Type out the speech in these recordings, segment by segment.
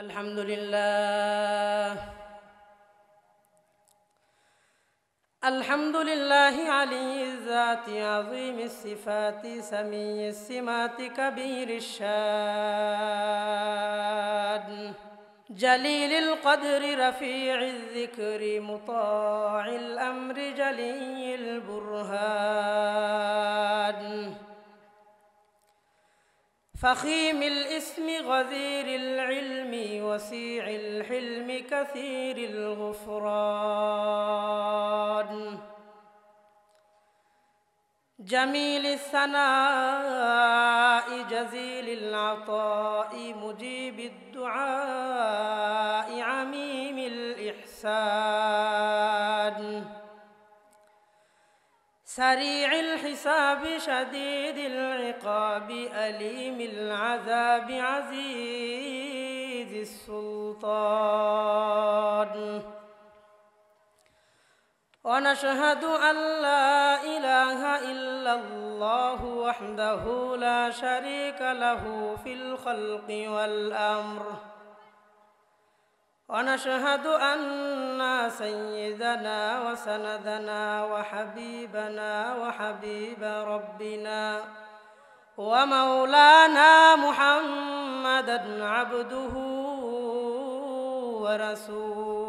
الحمد لله الحمد لله علي الذات عظيم الصفات سمي السمات كبير الشاد جليل القدر رفيع الذكر مطاع الأمر جلي البرهان فخيم الاسم غزير العلم وسيع الحلم كثير الغفران جميل الثناء جزيل العطاء مجيب الدعاء عميم الإحسان سريع الحساب شديد العقاب أليم العذاب عزيز السلطان ونشهد أن لا إله إلا الله وحده لا شريك له في الخلق والأمر ونشهد أن سيدنا وسندنا وحبيبنا وحبيب ربنا ومولانا محمدا عبده ورسوله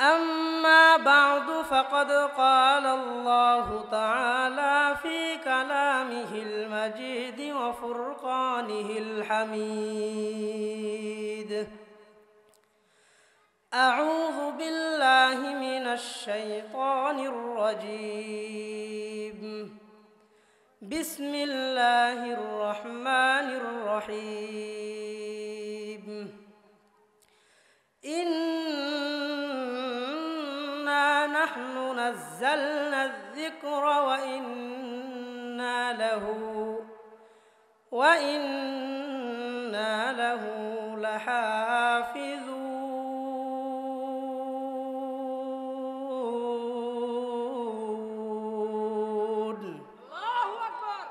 أما بعد فقد قال الله تعالى في كلامه المجيد وفرقانه الحميد أعوذ بالله من الشيطان الرجيم بسم الله الرحمن الرحيم إن نحن نزلنا الذكر وإنا له وإنا له لحافظون الله أكبر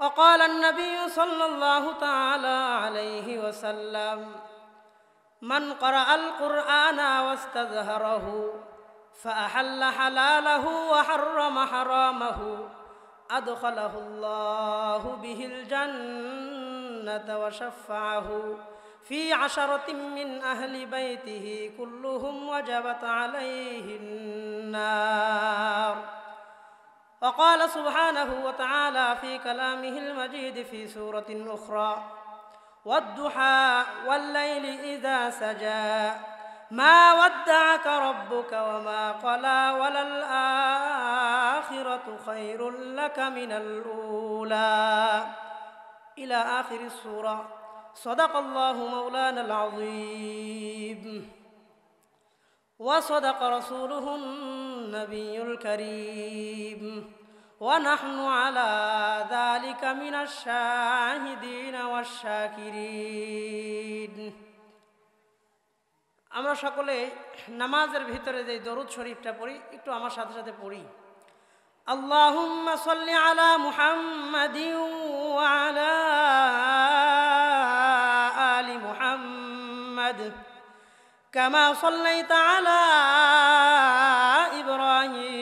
وقال النبي صلى الله تعالى عليه وسلم من قرأ القرآن واستظهره فأحل حلاله وحرم حرامه أدخله الله به الجنة وشفعه في عشرة من أهل بيته كلهم وجبت عليه النار وقال سبحانه وتعالى في كلامه المجيد في سورة أخرى والدحى والليل إذا سجى ما ودعك ربك وما قلى وللآخرة خير لك من الأولى إلى آخر السورة صدق الله مولانا العظيم وصدق رسوله النبي الكريم ونحن على ذلك من الشاهدين والشاكرين আমরা সকলে নামাজের ভিতরে যে দরুদ শরীফটা পড়ি একটু আমার সাথে সাথে পড়ি আল্লাহ সাল্লি আলা আলা আলি মুহাম্মাদ কামা আলা ইব্রাহিম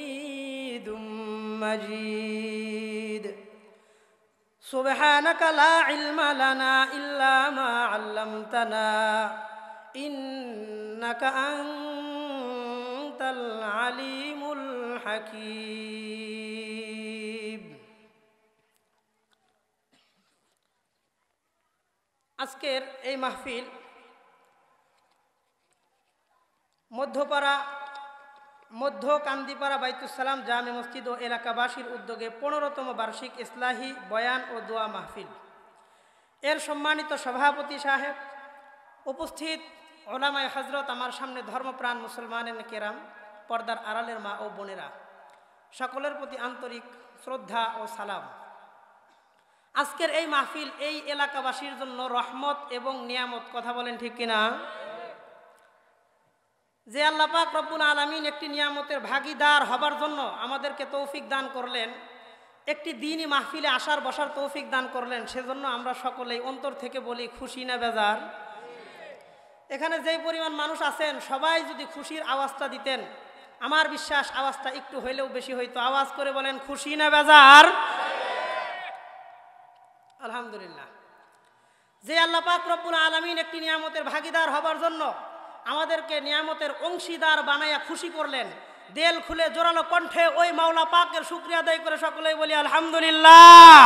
مجيد سبحانك لا علم لنا إلا ما علمتنا إنك أنت العليم الحكيم أذكر أي محفل মধ্যপাড়া মধ্য কান্দিপাড়া বাইতুসালাম জামে মসজিদ ও এলাকাবাসীর উদ্যোগে পনেরোতম বার্ষিক ইসলাহি বয়ান ও দোয়া মাহফিল এর সম্মানিত সভাপতি সাহেব উপস্থিত ওলামায় হজরত আমার সামনে ধর্মপ্রাণ মুসলমানের কেরাম পর্দার আড়ালের মা ও বোনেরা সকলের প্রতি আন্তরিক শ্রদ্ধা ও সালাম আজকের এই মাহফিল এই এলাকাবাসীর জন্য রহমত এবং নিয়ামত কথা বলেন ঠিক কিনা যে আল্লাপাক রব্বুল আলমিন একটি নিয়ামতের ভাগিদার হবার জন্য আমাদেরকে তৌফিক দান করলেন একটি দিনই মাহফিলে আসার বসার তৌফিক দান করলেন সেজন্য আমরা সকলেই অন্তর থেকে বলি খুশি না বেজার এখানে যেই পরিমাণ মানুষ আছেন সবাই যদি খুশির আওয়াজটা দিতেন আমার বিশ্বাস আওয়াজটা একটু হইলেও বেশি হইতো আওয়াজ করে বলেন খুশি না বেজার আলহামদুলিল্লাহ যে আল্লাপাক রব্বুল আলমিন একটি নিয়ামতের ভাগিদার হবার জন্য আমাদেরকে নিয়ামতের অংশীদার বানাইয়া খুশি করলেন দেল খুলে জোরালো কণ্ঠে ওই মাওলা পাকের শুক্রিয়া আদায় করে সকলেই বলি আলহামদুলিল্লাহ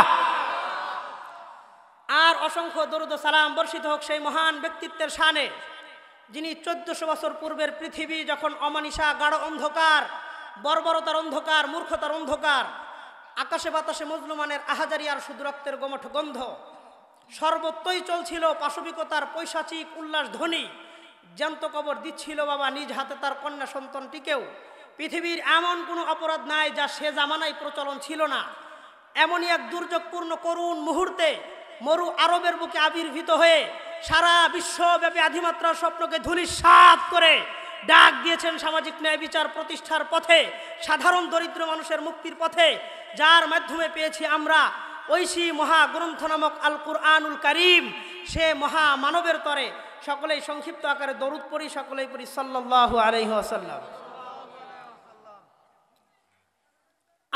আর অসংখ্য দরুদ সালাম বর্ষিত হোক সেই মহান ব্যক্তিত্বের সানে যিনি চোদ্দশো বছর পূর্বের পৃথিবী যখন অমানিসা গাঢ় অন্ধকার বর্বরতার অন্ধকার মূর্খতার অন্ধকার আকাশে বাতাসে মজলুমানের আহাজারি আর সুদরক্তের গোমঠ গন্ধ সর্বত্রই চলছিল পাশবিকতার পৈশাচিক উল্লাস ধ্বনি জ্যান্ত কবর দিচ্ছিল বাবা নিজ হাতে তার কন্যা সন্তানটিকেও পৃথিবীর এমন কোনো অপরাধ নাই যা সে জামানায় প্রচলন ছিল না এমনই এক দুর্যোগপূর্ণ করুণ মুহূর্তে মরু আরবের বুকে আবির্ভূত হয়ে সারা বিশ্বব্যাপী আধিমাত্রার স্বপ্নকে ধুলিসাত করে ডাক দিয়েছেন সামাজিক ন্যায় বিচার প্রতিষ্ঠার পথে সাধারণ দরিদ্র মানুষের মুক্তির পথে যার মাধ্যমে পেয়েছি আমরা ঐশী মহাগ্রন্থ নামক আল কুরআনুল করিম সে মহামানবের তরে সকলেই সংক্ষিপ্ত আকারে দরুদ পড়ি সকলেই পড়ি সাল্লাহ আলহি আসাল্লাম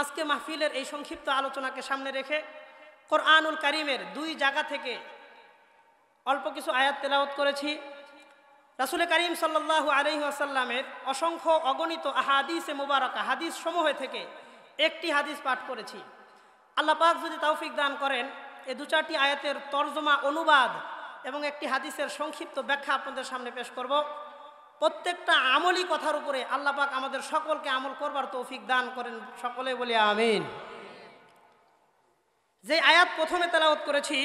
আজকে মাহফিলের এই সংক্ষিপ্ত আলোচনাকে সামনে রেখে কোরআনুল করিমের দুই জায়গা থেকে অল্প কিছু আয়াত তেলাওত করেছি রাসুল করিম সাল্লাহ আলহি আসাল্লামের অসংখ্য অগণিত এ মুবারক হাদিস সমূহ থেকে একটি হাদিস পাঠ করেছি আল্লাপাক যদি তৌফিক দান করেন এ দু চারটি আয়াতের তর্জমা অনুবাদ এবং একটি হাদিসের সংক্ষিপ্ত ব্যাখ্যা আপনাদের সামনে পেশ করব প্রত্যেকটা আমলি কথার উপরে আল্লাপাক আমাদের সকলকে আমল করবার তৌফিক দান করেন সকলে বলি আমিন যে আয়াত প্রথমে তেলাওত করেছি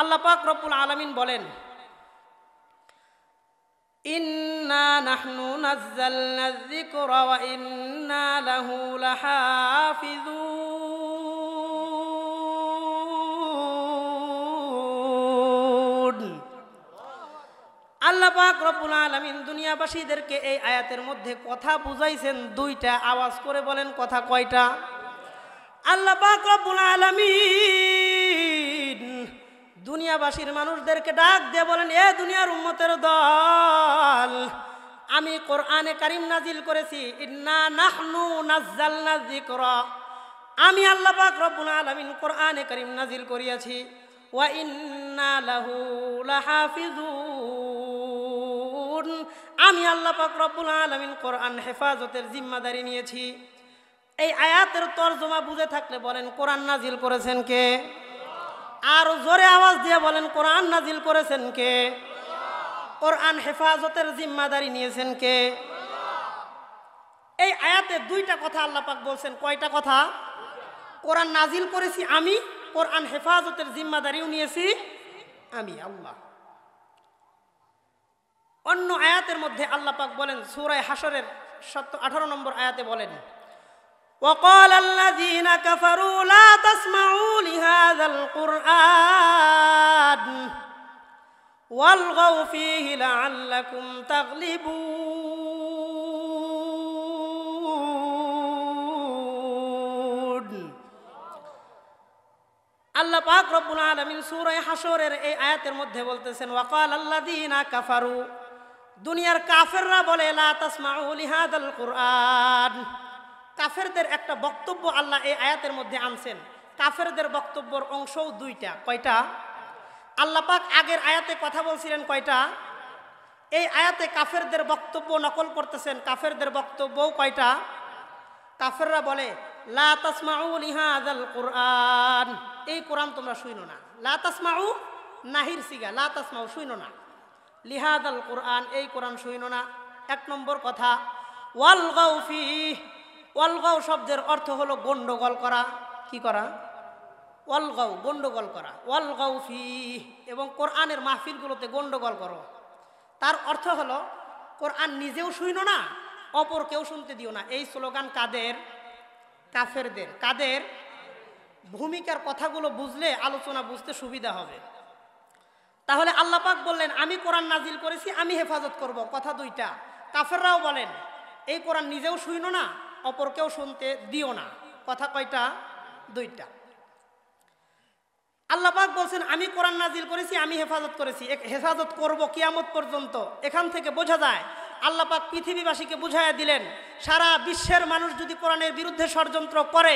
আল্লাপাক রব্বুল আলমিন বলেন ইন্না ইন্না লাহু আল্লাহ পাক রব্বুল আলমিন দুনিয়াবাসীদেরকে এই আয়াতের মধ্যে কথা বুঝাইছেন দুইটা আওয়াজ করে বলেন কথা কয়টা আল্লাহ পাক রব্বুল আলমিন দুনিয়াবাসীর মানুষদেরকে ডাক দিয়ে বলেন এ দুনিয়ার উন্মতের দল আমি কোরআনে কারিম নাজিল করেছি ইন্না নাহনু নাজ্জালনা যিকরা আমি আল্লাহ পাক রব্বুল আলামিন কোরআনে কারিম নাজিল করিয়াছি ওয়া ইন্না লাহু লাহাফিজুন করুন আমি আল্লাহ পাক রব্বুল আলমিন কোরআন হেফাজতের জিম্মাদারি নিয়েছি এই আয়াতের তর্জমা বুঝে থাকলে বলেন কোরআন নাজিল করেছেন কে আর জোরে আওয়াজ দিয়ে বলেন কোরআন নাজিল করেছেন কে কোরআন হেফাজতের জিম্মাদারি নিয়েছেন কে এই আয়াতে দুইটা কথা আল্লাহ পাক বলছেন কয়টা কথা কোরআন নাজিল করেছি আমি কোরআন হেফাজতের জিম্মাদারিও নিয়েছি আমি আল্লাহ অন্য আয়াতের মধ্যে আল্লাহ পাক বলেন সুরায় হাসরের সত্য আঠারো নম্বর আয়াতে বলেন وقال الذين كفروا لا تسمعوا لهذا القرآن والغوا فيه لعلكم تغلبون আল্লাহ পাক রব্বুল আলামিন সূরা হাসরের এই আয়াতের মধ্যে বলতেছেন ওয়াকাল আল্লাযীনা কাফারু দুনিয়ার কাফেররা বলে কোরআন কাফেরদের একটা বক্তব্য আল্লাহ এই আয়াতের মধ্যে আনছেন কাফেরদের বক্তব্যর অংশও দুইটা কয়টা আল্লাপাক আগের আয়াতে কথা বলছিলেন কয়টা এই আয়াতে কাফেরদের বক্তব্য নকল করতেছেন কাফেরদের বক্তব্যও কয়টা কাফেররা বলে লা কোরআন এই কোরআন তোমরা শুইনো না লা নাহির সিগা লাতাসমাউ শুইন না লিহাদ আল কোরআন এই কোরআন শুইন না এক নম্বর কথা ওয়ালগাউফি ফি ওয়ালগাউ শব্দের অর্থ হলো গণ্ডগোল করা কি করা ওয়ালগাউ গণ্ডগোল করা ওয়ালগাউফি ফি এবং কোরআনের মাহফিলগুলোতে গণ্ডগোল করো তার অর্থ হলো কোরআন নিজেও শুইন না অপর কেউ শুনতে দিও না এই স্লোগান কাদের কাফেরদের কাদের ভূমিকার কথাগুলো বুঝলে আলোচনা বুঝতে সুবিধা হবে তাহলে পাক বললেন আমি কোরআন নাজিল করেছি আমি হেফাজত করব কথা দুইটা কাফেররাও বলেন এই কোরআন নিজেও শুইনো না অপরকেও শুনতে দিও না কথা কয়টা দুইটা পাক বলছেন আমি কোরআন নাজিল করেছি আমি হেফাজত করেছি হেফাজত করব কিয়ামত পর্যন্ত এখান থেকে বোঝা যায় পাক পৃথিবীবাসীকে বুঝাইয়া দিলেন সারা বিশ্বের মানুষ যদি কোরআনের বিরুদ্ধে ষড়যন্ত্র করে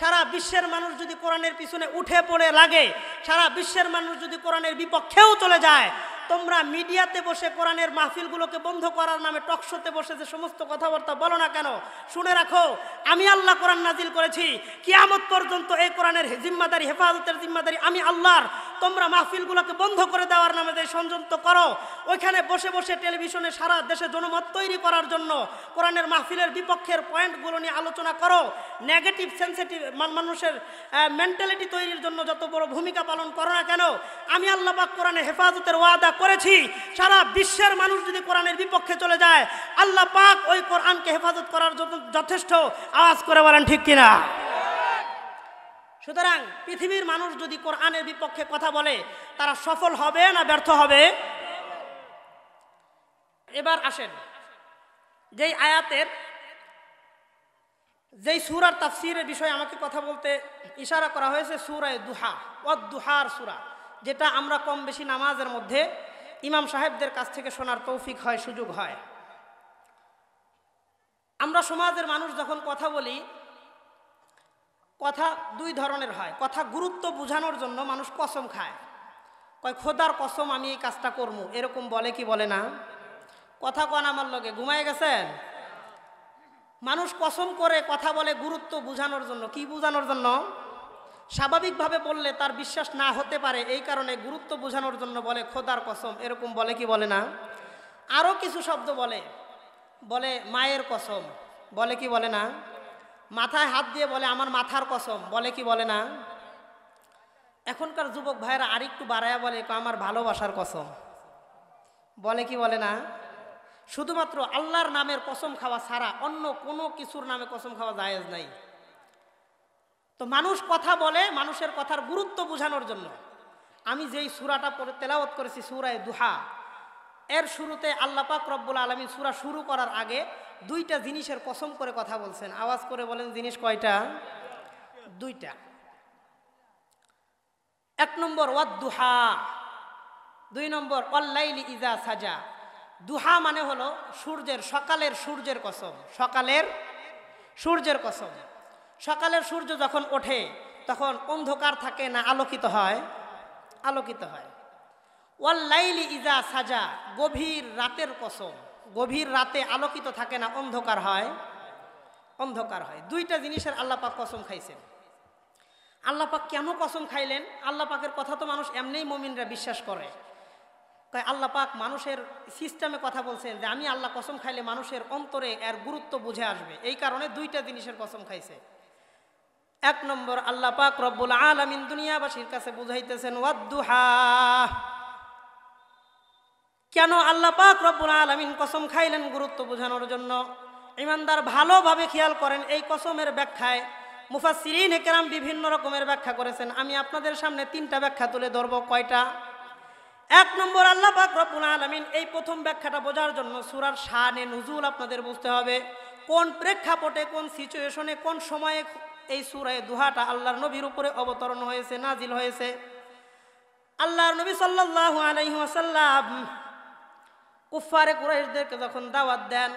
সারা বিশ্বের মানুষ যদি কোরআনের পিছনে উঠে পড়ে লাগে সারা বিশ্বের মানুষ যদি কোরআনের বিপক্ষেও চলে যায় তোমরা মিডিয়াতে বসে কোরআনের মাহফিলগুলোকে বন্ধ করার নামে টকশোতে বসে যে সমস্ত কথাবার্তা বলো না কেন শুনে রাখো আমি আল্লাহ কোরআন নাজিল করেছি কিয়ামত পর্যন্ত এই কোরআনের জিম্মাদারি হেফাজতের জিম্মাদারি আমি আল্লাহর তোমরা মাহফিলগুলোকে বন্ধ করে দেওয়ার নামে যে সংযন্ত করো ওইখানে বসে বসে টেলিভিশনে সারা দেশে জনমত তৈরি করার জন্য কোরআনের মাহফিলের বিপক্ষের পয়েন্টগুলো নিয়ে আলোচনা করো নেগেটিভ সেন্সিটিভ মানুষের মেন্টালিটি তৈরির জন্য যত বড় ভূমিকা পালন করো না কেন আমি আল্লাপাক কোরআনে হেফাজতের ওয়াদা করেছি সারা বিশ্বের মানুষ যদি কোরআনের বিপক্ষে চলে যায় আল্লাহ পাক ওই কোরআনকে হেফাজত করার যথেষ্ট আওয়াজ করে বলেন ঠিক কিনা সুতরাং পৃথিবীর মানুষ যদি কোরআনের বিপক্ষে কথা বলে তারা সফল হবে না ব্যর্থ হবে এবার আসেন যেই আয়াতের যেই সুরার তাফসিরের বিষয়ে আমাকে কথা বলতে ইশারা করা হয়েছে সুরায় দুহা অদ দুহার সুরা যেটা আমরা কম বেশি নামাজের মধ্যে ইমাম সাহেবদের কাছ থেকে শোনার তৌফিক হয় সুযোগ হয় আমরা সমাজের মানুষ যখন কথা বলি কথা দুই ধরনের হয় কথা গুরুত্ব বোঝানোর জন্য মানুষ কসম খায় কয় খোদার কসম আমি এই কাজটা করবো এরকম বলে কি বলে না কথা কন আমার লগে ঘুমায় গেছেন মানুষ কসম করে কথা বলে গুরুত্ব বোঝানোর জন্য কি বোঝানোর জন্য স্বাভাবিকভাবে বললে তার বিশ্বাস না হতে পারে এই কারণে গুরুত্ব বোঝানোর জন্য বলে খোদার কসম এরকম বলে কি বলে না আরও কিছু শব্দ বলে বলে মায়ের কসম বলে কি বলে না মাথায় হাত দিয়ে বলে আমার মাথার কসম বলে কি বলে না এখনকার যুবক ভাইয়েরা আরেকটু বাড়ায়া বলে আমার ভালোবাসার কসম বলে কি বলে না শুধুমাত্র আল্লাহর নামের কসম খাওয়া ছাড়া অন্য কোনো কিছুর নামে কসম খাওয়া জায়েজ নাই তো মানুষ কথা বলে মানুষের কথার গুরুত্ব বোঝানোর জন্য আমি যেই সুরাটা পরে তেলাওয়াত করেছি সুরায় দুহা এর শুরুতে আল্লাপাক রব্বুল আলমী সুরা শুরু করার আগে দুইটা জিনিসের কসম করে কথা বলছেন আওয়াজ করে বলেন জিনিস কয়টা দুইটা এক নম্বর ওয়াদ দুহা দুই নম্বর অল্লাইলি ইজা সাজা দুহা মানে হলো সূর্যের সকালের সূর্যের কসম সকালের সূর্যের কসম সকালের সূর্য যখন ওঠে তখন অন্ধকার থাকে না আলোকিত হয় আলোকিত হয় ওয়াল্লাইলি ইজা সাজা গভীর রাতের কসম গভীর রাতে আলোকিত থাকে না অন্ধকার হয় অন্ধকার হয় দুইটা জিনিসের আল্লাপাক কসম খাইছেন আল্লাপাক কেন কসম খাইলেন আল্লাপাকের কথা তো মানুষ এমনিই মমিনরা বিশ্বাস করে কয় আল্লাহ পাক মানুষের সিস্টেমে কথা বলছেন যে আমি আল্লাহ কসম খাইলে মানুষের অন্তরে এর গুরুত্ব বুঝে আসবে এই কারণে দুইটা জিনিসের কসম খাইছে এক নম্বর আল্লাহ পাক রব্বুল আলমিন দুনিয়াবাসীর কাছে বুঝাইতেছেন ওয়াদ্দুহা কেন আল্লাহ পাক রব্বুল আলমিন কসম খাইলেন গুরুত্ব বোঝানোর জন্য ইমানদার ভালোভাবে খেয়াল করেন এই কসমের ব্যাখ্যায় মুফাসিরিন একরাম বিভিন্ন রকমের ব্যাখ্যা করেছেন আমি আপনাদের সামনে তিনটা ব্যাখ্যা তুলে ধরবো কয়টা এক নম্বর আল্লাহ পাক রব্বুল আলমিন এই প্রথম ব্যাখ্যাটা বোঝার জন্য সুরার শানে নুজুল আপনাদের বুঝতে হবে কোন প্রেক্ষাপটে কোন সিচুয়েশনে কোন সময়ে এই সুরায় দুহাটা আল্লাহর নবীর উপরে অবতরণ হয়েছে নাজিল হয়েছে আল্লাহর নবী আলাইহি ওয়াসাল্লাম কুফফারে কুরাইশদেরকে যখন দাওয়াত দেন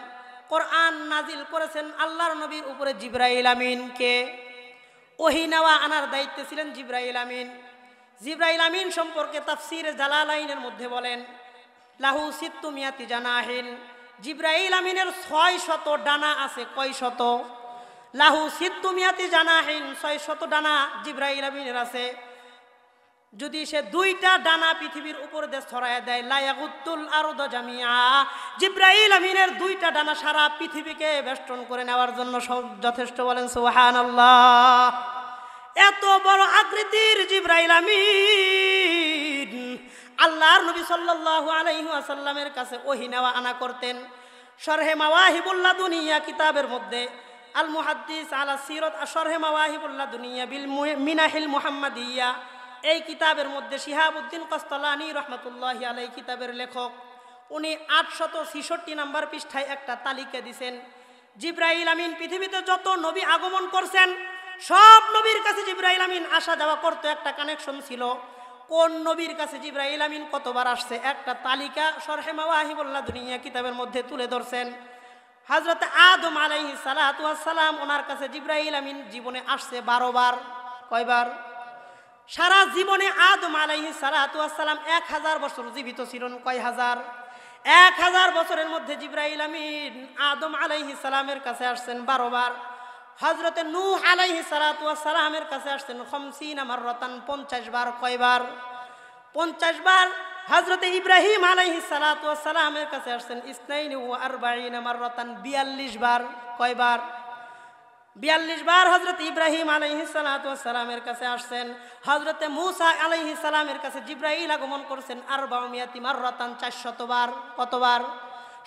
কোরআন নাজিল করেছেন আল্লাহর নবীর উপরে জিব্রাইল আমিনকে ওহি নেওয়া আনার দায়িত্বে ছিলেন জিব্রাইল আমিন জিব্রাইল আমিন সম্পর্কে তাফসির জালালাইনের মধ্যে বলেন লাহু সিত্তু মিয়াতি জানা আহিন জিব্রাইল আমিনের ছয় শত ডানা আছে কয় শত লাহু সিত্তু মিয়াতি জানাহিন ছয় শত ডানা জিব্রাইল আমিনের আছে যদি সে দুইটা ডানা পৃথিবীর উপর দিয়ে ছড়াইয়া দেয় লায়াগুত্তুল আরদ জামিয়া জিব্রাইল আমিনের দুইটা ডানা সারা পৃথিবীকে বেষ্টন করে নেওয়ার জন্য যথেষ্ট বলেন সোহান আল্লাহ এত বড় আকৃতির জিব্রাইল আমিন আল্লাহর নবী আলাইহি ওয়াসাল্লামের কাছে ওহি নেওয়া আনা করতেন সরহে মাওয়াহিবুল্লাহ দুনিয়া কিতাবের মধ্যে আল মুহাদ্দিস আলা সিরত আশরহে মাওয়াহিবুল্লাহ দুনিয়া বিল মিনাহিল মুহাম্মাদিয়া এই কিতাবের মধ্যে শিহাবুদ্দিন কস্তলানি রহমতুল্লাহ আলাই কিতাবের লেখক উনি আটশত ছিষট্টি নাম্বার পৃষ্ঠায় একটা তালিকা দিছেন জিব্রাইল আমিন পৃথিবীতে যত নবী আগমন করছেন সব নবীর কাছে জিব্রাইল আমিন আসা যাওয়া করতো একটা কানেকশন ছিল কোন নবীর কাছে জিব্রাইল আমিন কতবার আসছে একটা তালিকা সরহেমা ওয়াহিবুল্লাহ দুনিয়া কিতাবের মধ্যে তুলে ধরছেন হাজরত আদম আলাইহি সালাম ওনার কাছে জিব্রাইল আমিন জীবনে আসছে বারোবার কয়বার সারা জীবনে আদম আলাইহি সালাম এক হাজার বছর জীবিত ছিলেন কয় হাজার এক হাজার বছরের মধ্যে জিব্রাইল আমিন আদম আলাইহি সালামের কাছে আসছেন বারোবার হজরতে নু আলাইহি সালাতামের কাছে আসছেন খমসি আমার রতান পঞ্চাশ বার কয়বার পঞ্চাশ বার হজরতে ইব্রাহিম আলাইহি সালাতামের কাছে আসছেন ইসনাইন ও আর বাড়িন আমার বিয়াল্লিশ বার কয়বার বিয়াল্লিশ বার হজরত ইব্রাহিম আলহি সালাতামের কাছে আসছেন হজরতে মুসা আলহি সালামের কাছে জিব্রাহিল আগমন করছেন আর বাউমিয়া তিমার রতান চারশতবার কতবার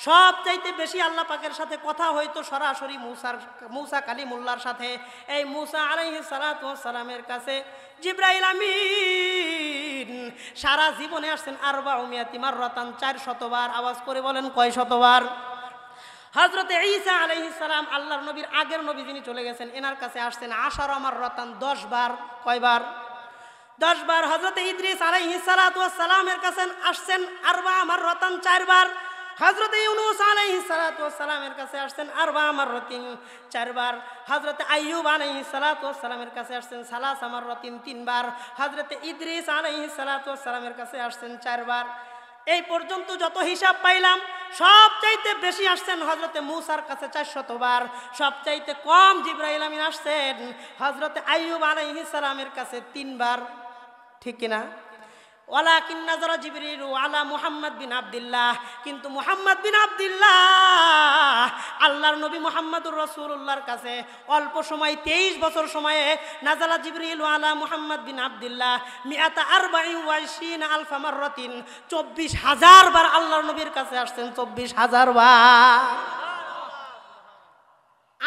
সব চাইতে বেশি আল্লাহ পাকের সাথে কথা হয়তো সরাসরি মুসা কালী মোল্লার সাথে এই মূসা আলাইহি সালাতামের কাছে জিব্রাইল আমিন সারা জীবনে আসছেন আর বা উমিয়াতিমার রতান চার শতবার আওয়াজ করে বলেন কয় শতবার হজরতে ঈসা আলহি সালাম আল্লাহর নবীর আগের নবী যিনি চলে গেছেন এনার কাছে আসছেন আশার আমার রতান দশ বার কয়বার দশ বার হজরতে ইদ্রিস আলহি সালাতামের কাছে আসছেন আর বা আমার রতান চারবার হজরত ইউনুস আলাইহি সালাত সালামের কাছে আসছেন আরবা আমার রতিন চারবার হজরত আইয়ুব আলাইহি সালাত সালামের কাছে আসছেন সালাস আমার রতিন তিনবার হজরত ইদ্রিস আলাইহি সালাত সালামের কাছে আসছেন চারবার এই পর্যন্ত যত হিসাব পাইলাম সবচাইতে বেশি আসছেন হজরতে মুসার কাছে চারশতবার সবচাইতে কম জিব্রাহিল আমিন আসছেন হজরতে আইয়ুব আলাইহি সালামের কাছে তিনবার ঠিক কিনা ওয়ালা কিন্নাজারা জিবরিল আলা মুহাম্মদ বিন আবদুল্লাহ কিন্তু মুহাম্মদ বিন আবদুল্লাহ আল্লাহর নবী মোহাম্মদুর রসুল্লাহর কাছে অল্প সময় তেইশ বছর সময়ে নাজালা জিবরিল আলা মুহাম্মদ বিন আবদুল্লাহ মিয়াতা আর বাইন আলফামার রতিন চব্বিশ হাজার বার আল্লাহর নবীর কাছে আসছেন চব্বিশ হাজার বার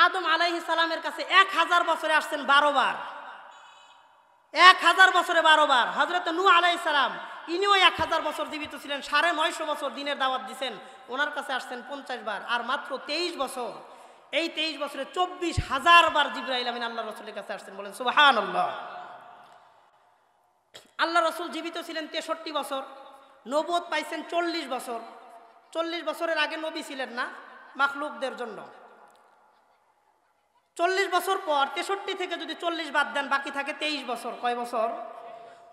আদম আলাইহিস সালামের কাছে এক হাজার বছরে আসছেন বারো বার এক হাজার বছরে বারোবার হজরত নু আলাই সালাম ইনিও এক হাজার বছর জীবিত ছিলেন সাড়ে নয়শো বছর দিনের দাওয়াত দিচ্ছেন ওনার কাছে আসছেন পঞ্চাশ বার আর মাত্র তেইশ বছর এই তেইশ বছরে চব্বিশ হাজার বার জিব্রাহিল আমিন আল্লাহ রসুলের কাছে আসছেন বলেন সুবাহান আল্লাহ আল্লাহ রসুল জীবিত ছিলেন তেষট্টি বছর নবোধ পাইছেন চল্লিশ বছর চল্লিশ বছরের আগে নবী ছিলেন না মাখলুকদের জন্য চল্লিশ বছর পর তেষট্টি থেকে যদি চল্লিশ বাদ দেন বাকি থাকে তেইশ বছর কয় বছর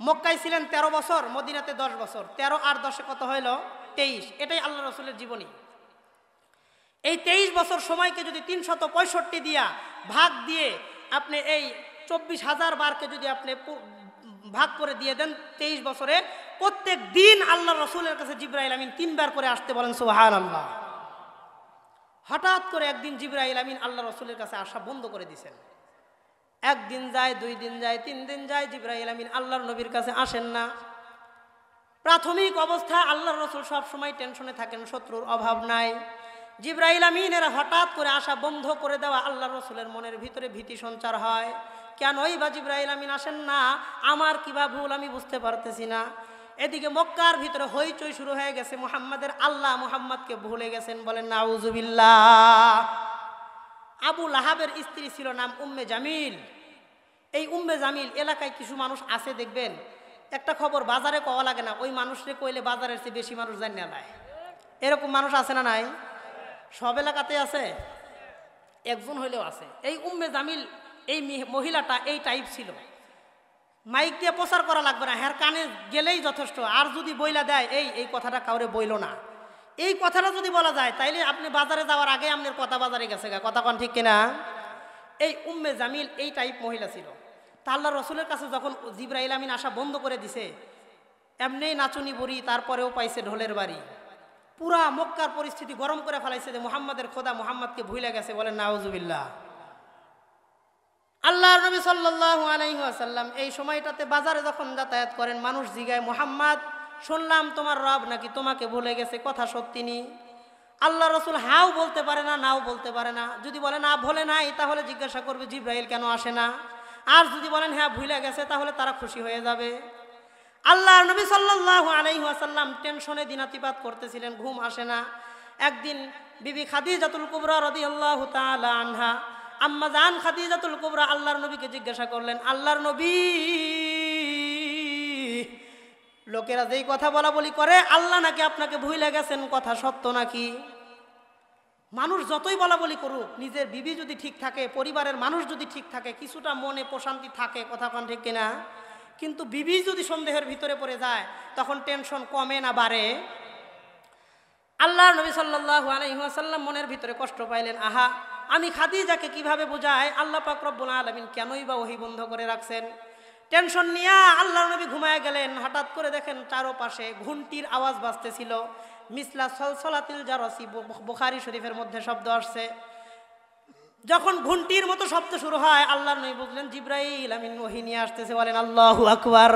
মক্কায় ছিলেন ১৩ বছর মদিনাতে ১০ বছর ১৩ আর দশে কত হইল তেইশ এটাই আল্লাহ রসুলের জীবনী এই তেইশ বছর সময়কে যদি তিনশত পঁয়ষট্টি দিয়া ভাগ দিয়ে আপনি এই চব্বিশ হাজার বারকে যদি আপনি ভাগ করে দিয়ে দেন তেইশ বছরে প্রত্যেক দিন আল্লাহ রসুলের কাছে জিব্রাহিল আমিন তিনবার করে আসতে বলেন সোহান আল্লাহ হঠাৎ করে একদিন জিব্রাহিল আমিন আল্লাহ রসুলের কাছে আসা বন্ধ করে দিছেন একদিন যায় দুই দিন যায় তিন দিন যায় জিব্রাহিল আমিন আল্লাহর নবীর কাছে আসেন না প্রাথমিক অবস্থায় আল্লাহর রসুল সবসময় টেনশনে থাকেন শত্রুর অভাব নাই জিব্রাহিল আমিনের হঠাৎ করে আসা বন্ধ করে দেওয়া আল্লাহ রসুলের মনের ভিতরে ভীতি সঞ্চার হয় কেন ওই বা জিব্রাহিল আমিন আসেন না আমার কিবা ভুল আমি বুঝতে পারতেছি না এদিকে মক্কার ভিতরে হইচই শুরু হয়ে গেছে মোহাম্মদের আল্লাহ মোহাম্মদকে ভুলে গেছেন বলেন নাউজুবিল্লা আবু লাহাবের স্ত্রী ছিল নাম উম্মে জামিল এই উম্মে জামিল এলাকায় কিছু মানুষ আছে দেখবেন একটা খবর বাজারে কওয়া লাগে না ওই মানুষরে কইলে বাজারের চেয়ে বেশি মানুষ জানি না নাই এরকম মানুষ আছে না নাই সব এলাকাতে আছে একজন হইলেও আছে এই উম্মে জামিল এই মহিলাটা এই টাইপ ছিল মাইক দিয়ে প্রচার করা লাগবে না হ্যার কানে গেলেই যথেষ্ট আর যদি বইলা দেয় এই এই কথাটা কাউরে বইল না এই কথাটা যদি বলা যায় তাইলে আপনি বাজারে যাওয়ার আগে আপনার কথা বাজারে গেছে গা কথা কন ঠিক কিনা এই উম্মে জামিল এই টাইপ মহিলা ছিল তা আল্লাহ রসুলের কাছে যখন জিব্রাহ আমিন আসা বন্ধ করে দিছে এমনি নাচুনি বুড়ি তারপরেও পাইছে ঢোলের বাড়ি পুরা মক্কার পরিস্থিতি গরম করে ফেলাইছে যে মোহাম্মদের খোদা মোহাম্মদকে ভুলে গেছে বলে নাওজুবিল্লাহ আল্লাহ নবী সাল্লু আসাল্লাম এই সময়টাতে বাজারে যখন যাতায়াত করেন মানুষ জিগায় মোহাম্মদ শুনলাম তোমার রব নাকি তোমাকে ভুলে গেছে কথা সত্যি নি আল্লাহ রসুল হাও বলতে পারে না নাও বলতে পারে না যদি বলে না ভোলে নাই তাহলে জিজ্ঞাসা করবে জিব্রাহল কেন আসে না আর যদি বলেন হ্যাঁ ভুলে গেছে তাহলে তারা খুশি হয়ে যাবে আল্লাহ নবী সাল্লাহ আসাল্লাম টেনশনে দিনাতিপাত করতেছিলেন ঘুম আসে না একদিন বিবি খাদি জাতুল কুবরা রদি আল্লাহ আনহা আম্মা জান খাদিজাতুল কুবরা আল্লাহর নবীকে জিজ্ঞাসা করলেন আল্লাহর নবী লোকেরা যেই কথা বলা বলি করে আল্লাহ নাকি আপনাকে ভুলে গেছেন কথা সত্য নাকি মানুষ যতই বলা বলি করুক নিজের বিবি যদি ঠিক থাকে পরিবারের মানুষ যদি ঠিক থাকে কিছুটা মনে প্রশান্তি থাকে কথা কন ঠিক কিনা কিন্তু বিবি যদি সন্দেহের ভিতরে পড়ে যায় তখন টেনশন কমে না বাড়ে আল্লাহ নবী সাল্লাহ আলহিহাসাল্লাম মনের ভিতরে কষ্ট পাইলেন আহা আমি খাদিজাকে কিভাবে বোঝাই আল্লাহ পাক রব্বুল আলমিন কেনই বা ওহি বন্ধ করে রাখছেন টেনশন নিয়ে আল্লাহ নবী ঘুমায় গেলেন হঠাৎ করে দেখেন চারোপাশে ঘুমটির আওয়াজ বাজতেছিল মিসলা সলসলাতিল জারসি বুখারি শরীফের মধ্যে শব্দ আসছে যখন ঘুমটির মতো শব্দ শুরু হয় আল্লাহ নবী বুঝলেন জিব্রাইল আমিন ওহি নিয়ে আসতেছে বলেন আল্লাহু আকবার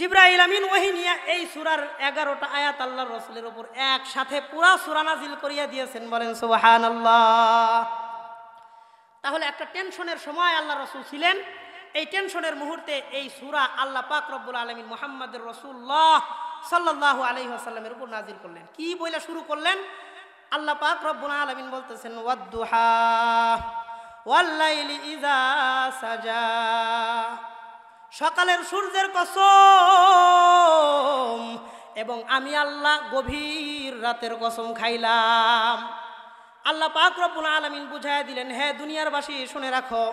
জিব্রাহিল আমিন ওহিনিয়া এই সুরার এগারোটা আয়াত আল্লাহ রসুলের ওপর একসাথে পুরা সুরা নাজিল করিয়া দিয়েছেন বলেন সুবাহান তাহলে একটা টেনশনের সময় আল্লাহ রসুল ছিলেন এই টেনশনের মুহূর্তে এই সুরা আল্লাহ পাক রব্বুল আলমিন মোহাম্মদ রসুল্লাহ সাল্লাহ আসাল্লামের উপর নাজিল করলেন কি বইলা শুরু করলেন আল্লাহ পাক রব্বুল আলমিন বলতেছেন ওয়াদ্দুহা ওয়াল্লাইলি ইজা সাজা সকালের সূর্যের কসম এবং আমি আল্লাহ গভীর রাতের কসম খাইলাম আল্লাহ পাক আলমিন বুঝাই দিলেন হ্যাঁ দুনিয়ারবাসী শুনে রাখো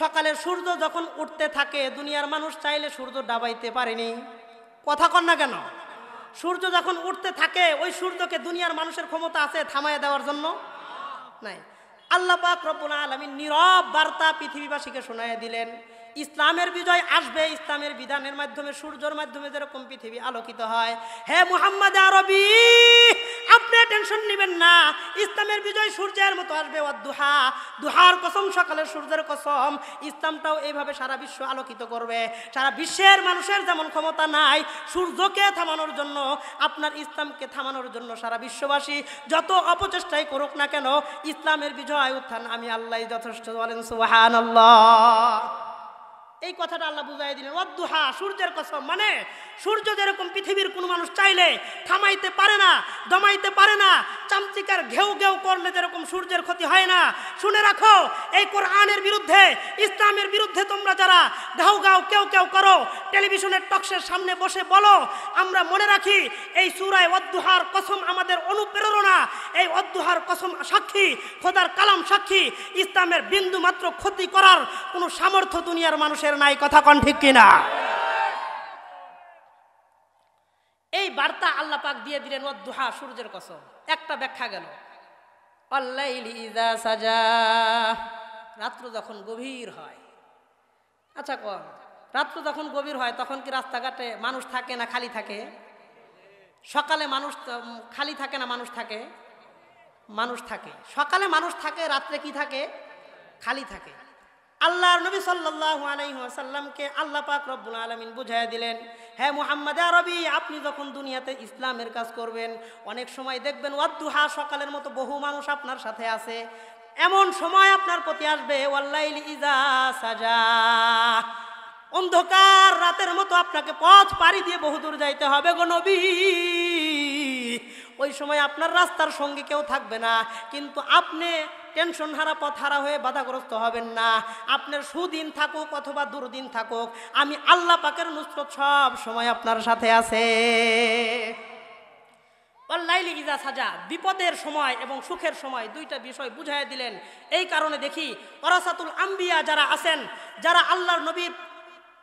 সকালে সূর্য যখন উঠতে থাকে দুনিয়ার মানুষ চাইলে সূর্য ডাবাইতে পারেনি কথা কন না কেন সূর্য যখন উঠতে থাকে ওই সূর্যকে দুনিয়ার মানুষের ক্ষমতা আছে থামায় দেওয়ার জন্য নাই আল্লাহ পাক রব্বুল আলমিন নীরব বার্তা পৃথিবীবাসীকে শোনায় দিলেন ইসলামের বিজয় আসবে ইসলামের বিধানের মাধ্যমে সূর্যর মাধ্যমে যেরকম পৃথিবী আলোকিত হয় হে মুহাম্মদ আরবি আপনি টেনশন নেবেন না ইসলামের বিজয় সূর্যের মতো আসবে দুহা দুহার কসম সকালের সূর্যের কসম ইসলামটাও এইভাবে সারা বিশ্ব আলোকিত করবে সারা বিশ্বের মানুষের যেমন ক্ষমতা নাই সূর্যকে থামানোর জন্য আপনার ইসলামকে থামানোর জন্য সারা বিশ্ববাসী যত অপচেষ্টাই করুক না কেন ইসলামের বিজয় উত্থান আমি আল্লাহ যথেষ্ট বলেন সুবাহ এই কথাটা আল্লাহ বুঝাই দিলেন অদ্দুহা সূর্যের কসম মানে সূর্য যেরকম পৃথিবীর কোনো মানুষ চাইলে থামাইতে পারে না দমাইতে পারে না চামচিকার ঘেউ ঘেউ করলে যেরকম সূর্যের ক্ষতি হয় না শুনে রাখো এই কোরআনের বিরুদ্ধে ইসলামের বিরুদ্ধে তোমরা যারা ঘাউ ঘাউ কেউ কেউ করো টেলিভিশনের টক্সের সামনে বসে বলো আমরা মনে রাখি এই সুরায় অদ্দুহার কসম আমাদের অনুপ্রেরণা এই অদ্দুহার কসম সাক্ষী খোদার কালাম সাক্ষী ইসলামের বিন্দু মাত্র ক্ষতি করার কোনো সামর্থ্য দুনিয়ার মানুষের নাই কথা কন ঠিক কিনা এই বার্তা আল্লাহ পাক দিয়ে দিলেন ও দুহা সূর্যের কসম একটা ব্যাখ্যা গেল রাত্র যখন গভীর হয় আচ্ছা কন রাত্র যখন গভীর হয় তখন কি রাস্তাঘাটে মানুষ থাকে না খালি থাকে সকালে মানুষ খালি থাকে না মানুষ থাকে মানুষ থাকে সকালে মানুষ থাকে রাত্রে কি থাকে খালি থাকে আল্লাহর নবী আলাইহি ওয়াসাল্লামকে আল্লাহ পাক রব্বুল আলামিন বুঝায় দিলেন হ্যাঁ মুহাম্মদ আরবি আপনি যখন দুনিয়াতে ইসলামের কাজ করবেন অনেক সময় দেখবেন ওয়াদ্দুহা সকালের মতো বহু মানুষ আপনার সাথে আছে এমন সময় আপনার প্রতি আসবে ওয়াল্লাইল ইজা সাজা অন্ধকার রাতের মতো আপনাকে পথ পাড়ি দিয়ে বহুদূর যাইতে হবে গো নবী ওই সময় আপনার রাস্তার সঙ্গে কেউ থাকবে না কিন্তু আপনি টেনশন হারা পথ হারা হয়ে বাধাগ্রস্ত হবেন না আপনার সুদিন থাকুক অথবা দুর্দিন থাকুক আমি আল্লাহ পাকের নুসরত সব সময় আপনার সাথে আছে ইজা সাজা বিপদের সময় এবং সুখের সময় দুইটা বিষয় বুঝাই দিলেন এই কারণে দেখি অরাসাতুল আম্বিয়া যারা আছেন যারা আল্লাহর নবীর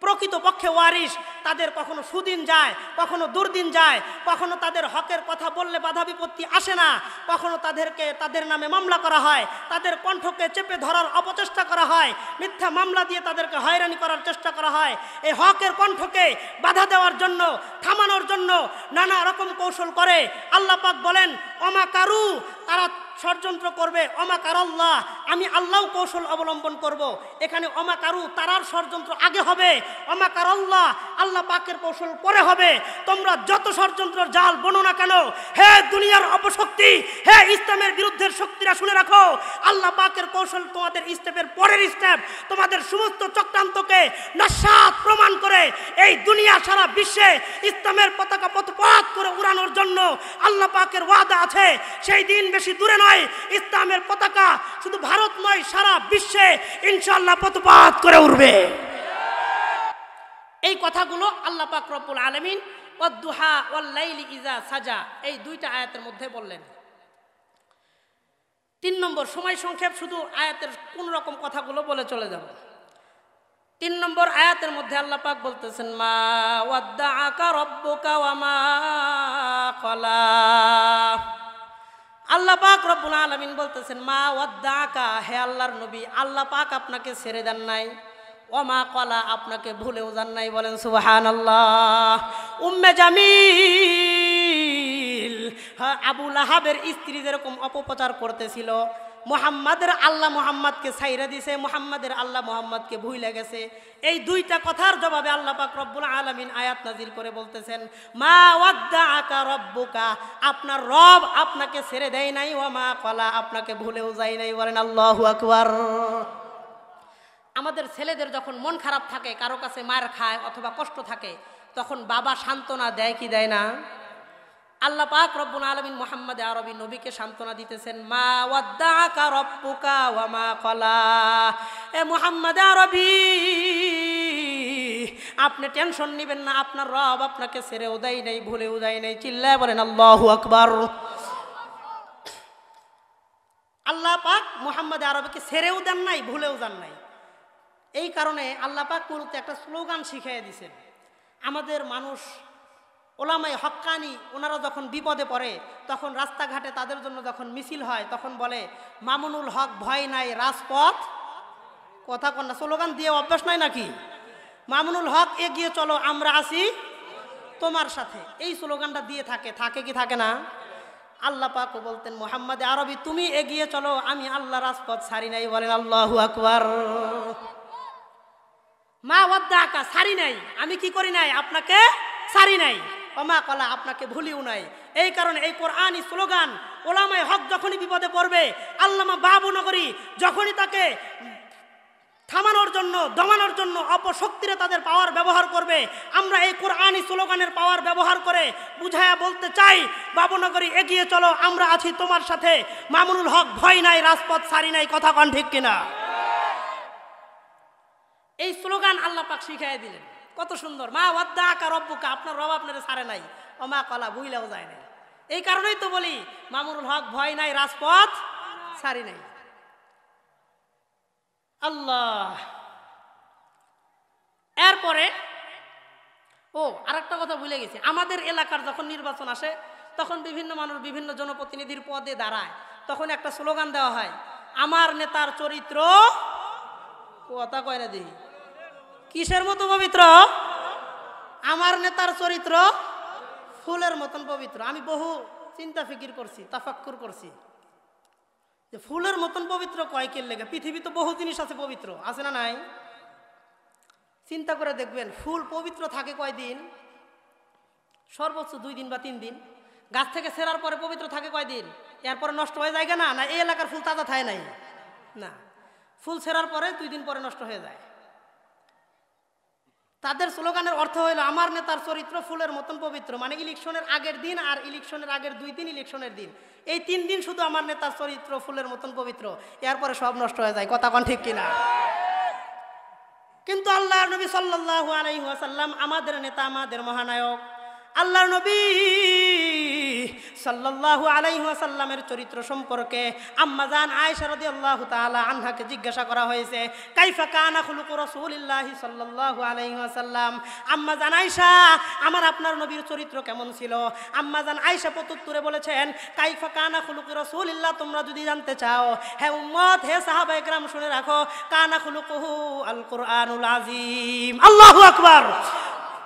প্রকৃতপক্ষে ওয়ারিস তাদের কখনো সুদিন যায় কখনো দুর্দিন যায় কখনো তাদের হকের কথা বললে বাধা বিপত্তি আসে না কখনো তাদেরকে তাদের নামে মামলা করা হয় তাদের কণ্ঠকে চেপে ধরার অপচেষ্টা করা হয় মিথ্যা মামলা দিয়ে তাদেরকে হয়রানি করার চেষ্টা করা হয় এই হকের কণ্ঠকে বাধা দেওয়ার জন্য থামানোর জন্য নানা রকম কৌশল করে আল্লাপাক বলেন অমাকারু তারা ষড়যন্ত্র করবে অমাকার আল্লাহ আমি আল্লাহ কৌশল অবলম্বন করব। এখানে অমাকারু তারার ষড়যন্ত্র আগে হবে অমাকার আল্লাহ আল্লাহ পাকের কৌশল পরে হবে তোমরা যত ষড়যন্ত্র জাল বনো না কেন হে দুনিয়ার অপশক্তি হে ইসলামের বিরুদ্ধের শক্তিরা শুনে রাখো আল্লাহ পাকের কৌশল তোমাদের স্টেপের পরের স্টেপ তোমাদের সমস্ত চক্রান্তকে নস্বাত প্রমাণ করে এই দুনিয়া সারা বিশ্বে ইসলামের পতাকা পথপাত করে উড়ানোর জন্য আল্লাহ পাকের ওয়াদা আছে সেই দিন বেশি দূরে নয় ইসলামের পতাকা শুধু ভারত নয় সারা বিশ্বে ইনশাল্লাহ পথপাত করে উঠবে এই কথাগুলো আল্লাহ পাকরপুল আলমিন ইজা সাজা এই দুইটা আয়াতের মধ্যে বললেন তিন নম্বর সময় সংক্ষেপ শুধু আয়াতের কোন রকম কথাগুলো বলে চলে যাব তিন নম্বর আয়াতের মধ্যে আল্লাহ পাক বলতেছেন মা ওয়াদ্দা আকা রব্বকা আল্লাহ পাক রব্বুল আলমিন বলতেছেন মা ওয়াদ্দাকা হে আল্লাহর নবী আল্লাহ পাক আপনাকে ছেড়ে দেন নাই ও মা কলা আপনাকে ভুলেও যান নাই বলেন সুবাহান আল্লাহ উম্মে জামিল হ্যাঁ, আবু লাহাবের স্ত্রী যেরকম অপপ্রচার করতেছিল মোহাম্মদের আল্লাহ মোহাম্মদকে সাইরা দিছে মোহাম্মদের আল্লাহ মোহাম্মদকে ভুইলে গেছে এই দুইটা কথার জবাবে আল্লাহ পাক রব্বুল আলমিন আয়াত নাজির করে বলতেছেন মা ওয়াদ্দা আকা রব্বুকা আপনার রব আপনাকে ছেড়ে দেয় নাই ও মা কলা আপনাকে ভুলেও যায় নাই বলেন আল্লাহ আকবর আমাদের ছেলেদের যখন মন খারাপ থাকে কারো কাছে মার খায় অথবা কষ্ট থাকে তখন বাবা সান্ত্বনা দেয় কি দেয় না আল্লাহ পাক রব্বুল আলমিন মোহাম্মদ আরবি নবীকে সান্ত্বনা দিতেছেন মা ওয়াদ্দাকা রব্বুকা ওয়া মা কলা এ মোহাম্মদ আরবি আপনি টেনশন নেবেন না আপনার রব আপনাকে ছেড়ে উদাই নেই ভুলে উদাই নেই চিল্লায় বলেন আল্লাহু আকবার আল্লাহ পাক মোহাম্মদ আরবিকে ছেড়েও দেন নাই ভুলেও যান নাই এই কারণে আল্লাহ পাক মূলত একটা স্লোগান শিখাইয়া দিছেন আমাদের মানুষ ওলামাই হক্কানি ওনারা যখন বিপদে পড়ে তখন রাস্তাঘাটে তাদের জন্য যখন মিছিল হয় তখন বলে মামুনুল হক ভয় নাই রাজপথ কথা কন্যা স্লোগান দিয়ে অভ্যাস নাই নাকি মামুনুল হক এগিয়ে চলো আমরা আসি তোমার সাথে এই স্লোগানটা দিয়ে থাকে থাকে কি থাকে না আল্লাহ পাকও বলতেন মোহাম্মদ আরবি তুমি এগিয়ে চলো আমি আল্লাহ রাজপথ ছাড়ি নাই বলেন আল্লাহ আকবর মা ওয়াদ্দা আকা ছাড়ি নাই আমি কি করি নাই আপনাকে ছাড়ি নাই অমা কলা আপনাকে ভুলিও নাই এই কারণে এই কোরআনই স্লোগান ওলামায় হক যখনই বিপদে পড়বে আল্লামা বাবু নগরী যখনই তাকে থামানোর জন্য দমানোর জন্য অপশক্তিরে তাদের পাওয়ার ব্যবহার করবে আমরা এই কোরআনই স্লোগানের পাওয়ার ব্যবহার করে বুঝায়া বলতে চাই বাবুনগরী এগিয়ে চলো আমরা আছি তোমার সাথে মামুনুল হক ভয় নাই রাজপথ সারি নাই কথা কন ঠিক কিনা এই স্লোগান আল্লাহ পাক শিখাই দিলেন কত সুন্দর মা ওদ্দা আকার অব্বুকা আপনার রব আপনার সারে নাই ও মা কলা বুইলাও যায় নাই এই কারণেই তো বলি মামুরুল হক ভয় নাই রাজপথ সারি নাই আল্লাহ এরপরে ও আরেকটা কথা ভুলে গেছি আমাদের এলাকার যখন নির্বাচন আসে তখন বিভিন্ন মানুষ বিভিন্ন জনপ্রতিনিধির পদে দাঁড়ায় তখন একটা স্লোগান দেওয়া হয় আমার নেতার চরিত্র কথা কয় না দিই কিসের মতো পবিত্র আমার নেতার চরিত্র ফুলের মতন পবিত্র আমি বহু চিন্তা ফিকির করছি তাফাক্কুর করছি যে ফুলের মতন পবিত্র কয়েকের লেগে পৃথিবী তো বহু জিনিস আছে পবিত্র আছে না নাই চিন্তা করে দেখবেন ফুল পবিত্র থাকে কয়দিন সর্বোচ্চ দুই দিন বা তিন দিন গাছ থেকে সেরার পরে পবিত্র থাকে কয়দিন এরপরে নষ্ট হয়ে যায় না না এই এলাকার ফুল তাজা থাকে নাই না ফুল সেরার পরে দুই দিন পরে নষ্ট হয়ে যায় তাদের স্লোগানের অর্থ হলো আমার নেতার চরিত্র ফুলের মতন পবিত্র মানে ইলেকশনের আগের দিন আর ইলেকশনের আগের দুই দিন ইলেকশনের দিন এই তিন দিন শুধু আমার নেতার চরিত্র ফুলের মতন পবিত্র এরপরে সব নষ্ট হয়ে যায় কথা কন ঠিক কিনা কিন্তু আল্লাহ নবী সাল্লাহ আলাইহাসাল্লাম আমাদের নেতা আমাদের মহানায়ক আল্লাহ নবী সাল্লাহু আলাইহাসাল্লামের চরিত্র সম্পর্কে আম্মাজান আয়সারদি আল্লাহ তালা আনহাকে জিজ্ঞাসা করা হয়েছে কাইফা কানা খুলুকু রসুলিল্লাহি সাল্লাহু আলাইহাসাল্লাম আম্মাজান আয়সা আমার আপনার নবীর চরিত্র কেমন ছিল আম্মাজান আয়সা পতুত্তুরে বলেছেন কাইফা কানা খুলুকু রসুলিল্লাহ তোমরা যদি জানতে চাও হে উম্মত হে সাহাবা একরাম শুনে রাখো কানা খুলুকুহু আল কোরআনুল আজিম আল্লাহু আকবার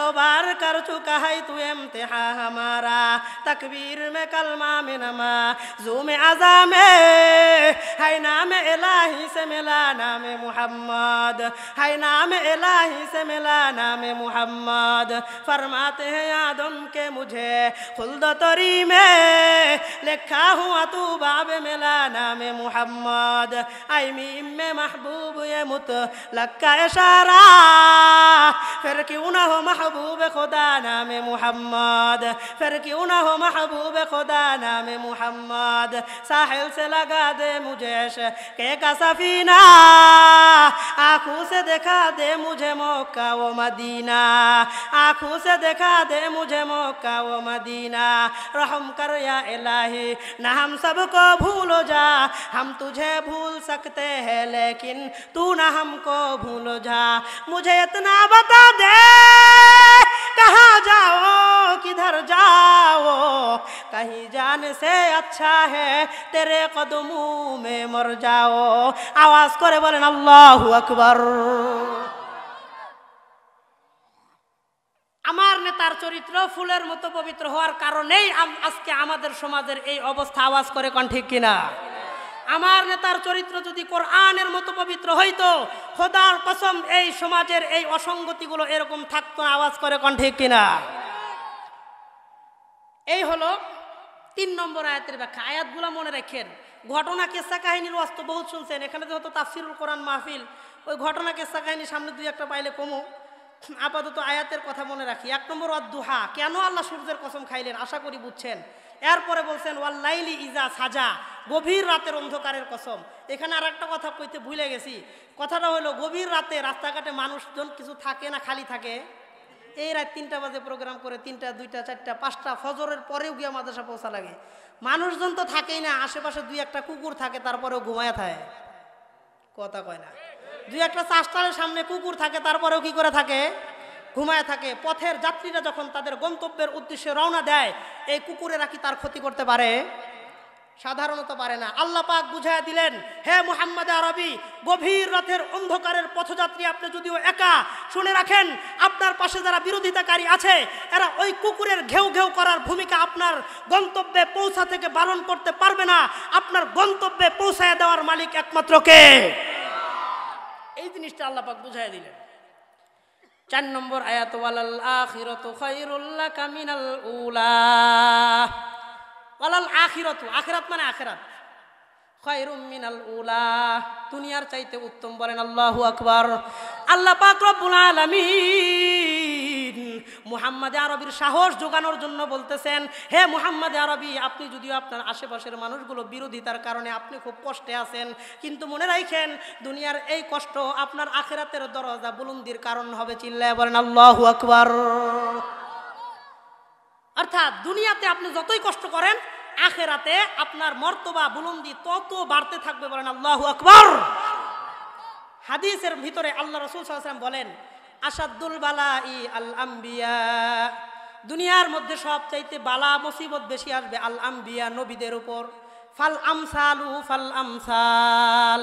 सौ बार कर चुका है तू इम्तिहा हमारा तकबीर में कलमा में नमा जूम अजा में है नाम इलाही से मिला नाम मोहम्मद है नाम इलाही से मिला नाम मोहम्मद फरमाते हैं यादम के मुझे खुल्द तरी में लिखा हुआ तू बाब मिला नाम मोहम्मद आईमीम में महबूब ये मुत लक्का इशारा फिर क्यों ना हो महबूब महबूब खुदा नाम मोहम्मद फिर क्यों ना हो महबूब खुदा नाम मोहम्मद साहिल से लगा दे मुझे के का सफीना आँखों से देखा दे मुझे मौका वो मदीना आँखों से देखा दे मुझे मौका वो मदीना रहम कर या इलाही ना हम सबको भूलो जा हम तुझे भूल सकते हैं लेकिन तू ना हमको भूलो जा मुझे इतना बता दे कहाँ जाओ किधर जाओ कहीं से अच्छा है तेरे कदमों में मर जाओ आवाज करे अल्लाह अकबर আমার নেতার চরিত্র ফুলের মতো পবিত্র হওয়ার কারণেই আজকে আমাদের সমাজের এই অবস্থা আওয়াজ করে কন ঠিক কিনা আমার নেতার চরিত্র যদি কোরআনের মতো পবিত্র হইতো খোদার কসম এই সমাজের এই অসঙ্গতিগুলো এরকম থাকতো আওয়াজ করে কন ঠিক কিনা এই হলো তিন নম্বর আয়াতের ব্যাখ্যা আয়াতগুলো মনে রাখেন ঘটনা কেসা কাহিনীর অস্ত্র বহুত শুনছেন এখানে যেহেতু তাফসিরুল কোরআন মাহফিল ওই ঘটনা কেসা কাহিনী সামনে দুই একটা পাইলে কমু আপাতত আয়াতের কথা মনে রাখি এক নম্বর অদ্দুহা কেন আল্লাহ সূর্যের কসম খাইলেন আশা করি বুঝছেন এরপরে বলছেন ওয়াল্লাইলি ইজা সাজা গভীর রাতের অন্ধকারের কসম এখানে আর একটা কথা কইতে ভুলে গেছি কথাটা হলো গভীর রাতে রাস্তাঘাটে মানুষজন কিছু থাকে না খালি থাকে এই রাত তিনটা বাজে প্রোগ্রাম করে তিনটা দুইটা চারটা পাঁচটা ফজরের পরেও গিয়ে মাদ্রাসা পৌঁছা লাগে মানুষজন তো থাকেই না আশেপাশে দুই একটা কুকুর থাকে তারপরেও ঘুমায় থাকে কথা কয় না দুই একটা চাষটারের সামনে কুকুর থাকে তারপরেও কি করে থাকে ঘুমায় থাকে পথের যাত্রীরা যখন তাদের গন্তব্যের উদ্দেশ্যে রওনা দেয় এই কুকুরেরা কি তার ক্ষতি করতে পারে সাধারণত পারে না আল্লাহ পাক বুঝাই দিলেন হে মোহাম্মদ আরবি গভীর রথের অন্ধকারের পথযাত্রী আপনি যদিও একা শুনে রাখেন আপনার পাশে যারা বিরোধিতাকারী আছে এরা ওই কুকুরের ঘেউ ঘেউ করার ভূমিকা আপনার গন্তব্যে পৌঁছা থেকে বারণ করতে পারবে না আপনার গন্তব্যে পৌঁছায় দেওয়ার মালিক একমাত্র কে এই জিনিসটা আল্লাপাক বুঝাই দিলেন চার নম্বর আয়াত আখিরত কামিনাল উলা আখেরাত মানে আখেরাত দুনিয়ার চাইতে উত্তম বলেন আল্লাহ আকবর আল্লাহ পাক রব্বুল মুহাম্মাদে আরবির সাহস যোগানোর জন্য বলতেছেন হে মুহাম্মাদে আরবি আপনি যদিও আপনার আশেপাশের মানুষগুলো বিরোধিতার কারণে আপনি খুব কষ্টে আছেন কিন্তু মনে রাখেন দুনিয়ার এই কষ্ট আপনার আখেরাতের দরজা বুলুন্দির কারণ হবে চিল্লায় বলেন আল্লাহ আকবর অর্থাৎ দুনিয়াতে আপনি যতই কষ্ট করেন আখেরাতে আপনার মর্তবা বুলন্দি তত বাড়তে থাকবে বলেন আল্লাহ আকবর হাদিসের ভিতরে আল্লাহ রসুল সাল্লাম বলেন আসাদুল বালা ই আল আম্বিয়া দুনিয়ার মধ্যে সব চাইতে বালা মুসিবত বেশি আসবে আল আম্বিয়া নবীদের উপর ফাল আমসালু ফাল আমসাল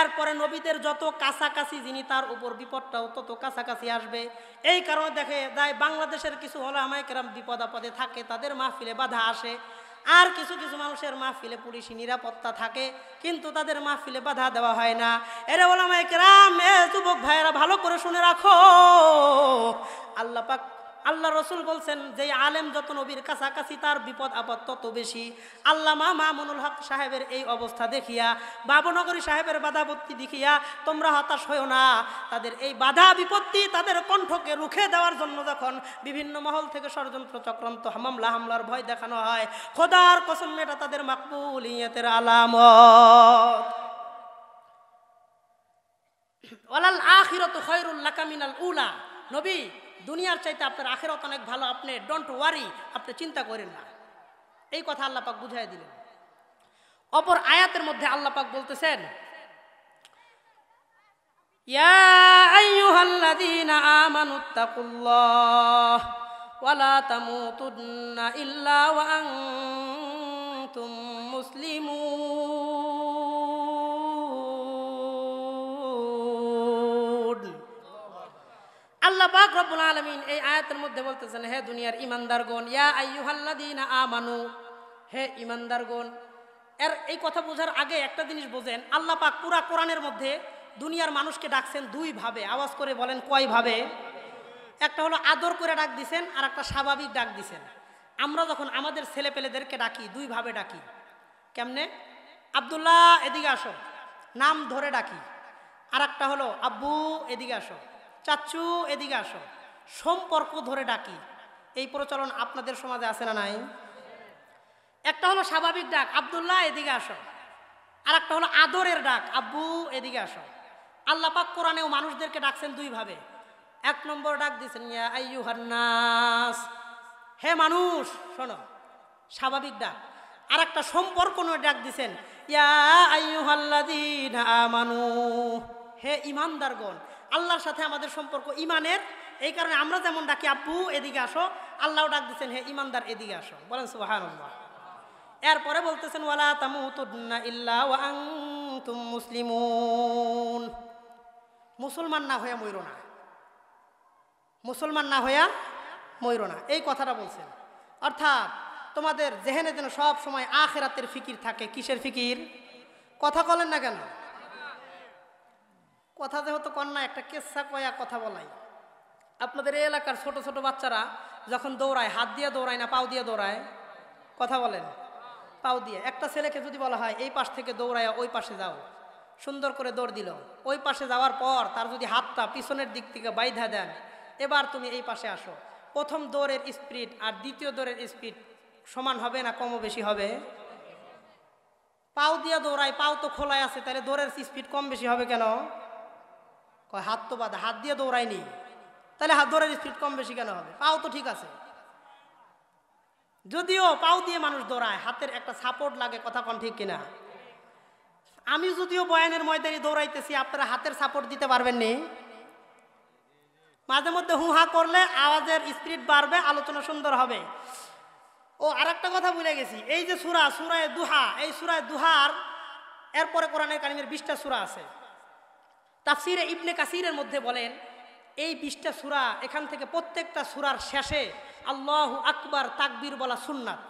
এরপরে নবীদের যত কাছাকাছি যিনি তার উপর বিপদটাও তত কাছাকাছি আসবে এই কারণে দেখে যায় বাংলাদেশের কিছু আমায় কেরাম বিপদ আপদে থাকে তাদের মাহফিলে বাধা আসে আর কিছু কিছু মানুষের মাহফিলে পুলিশি নিরাপত্তা থাকে কিন্তু তাদের মাহফিলে বাধা দেওয়া হয় না এরে বলাম রাম এ যুবক ভাইয়েরা ভালো করে শুনে রাখো আল্লাপাক আল্লাহ রসুল বলছেন যে আলেম যত নবীর কাছাকাছি তার বিপদ আপদ তত বেশি আল্লামা মামুনুল হক সাহেবের এই অবস্থা দেখিয়া বাবনগরী সাহেবের বত্তি দেখিয়া তোমরা হতাশ হয়েও না তাদের এই বাধা বিপত্তি তাদের কণ্ঠকে রুখে দেওয়ার জন্য যখন বিভিন্ন মহল থেকে ষড়যন্ত্র চক্রান্ত হামলা হামলার ভয় দেখানো হয় খোদার কসম এটা তাদের মাকবুল ইয়েতের আলাম ওলাল আখিরত খয়রুল উলা নবী দুনিয়ার চাইতে আপনার আখেরত অনেক ভালো আপনি ডোন্ট ওয়ারি আপনি চিন্তা করেন না এই কথা আল্লাপাক বুঝাই দিলেন অপর আয়াতের মধ্যে আল্লাপাক বলতেছেন মুসলিমুন আল্লাহ পাক রব্বুল আলমিন এই আয়াতের মধ্যে বলতেছেন হে দুনিয়ার ইমানদারগণ ইয়া আইহাল্লাদিন আমানু হে ইমানদারগণ এর এই কথা বোঝার আগে একটা জিনিস বোঝেন আল্লাহ পাক পুরা কোরআনের মধ্যে দুনিয়ার মানুষকে ডাকছেন দুই ভাবে আওয়াজ করে বলেন কয়ভাবে একটা হলো আদর করে ডাক দিছেন আর একটা স্বাভাবিক ডাক দিছেন আমরা যখন আমাদের ছেলে পেলেদেরকে ডাকি দুইভাবে ডাকি কেমনে আবদুল্লাহ এদিকে আসো নাম ধরে ডাকি আর একটা হলো আব্বু এদিকে আসো চাচ্চু এদিকে আসো সম্পর্ক ধরে ডাকি এই প্রচলন আপনাদের সমাজে আছে না নাই একটা হলো স্বাভাবিক ডাক আবদুল্লাহ এদিকে আসো আর একটা হলো আদরের ডাক আব্বু এদিকে আসো পাক কোরআনেও মানুষদেরকে ডাকছেন দুইভাবে এক নম্বর ডাক দিয়েছেন ইয়া হান্নাস হে মানুষ শোনো স্বাভাবিক ডাক আর একটা সম্পর্ক ডাক দিছেন ইয়া আইয়ু হাল্লাদিন আমানু হে ইমানদারগণ আল্লাহর সাথে আমাদের সম্পর্ক ইমানের এই কারণে আমরা যেমন ডাকি আব্বু এদিকে আসো আল্লাহ ডাক দিচ্ছেন হে ইমানদার এদিকে আসো বলেন সুহান এরপরে বলতেছেন ওয়ালা তামুতুন্না ইল্লা ওয়াং তুম মুসলিম মুসলমান না হইয়া ময়ূর না মুসলমান না হইয়া ময়ূর না এই কথাটা বলছেন অর্থাৎ তোমাদের জেহেনে যেন সব সময় আখেরাতের ফিকির থাকে কিসের ফিকির কথা বলেন না কেন কথা যেহেতু কন্যা একটা কেসা কয়া কথা বলাই আপনাদের এই এলাকার ছোট ছোট বাচ্চারা যখন দৌড়ায় হাত দিয়ে দৌড়ায় না পাও দিয়ে দৌড়ায় কথা বলেন পাও দিয়ে একটা ছেলেকে যদি বলা হয় এই পাশ থেকে দৌড়ায় ওই পাশে যাও সুন্দর করে দৌড় দিল ওই পাশে যাওয়ার পর তার যদি হাতটা পিছনের দিক থেকে বাইধা দেন এবার তুমি এই পাশে আসো প্রথম দৌড়ের স্পিড আর দ্বিতীয় দৌড়ের স্পিড সমান হবে না কমও বেশি হবে পাও দিয়ে দৌড়ায় পাও তো খোলায় আছে তাহলে দৌড়ের স্পিড কম বেশি হবে কেন কয় হাত তো বাদ হাত দিয়ে দৌড়ায়নি তাহলে হাত দৌড়াই স্পিড কম বেশি কেন হবে পাও তো ঠিক আছে যদিও পাও দিয়ে মানুষ দৌড়ায় হাতের একটা সাপোর্ট লাগে কথা কন ঠিক কিনা আমি যদিও বয়ানের ময়দানে দৌড়াইতেছি আপনারা হাতের সাপোর্ট দিতে পারবেন নি মাঝে মধ্যে হুহা করলে আওয়াজের স্পিড বাড়বে আলোচনা সুন্দর হবে ও আর একটা কথা ভুলে গেছি এই যে সুরা সুরায় দুহা এই সুরায় দুহার এরপরে কোরআনের কারিমের বিশটা সুরা আছে তাফসিরে ইবনে কাসিরের মধ্যে বলেন এই বিশটা সুরা এখান থেকে প্রত্যেকটা সুরার শেষে আল্লাহ আকবার তাকবির বলা সুননাথ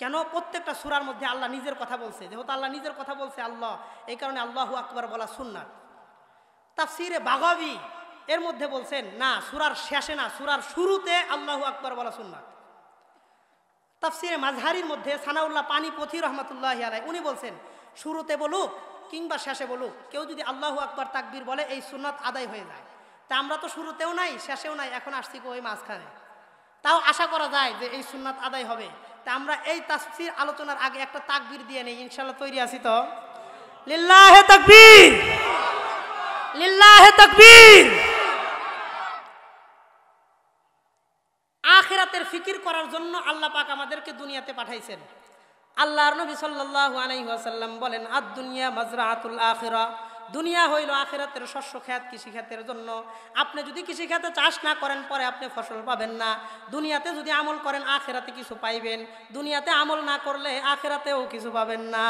কেন প্রত্যেকটা সুরার মধ্যে আল্লাহ নিজের কথা বলছে যেহেতু আল্লাহ নিজের কথা বলছে আল্লাহ এই কারণে আল্লাহ আকবার বলা সুননাথ তাফসিরে বাগাবি এর মধ্যে বলছেন না সুরার শেষে না সুরার শুরুতে আল্লাহ আকবার বলা সুননাথ তাফসিরে মাঝহারির মধ্যে সানাউল্লাহ পানি পথি রহমতুল্লাহ আলাই উনি বলছেন শুরুতে বলুক কিংবা শেষে বলুক কেউ যদি আল্লাহ আকবর তাকবির বলে এই সুনত আদায় হয়ে যায় তা আমরা তো শুরুতেও নাই শেষেও নাই এখন আসছি ওই মাঝখানে তাও আশা করা যায় যে এই সুনত আদায় হবে তা আমরা এই তাফসির আলোচনার আগে একটা তাকবির দিয়ে নেই ইনশাল্লাহ তৈরি আছি তো লিল্লাহে তাকবীর লিল্লাহে তাকবীর আখেরাতের ফিকির করার জন্য আল্লাহ পাক আমাদেরকে দুনিয়াতে পাঠাইছেন আল্লাহর নবী সাল্লাল্লাহু আলাইহি ওয়াসাল্লাম বলেন আদ দুনিয়া মাজরাআতুল আখিরা দুনিয়া হইল আখেরাতের শস্য খ্যাত কৃষিখাতের জন্য আপনি যদি কৃষিখাতে চাষ না করেন পরে আপনি ফসল পাবেন না দুনিয়াতে যদি আমল করেন আখেরাতে কিছু পাইবেন দুনিয়াতে আমল না করলে আখেরাতেও কিছু পাবেন না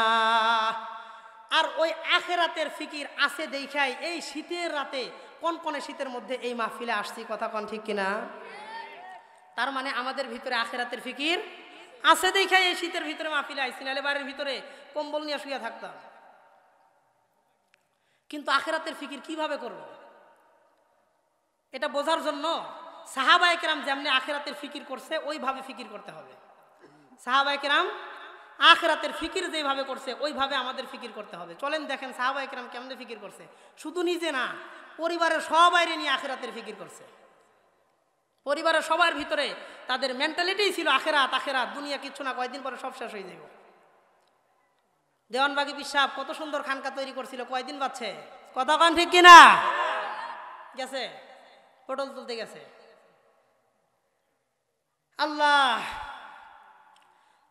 আর ওই আখেরাতের ফিকির আছে দেখাই এই শীতের রাতে কোন কোন শীতের মধ্যে এই মাহফিলে আসছি কথা কন ঠিক কিনা তার মানে আমাদের ভিতরে আখেরাতের ফিকির আছে দেখে এই শীতের ভিতরে মাহফিলে আইসি নাহলে বাড়ির ভিতরে কম্বল নিয়ে শুয়ে থাকতাম কিন্তু আখেরাতের ফিকির কিভাবে করব এটা বোঝার জন্য সাহাবায়কেরাম যেমনি আখেরাতের ফিকির করছে ওইভাবে ফিকির করতে হবে সাহাবায়কেরাম আখেরাতের ফিকির যেভাবে করছে ওইভাবে আমাদের ফিকির করতে হবে চলেন দেখেন সাহাবাইকরাম কেমনে ফিকির করছে শুধু নিজে না পরিবারের সবাইরে নিয়ে আখেরাতের ফিকির করছে পরিবারের সবার ভিতরে তাদের মেন্টালিটি ছিল আখেরাত আখেরাত দুনিয়া কিচ্ছু না কয়েকদিন পরে সব শেষ হয়ে যাব দেওয়ানবাগি বিশ্বাস কত সুন্দর খানকা তৈরি করছিল কয়দিন বাচ্ছে কান ঠিক কিনা গেছে পটল তুলতে গেছে আল্লাহ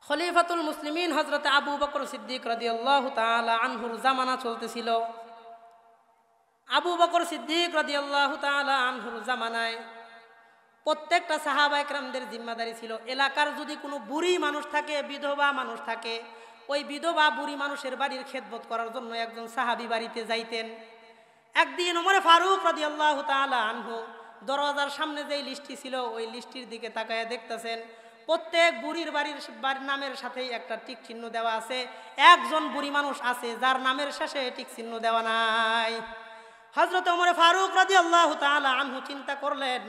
খলিফাতুল মুসলিমিন হজরত আবু বকর সিদ্দিক রদিয়াল্লাহ আল্লাহ আনহুর জামানা চলতেছিল আবু বকর সিদ্দিক রদিয়াল্লাহ আল্লাহ আনহুর জামানায় প্রত্যেকটা সাহাবা একরামদের জিম্মাদারি ছিল এলাকার যদি কোনো বুড়ি মানুষ থাকে বিধবা মানুষ থাকে ওই বিধবা বুড়ি মানুষের বাড়ির খেদবোধ করার জন্য একজন সাহাবি বাড়িতে যাইতেন একদিন ওমরে ফারুক রাজি আল্লাহ তালা আনহু দরজার সামনে যেই লিস্টি ছিল ওই লিস্টির দিকে তাকায় দেখতেছেন প্রত্যেক বুড়ির বাড়ির বাড়ির নামের সাথেই একটা টিক চিহ্ন দেওয়া আছে একজন বুড়ি মানুষ আছে যার নামের শেষে টিক চিহ্ন দেওয়া নাই হজরত ওমরে ফারুক রাজি আল্লাহ তালা আনহু চিন্তা করলেন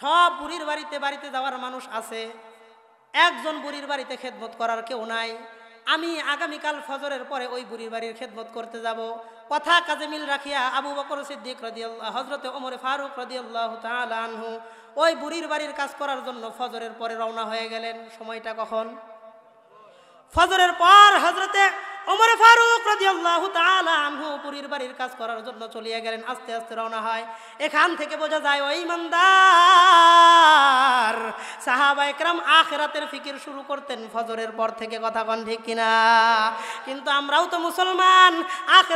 সব বুড়ির বাড়িতে বাড়িতে যাওয়ার মানুষ আছে একজন বুড়ির বাড়িতে খেদমত করার কেউ নাই আমি আগামীকাল ফজরের পরে ওই বুড়ির বাড়ির খেদমত করতে যাব কথা কাজে মিল রাখিয়া আবু বকর সিদ্দিক রদিয়াল্লাহ হজরতে ওমর ফারুক রদিয়াল্লাহ তাহু ওই বুড়ির বাড়ির কাজ করার জন্য ফজরের পরে রওনা হয়ে গেলেন সময়টা কখন ফজরের পর হজরতে ওমর ফারুক রাদিয়াল্লাহু তাআলা আনহু পুরীর বাড়ির কাজ করার জন্য চলিয়া গেলেন আস্তে আস্তে রওনা হয় এখান থেকে বোঝা যায় ওই ইমানদার সাহাবা একরাম রাতের ফিকির শুরু করতেন ফজরের পর থেকে কথা কন ঠিক কিনা কিন্তু আমরাও তো মুসলমান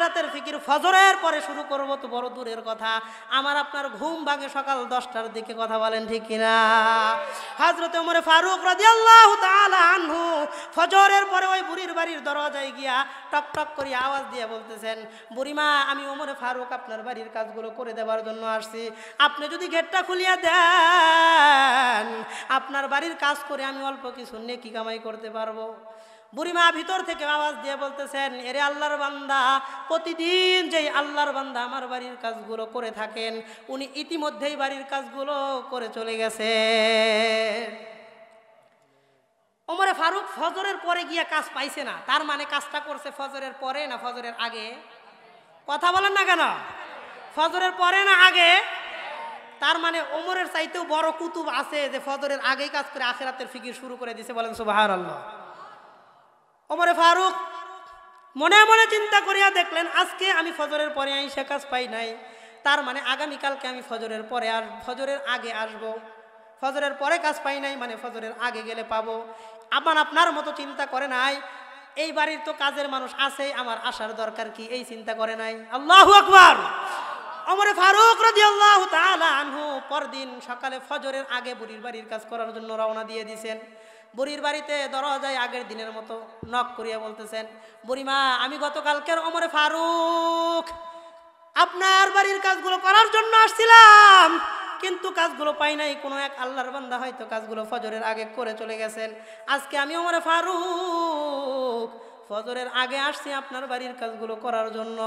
রাতের ফিকির ফজরের পরে শুরু করব তো বড় দূরের কথা আমার আপনার ঘুম ভাঙে সকাল দশটার দিকে কথা বলেন ঠিক কিনা হযরত ওমর ফারুক রাদিয়াল্লাহু তাআলা আনহু ফজরের পরে ওই বুড়ির বাড়ির দরজায় গিয়া টপ টপ করে আওয়াজ দিয়ে বলতেছেন বুড়িমা আমি ওমরে ফারুক আপনার বাড়ির কাজগুলো করে দেওয়ার জন্য আসছি আপনি যদি গেটটা খুলিয়া দেন আপনার বাড়ির কাজ করে আমি অল্প কিছু নেকি কামাই করতে পারবো বুড়িমা ভিতর থেকে আওয়াজ দিয়ে বলতেছেন এরে আল্লাহর বান্দা প্রতিদিন যেই আল্লাহর বান্দা আমার বাড়ির কাজগুলো করে থাকেন উনি ইতিমধ্যেই বাড়ির কাজগুলো করে চলে গেছে ওমরে ফারুক ফজরের পরে গিয়া কাজ পাইছে না তার মানে কাজটা করছে ফজরের পরে না ফজরের আগে কথা বলেন না কেন ফজরের পরে না আগে তার মানে ওমরের চাইতেও বড় কুতুব আছে যে ফজরের আগেই কাজ করে আখেরাতের ফিকির শুরু করে দিছে বলেন সুবাহার আল্লাহ ওমরে ফারুক মনে মনে চিন্তা করিয়া দেখলেন আজকে আমি ফজরের পরে সে কাজ পাই নাই তার মানে আগামীকালকে আমি ফজরের পরে আর ফজরের আগে আসবো ফজরের পরে কাজ পাই নাই মানে ফজরের আগে গেলে পাবো আবার আপনার মতো চিন্তা করে নাই এই বাড়ির তো কাজের মানুষ আছে আমার আসার দরকার কি এই চিন্তা করে নাই আল্লাহ আকবর অমরে ফারুক রাজি আল্লাহ আনহু পরদিন সকালে ফজরের আগে বুড়ির বাড়ির কাজ করার জন্য রওনা দিয়ে দিয়েছেন বুড়ির বাড়িতে দরজায় আগের দিনের মতো নখ করিয়া বলতেছেন বুড়িমা আমি গতকালকের অমরে ফারুক আপনার বাড়ির কাজগুলো করার জন্য আসছিলাম কিন্তু কাজগুলো পাই নাই কোনো এক আল্লাহর বান্দা হয়তো কাজগুলো ফজরের আগে করে চলে গেছেন আজকে আমি ওমরে ফারুক ফজরের আগে আসছি আপনার বাড়ির কাজগুলো করার জন্য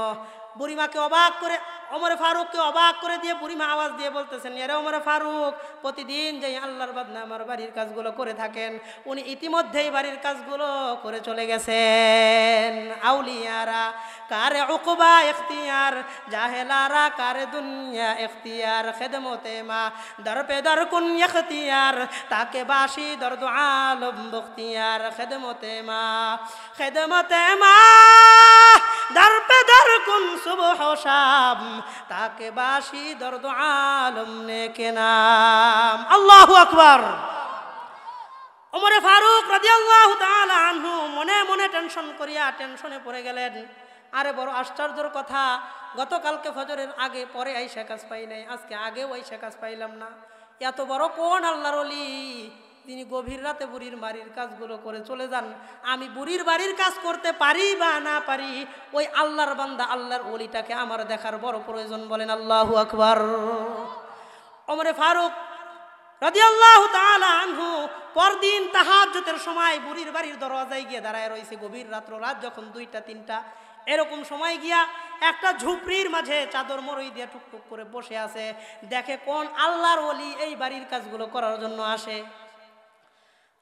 বুড়িমাকে অবাক করে অমরে ফারুককে অবাক করে দিয়ে বুড়িমা আওয়াজ দিয়ে বলতেছেন এরা অমরে ফারুক প্রতিদিন যে আল্লাহর বাদনা আমার বাড়ির কাজগুলো করে থাকেন উনি ইতিমধ্যেই বাড়ির কাজগুলো করে চলে গেছেন আউলিয়ারা কারে অকবা এখতিয়ার জাহেলারা কারে দুনিয়া এখতিয়ার খেদমতে মা দরপে কুন এখতিয়ার তাকে বাসি দর্দ আলম বখতিয়ার খেদমতে মা খেদমতে মা দরপে দরকুন সুবহ শাম তাকে বাসি দর্দ আলম নেকে নাম আল্লাহু আকবার ওমরে ফারুক রাদিয়াল্লাহু তাআলা আনহু মনে মনে টেনশন করিয়া টেনশনে পড়ে গেলেন আরে বড় আশ্চর্যর কথা গতকালকে ফজরের আগে পরে আইসা কাজ পাই নাই আজকে আগেও আইসা কাজ পাইলাম না এত বড় কোন আল্লাহর অলি তিনি গভীর রাতে বুড়ির বাড়ির কাজগুলো করে চলে যান আমি বুড়ির বাড়ির কাজ করতে পারি বা না পারি ওই আল্লাহর বান্দা আল্লাহর অলিটাকে আমার দেখার বড় প্রয়োজন বলেন আল্লাহু আকবর অমরে ফারুক রদিয়াল্লাহ তালা আনহু পরদিন তাহাজ্যতের সময় বুড়ির বাড়ির দরওয়াজায় গিয়ে দাঁড়ায় রয়েছে গভীর রাত্র রাত যখন দুইটা তিনটা এরকম সময় গিয়া একটা ঝুপড়ির মাঝে চাদর মরই দিয়ে টুকটুক করে বসে আছে দেখে কোন আল্লাহর ওলি এই বাড়ির কাজগুলো করার জন্য আসে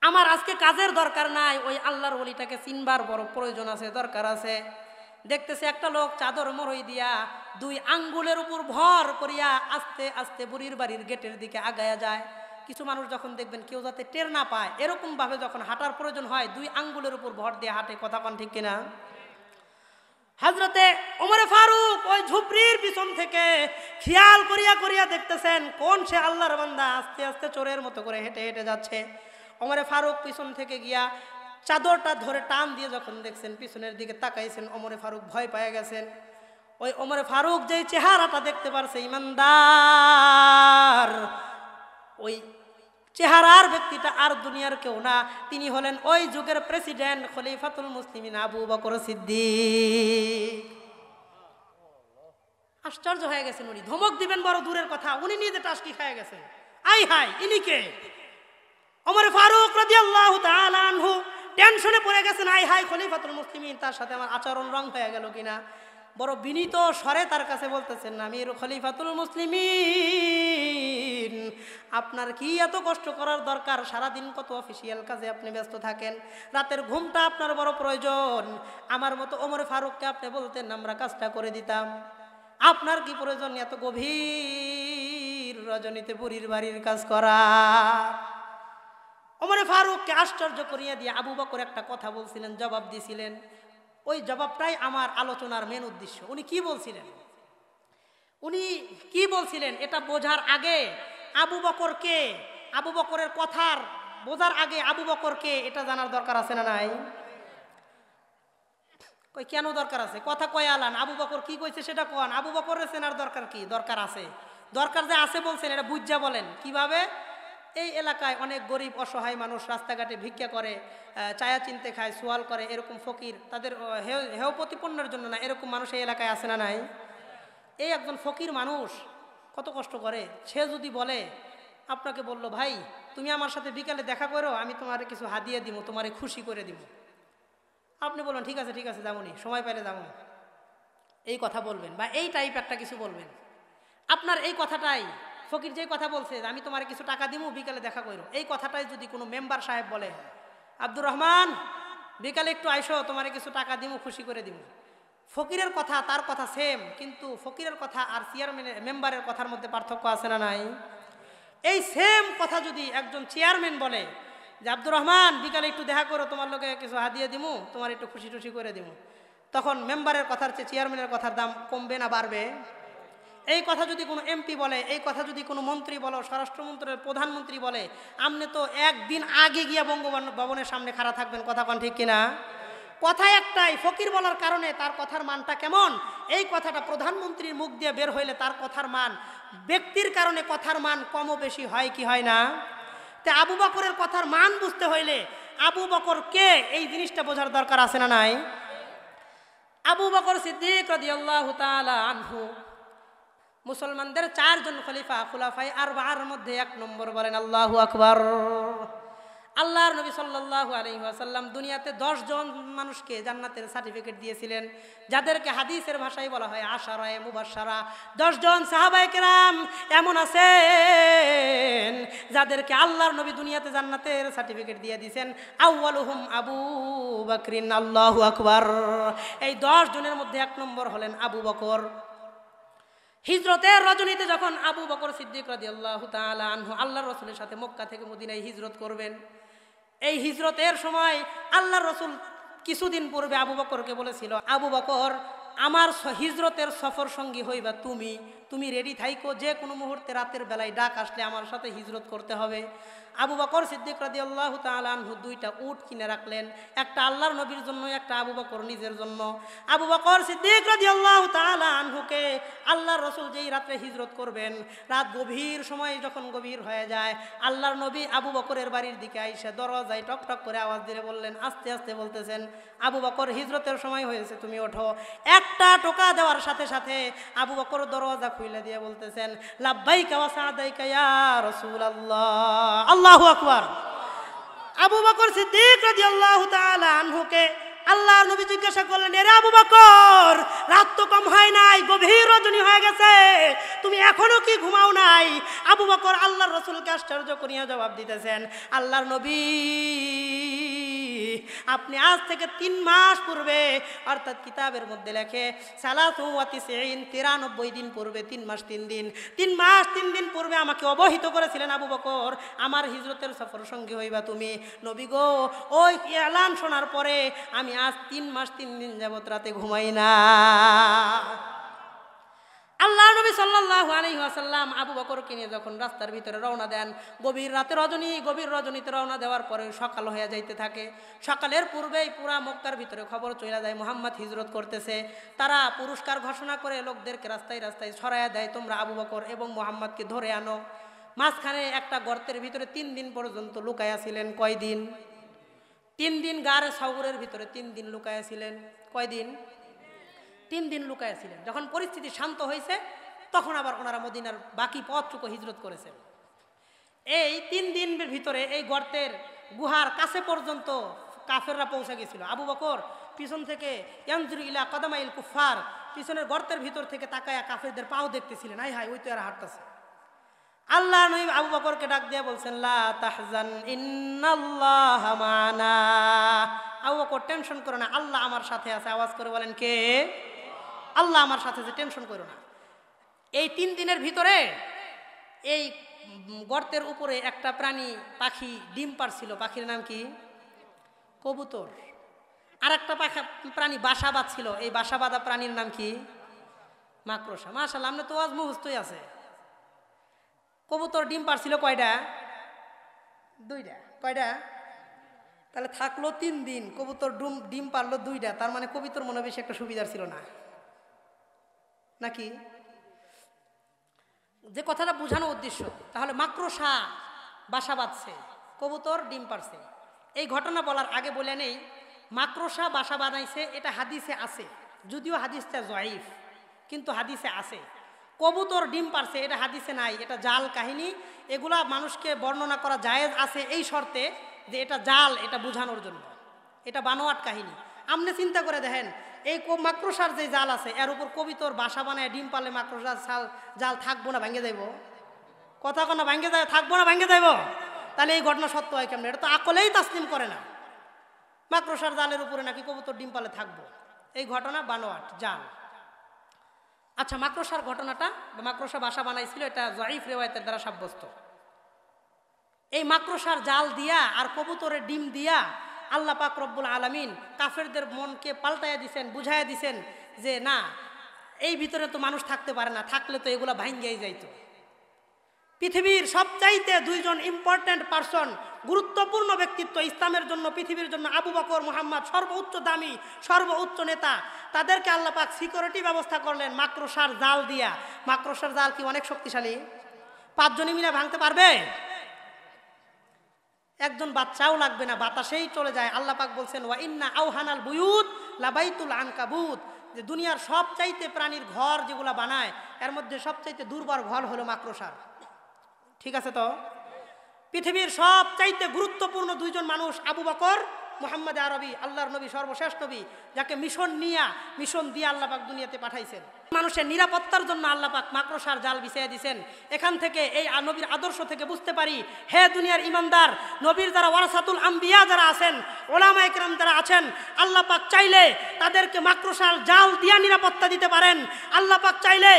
আমার আজকে কাজের দরকার নাই ওই আল্লাহর বলিটাকে চিনবার বড় প্রয়োজন আছে দরকার আছে দেখতেছে একটা লোক চাদর মরই দিয়া দুই আঙ্গুলের উপর ভর করিয়া আস্তে আস্তে বুড়ির বাড়ির গেটের দিকে আগায়া যায় কিছু মানুষ যখন দেখবেন কেউ যাতে টের না পায় এরকমভাবে যখন হাঁটার প্রয়োজন হয় দুই আঙ্গুলের উপর ভর দিয়ে হাঁটে কথা পান ঠিক কিনা হাজরতে ওমরে ফারুক ওই ঝুপড়ির পিছন থেকে খেয়াল করিয়া করিয়া দেখতেছেন কোন সে আল্লাহর বান্দা আস্তে আস্তে চোরের মতো করে হেঁটে হেঁটে যাচ্ছে অমরে ফারুক পিছন থেকে গিয়া চাদরটা ধরে টান দিয়ে যখন দেখছেন পিছনের দিকে তাকাইছেন অমরে ফারুক ভয় পায়ে গেছেন ওই অমরে ফারুক যে চেহারাটা দেখতে পারছে ইমানদার ওই চেহারার ব্যক্তিটা আর দুনিয়ার কেউ না তিনি হলেন ওই যুগের প্রেসিডেন্ট খলিফাতুল মুসলিমিন আবু বকর সিদ্দি আশ্চর্য হয়ে গেছেন উনি ধমক দিবেন বড় দূরের কথা উনি নিজে টাস্কি খেয়ে গেছেন আই হাই ইনি কে অমর ফারুক রাজি আল্লাহ আনহু টেনশনে পড়ে গেছেন আই হাই খলিফাতুল মুসলিমিন তার সাথে আমার আচরণ রং হয়ে গেল কিনা বড় বিনীত স্বরে তার কাছে বলতেছেন আমির খলিফাতুল মুসলিমিন আপনার কি এত কষ্ট করার দরকার সারাদিন কত অফিসিয়াল কাজে আপনি ব্যস্ত থাকেন রাতের ঘুমটা আপনার বড় প্রয়োজন আমার মতো ওমর ফারুককে আপনি বলতেন আমরা কাজটা করে দিতাম আপনার কি প্রয়োজন এত গভীর রজনীতে পুরীর বাড়ির কাজ করা ওমরে ফারুককে আশ্চর্য করিয়া দিয়ে আবু বকর একটা কথা বলছিলেন জবাব দিছিলেন ওই জবাবটাই আমার আলোচনার মেন উদ্দেশ্য উনি কি বলছিলেন উনি কি বলছিলেন এটা বোঝার আগে আবু বকরকে আবু বকরের কথার বোঝার আগে আবু বকরকে এটা জানার দরকার আছে না নাই কই কেন দরকার আছে কথা কয় আলান আবু বকর কি কইছে সেটা কন আবু বকরের চেনার দরকার কি দরকার আছে দরকার যে আছে বলছেন এটা বুঝা বলেন কিভাবে এই এলাকায় অনেক গরিব অসহায় মানুষ রাস্তাঘাটে ভিক্ষা করে চায়া চিনতে খায় সোয়াল করে এরকম ফকির তাদের হেও প্রতিপন্নের জন্য না এরকম মানুষ এই এলাকায় আসে না নাই এই একজন ফকির মানুষ কত কষ্ট করে সে যদি বলে আপনাকে বলল ভাই তুমি আমার সাথে বিকালে দেখা করো আমি তোমার কিছু হাদিয়ে দিব তোমারে খুশি করে দিব আপনি বলুন ঠিক আছে ঠিক আছে যাবনি সময় পাইলে যাবো এই কথা বলবেন বা এই টাইপ একটা কিছু বলবেন আপনার এই কথাটাই ফকির যে কথা বলছে আমি তোমার কিছু টাকা দিব বিকালে দেখা করো এই কথাটাই যদি কোনো মেম্বার সাহেব বলে আব্দুর রহমান বিকালে একটু আইসো তোমার কিছু টাকা দিব খুশি করে দিব ফকিরের কথা তার কথা সেম কিন্তু ফকিরের কথা আর চেয়ারম্যানের মেম্বারের কথার মধ্যে পার্থক্য আছে না নাই এই সেম কথা যদি একজন চেয়ারম্যান বলে যে আব্দুর রহমান বিকালে একটু দেখা করো তোমার লোকে কিছু হাত দিয়ে দিব তোমার একটু খুশি টুশি করে দিব তখন মেম্বারের কথার চেয়ে চেয়ারম্যানের কথার দাম কমবে না বাড়বে এই কথা যদি কোনো এমপি বলে এই কথা যদি কোনো মন্ত্রী বলো স্বরাষ্ট্রমন্ত্রীর প্রধানমন্ত্রী বলে আপনি তো একদিন আগে গিয়ে ভবনের সামনে খাড়া থাকবেন কথা কন ঠিক কিনা কথা একটাই ফকির বলার কারণে তার কথার মানটা কেমন এই কথাটা প্রধানমন্ত্রীর মুখ দিয়ে বের হইলে তার কথার মান ব্যক্তির কারণে কথার মান কমও বেশি হয় কি হয় না তে আবু বকরের কথার মান বুঝতে হইলে আবু বকর কে এই জিনিসটা বোঝার দরকার আছে না নাই আবু বকর সিদ্দিক রদিয়াল্লাহ তালা আনহু মুসলমানদের চারজন খলিফা খুলাফাই আর বার মধ্যে এক নম্বর বলেন আল্লাহ আকবর আল্লাহর নবী সাল্লাহ আলহিহাসাল্লাম দুনিয়াতে জন মানুষকে জান্নাতের সার্টিফিকেট দিয়েছিলেন যাদেরকে হাদিসের ভাষায় বলা হয় আশারায় মুবাসারা দশজন সাহাবাইকেরাম এমন আছেন যাদেরকে আল্লাহর নবী দুনিয়াতে জান্নাতের সার্টিফিকেট দিয়ে দিয়েছেন হুম আবু বকরিন আল্লাহ আকবর এই দশ জনের মধ্যে এক নম্বর হলেন আবু বকর হিজরতের রজনীতে যখন আবু বকর সিদ্দিক রাজি আল্লাহ আনহু আল্লাহ রসুলের সাথে মক্কা থেকে মদিনায় হিজরত করবেন এই হিজরতের সময় আল্লাহ রসুল কিছুদিন পূর্বে আবু বকরকে বলেছিল আবু বকর আমার হিজরতের সফর সঙ্গী হইবা তুমি তুমি রেডি থাইকো যে কোনো মুহূর্তে রাতের বেলায় ডাক আসলে আমার সাথে হিজরত করতে হবে আবু বকর সিদ্দিক রাজি আল্লাহ তালানহু দুইটা উট কিনে রাখলেন একটা আল্লাহর নবীর জন্য একটা আবু বকর নিজের জন্য আবু বকর সিদ্দিক রাজি আল্লাহ তালানহুকে আল্লাহর রসুল যেই রাত্রে হিজরত করবেন রাত গভীর সময়ে যখন গভীর হয়ে যায় আল্লাহর নবী আবু বকরের বাড়ির দিকে আইসে দরজায় টকটক করে আওয়াজ দিয়ে বললেন আস্তে আস্তে বলতেছেন আবু বকর হিজরতের সময় হয়েছে তুমি ওঠো একটা টোকা দেওয়ার সাথে সাথে আবু বকর দরজা খুলে দিয়ে বলতেছেন লাভবাইকা ওয়া সাদাইকা রসুল আল্লাহ আল্লাহ আল্লাহ আকবর আবু বকর সিদ্দিক রাজি আল্লাহ আনহুকে আল্লাহ নবী জিজ্ঞাসা করলেন এরে আবু বকর রাত তো কম হয় নাই গভীর রজনী হয়ে গেছে তুমি এখনো কি ঘুমাও নাই আবু বকর আল্লাহর রসুলকে আশ্চর্য করিয়া জবাব দিতেছেন আল্লাহর নবী আপনি আজ থেকে তিন মাস পূর্বে অর্থাৎ কিতাবের মধ্যে লেখে সালাসিন তিরানব্বই দিন পূর্বে তিন মাস তিন দিন তিন মাস তিন দিন পূর্বে আমাকে অবহিত করেছিলেন আবু বকর আমার হিজরতের সফর সঙ্গী হইবা তুমি নবী গো ওই এলান শোনার পরে আমি আজ তিন মাস তিন দিন যাবত রাতে ঘুমাই না আল্লাহ নবী সাল্লাহ আলহিহাসাল্লাম আবু বকরকে নিয়ে যখন রাস্তার ভিতরে রওনা দেন গভীর রাতে রজনী গভীর রজনীতে রওনা দেওয়ার পরে সকাল হয়ে যাইতে থাকে সকালের পূর্বেই পুরা মক্কার ভিতরে খবর চলে যায় মোহাম্মদ হিজরত করতেছে তারা পুরস্কার ঘোষণা করে লোকদেরকে রাস্তায় রাস্তায় ছড়াইয়া দেয় তোমরা আবু বকর এবং মোহাম্মদকে ধরে আনো মাঝখানে একটা গর্তের ভিতরে তিন দিন পর্যন্ত লুকাইয়া ছিলেন কয়দিন তিন দিন গার সাগরের ভিতরে তিন দিন লুকাইয়া ছিলেন কয়দিন তিন দিন লুকাইয়াছিলেন যখন পরিস্থিতি শান্ত হয়েছে তখন আবার ওনারা মদিনার বাকি পথটুকু হিজরত করেছেন এই তিন দিনের ভিতরে এই গর্তের গুহার কাছে পর্যন্ত কাফেররা পৌঁছে গেছিল আবু বকর পিছন থেকে ইয়ানজুর ইলা কদামাইল কুফার পিছনের গর্তের ভিতর থেকে তাকায়া কাফেরদের পাও দেখতেছিলেন আই হাই ওই তো এরা হাঁটতেছে আল্লাহ নই আবু বকরকে ডাক দিয়ে বলছেন লা তাহজান ইন্নাল্লাহ মানা আবু বকর টেনশন করে না আল্লাহ আমার সাথে আছে আওয়াজ করে বলেন কে আল্লাহ আমার সাথে যে টেনশন করো না এই তিন দিনের ভিতরে এই গর্তের উপরে একটা প্রাণী পাখি ডিম পারছিল পাখির নাম কি কবুতর আর একটা পাখা প্রাণী বাসা বাঁধছিল এই বাসা বাঁধা প্রাণীর নাম কি মাকড়সা মাসাল আমি তো আজ মুহস্তই আছে কবুতর ডিম পারছিল কয়টা দুইটা কয়টা তাহলে থাকলো তিন দিন কবুতর ডুম ডিম পারলো দুইটা তার মানে কবিতর মনে বেশি একটা সুবিধার ছিল না নাকি যে কথাটা বোঝানো উদ্দেশ্য তাহলে মাক্রসা বাসা বাঁধছে কবুতর ডিম পারছে এই ঘটনা বলার আগে বলে নেই মাক্রসা বাসা বানাইছে এটা হাদিসে আছে যদিও হাদিসটা জয়ীফ কিন্তু হাদিসে আছে কবুতর ডিম পারছে এটা হাদিসে নাই এটা জাল কাহিনী এগুলা মানুষকে বর্ণনা করা জায়েজ আছে এই শর্তে যে এটা জাল এটা বোঝানোর জন্য এটা বানোয়াট কাহিনী আপনি চিন্তা করে দেখেন এই মাকড়সার যে জাল আছে এর উপর কবিতর বাসা বানায় ডিম পালে মাকড়সার জাল জাল থাকবো না ভাঙে যাইব কথা কোনো ভাঙে যায় থাকবো না ভাঙে যাইব তাহলে এই ঘটনা সত্য হয় কেমন এটা তো আকলেই তাসলিম করে না মাকড়সার জালের উপরে নাকি কবুতর ডিম পালে থাকবো এই ঘটনা বানোয়াট জাল আচ্ছা মাকড়সার ঘটনাটা বা মাকড়সা বাসা বানাইছিল এটা জয়ীফ রেওয়ায়তের দ্বারা সাব্যস্ত এই মাকড়সার জাল দিয়া আর কবুতরের ডিম দিয়া আল্লাহ পাক রব্বুল আলমিন কাফেরদের মনকে পাল্টাইয়া দিছেন বুঝাইয়া দিছেন যে না এই ভিতরে তো মানুষ থাকতে পারে না থাকলে তো এগুলো ভাঙিয়ে যাইত পৃথিবীর সবচাইতে দুইজন ইম্পর্ট্যান্ট পার্সন গুরুত্বপূর্ণ ব্যক্তিত্ব ইসলামের জন্য পৃথিবীর জন্য আবু বকর মোহাম্মদ সর্বোচ্চ দামি সর্বোচ্চ নেতা তাদেরকে আল্লাহ পাক সিকিউরিটি ব্যবস্থা করলেন মাক্রসার জাল দিয়া মাক্রসার জাল কি অনেক শক্তিশালী পাঁচজনই মিলে ভাঙতে পারবে একজন বাচ্চাও লাগবে না বাতাসেই চলে যায় আল্লাহ পাক বলছেন ওয়া ইন্না আউহানাল বুয়ুত লাবাইতুল আনকাবুত যে দুনিয়ার সবচাইতে প্রাণীর ঘর যেগুলো বানায় এর মধ্যে সবচাইতে দুর্বল ঘর হলো মাকড়সার ঠিক আছে তো পৃথিবীর সবচাইতে গুরুত্বপূর্ণ দুইজন মানুষ আবু বকর মোহাম্মদ আরবি আল্লাহর নবী সর্বশেষ নবী যাকে মিশন নিয়া মিশন দিয়ে আল্লাপাক দুনিয়াতে পাঠাইছেন মানুষের নিরাপত্তার জন্য আল্লাহ পাক মাকড়সার জাল বিছিয়ে দিয়েছেন এখান থেকে এই নবীর আদর্শ থেকে বুঝতে পারি হে দুনিয়ার ইমানদার নবীর যারা ওয়ারাসাতুল আম্বিয়া যারা আছেন ওলামা একরাম যারা আছেন আল্লাহ পাক চাইলে তাদেরকে মাকড়সার জাল দিয়া নিরাপত্তা দিতে পারেন আল্লাহ পাক চাইলে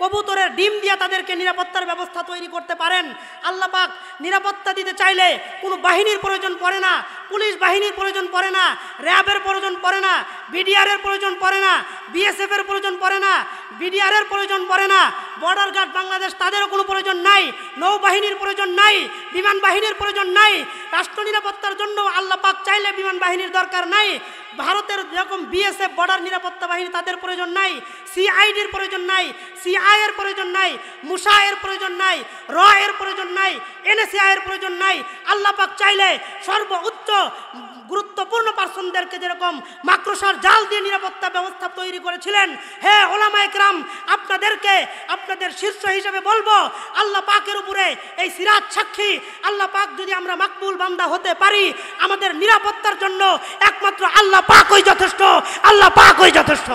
কবুতরের ডিম দিয়ে তাদেরকে নিরাপত্তার ব্যবস্থা তৈরি করতে পারেন আল্লাহ পাক নিরাপত্তা দিতে চাইলে কোনো বাহিনীর প্রয়োজন পড়ে না পুলিশ বাহিনীর প্রয়োজন পড়ে না র্যাবের প্রয়োজন পড়ে না বিডিআরের প্রয়োজন পড়ে না বিএসএফের প্রয়োজন পড়ে না বিডিআরের প্রয়োজন পড়ে না বর্ডার গার্ড বাংলাদেশ তাদেরও কোনো প্রয়োজন নাই নৌবাহিনীর প্রয়োজন নাই বিমান বাহিনীর প্রয়োজন নাই রাষ্ট্র নিরাপত্তার জন্য আল্লাহ পাক চাইলে বিমান বাহিনীর দরকার নাই ভারতের যেরকম বিএসএফ বর্ডার নিরাপত্তা বাহিনী তাদের প্রয়োজন নাই সিআইডির প্রয়োজন নাই সিআইয়ের প্রয়োজন নাই মুসা এর প্রয়োজন নাই র এর প্রয়োজন নাই এর প্রয়োজন নাই আল্লাপাক চাইলে সর্বোচ্চ গুরুত্বপূর্ণ পার্সনদেরকে যেরকম মাকড়সার জাল দিয়ে নিরাপত্তা ব্যবস্থা তৈরি করেছিলেন হে ওলামায়করাম আপনাদেরকে আপনাদের শীর্ষ হিসেবে বলবো আল্লাহ পাকের উপরে এই সিরাজ সাক্ষী আল্লাহ পাক যদি আমরা মাকবুল বান্দা হতে পারি আমাদের নিরাপত্তার জন্য একমাত্র আল্লাহ পাকই যথেষ্ট আল্লাহ পাকই যথেষ্ট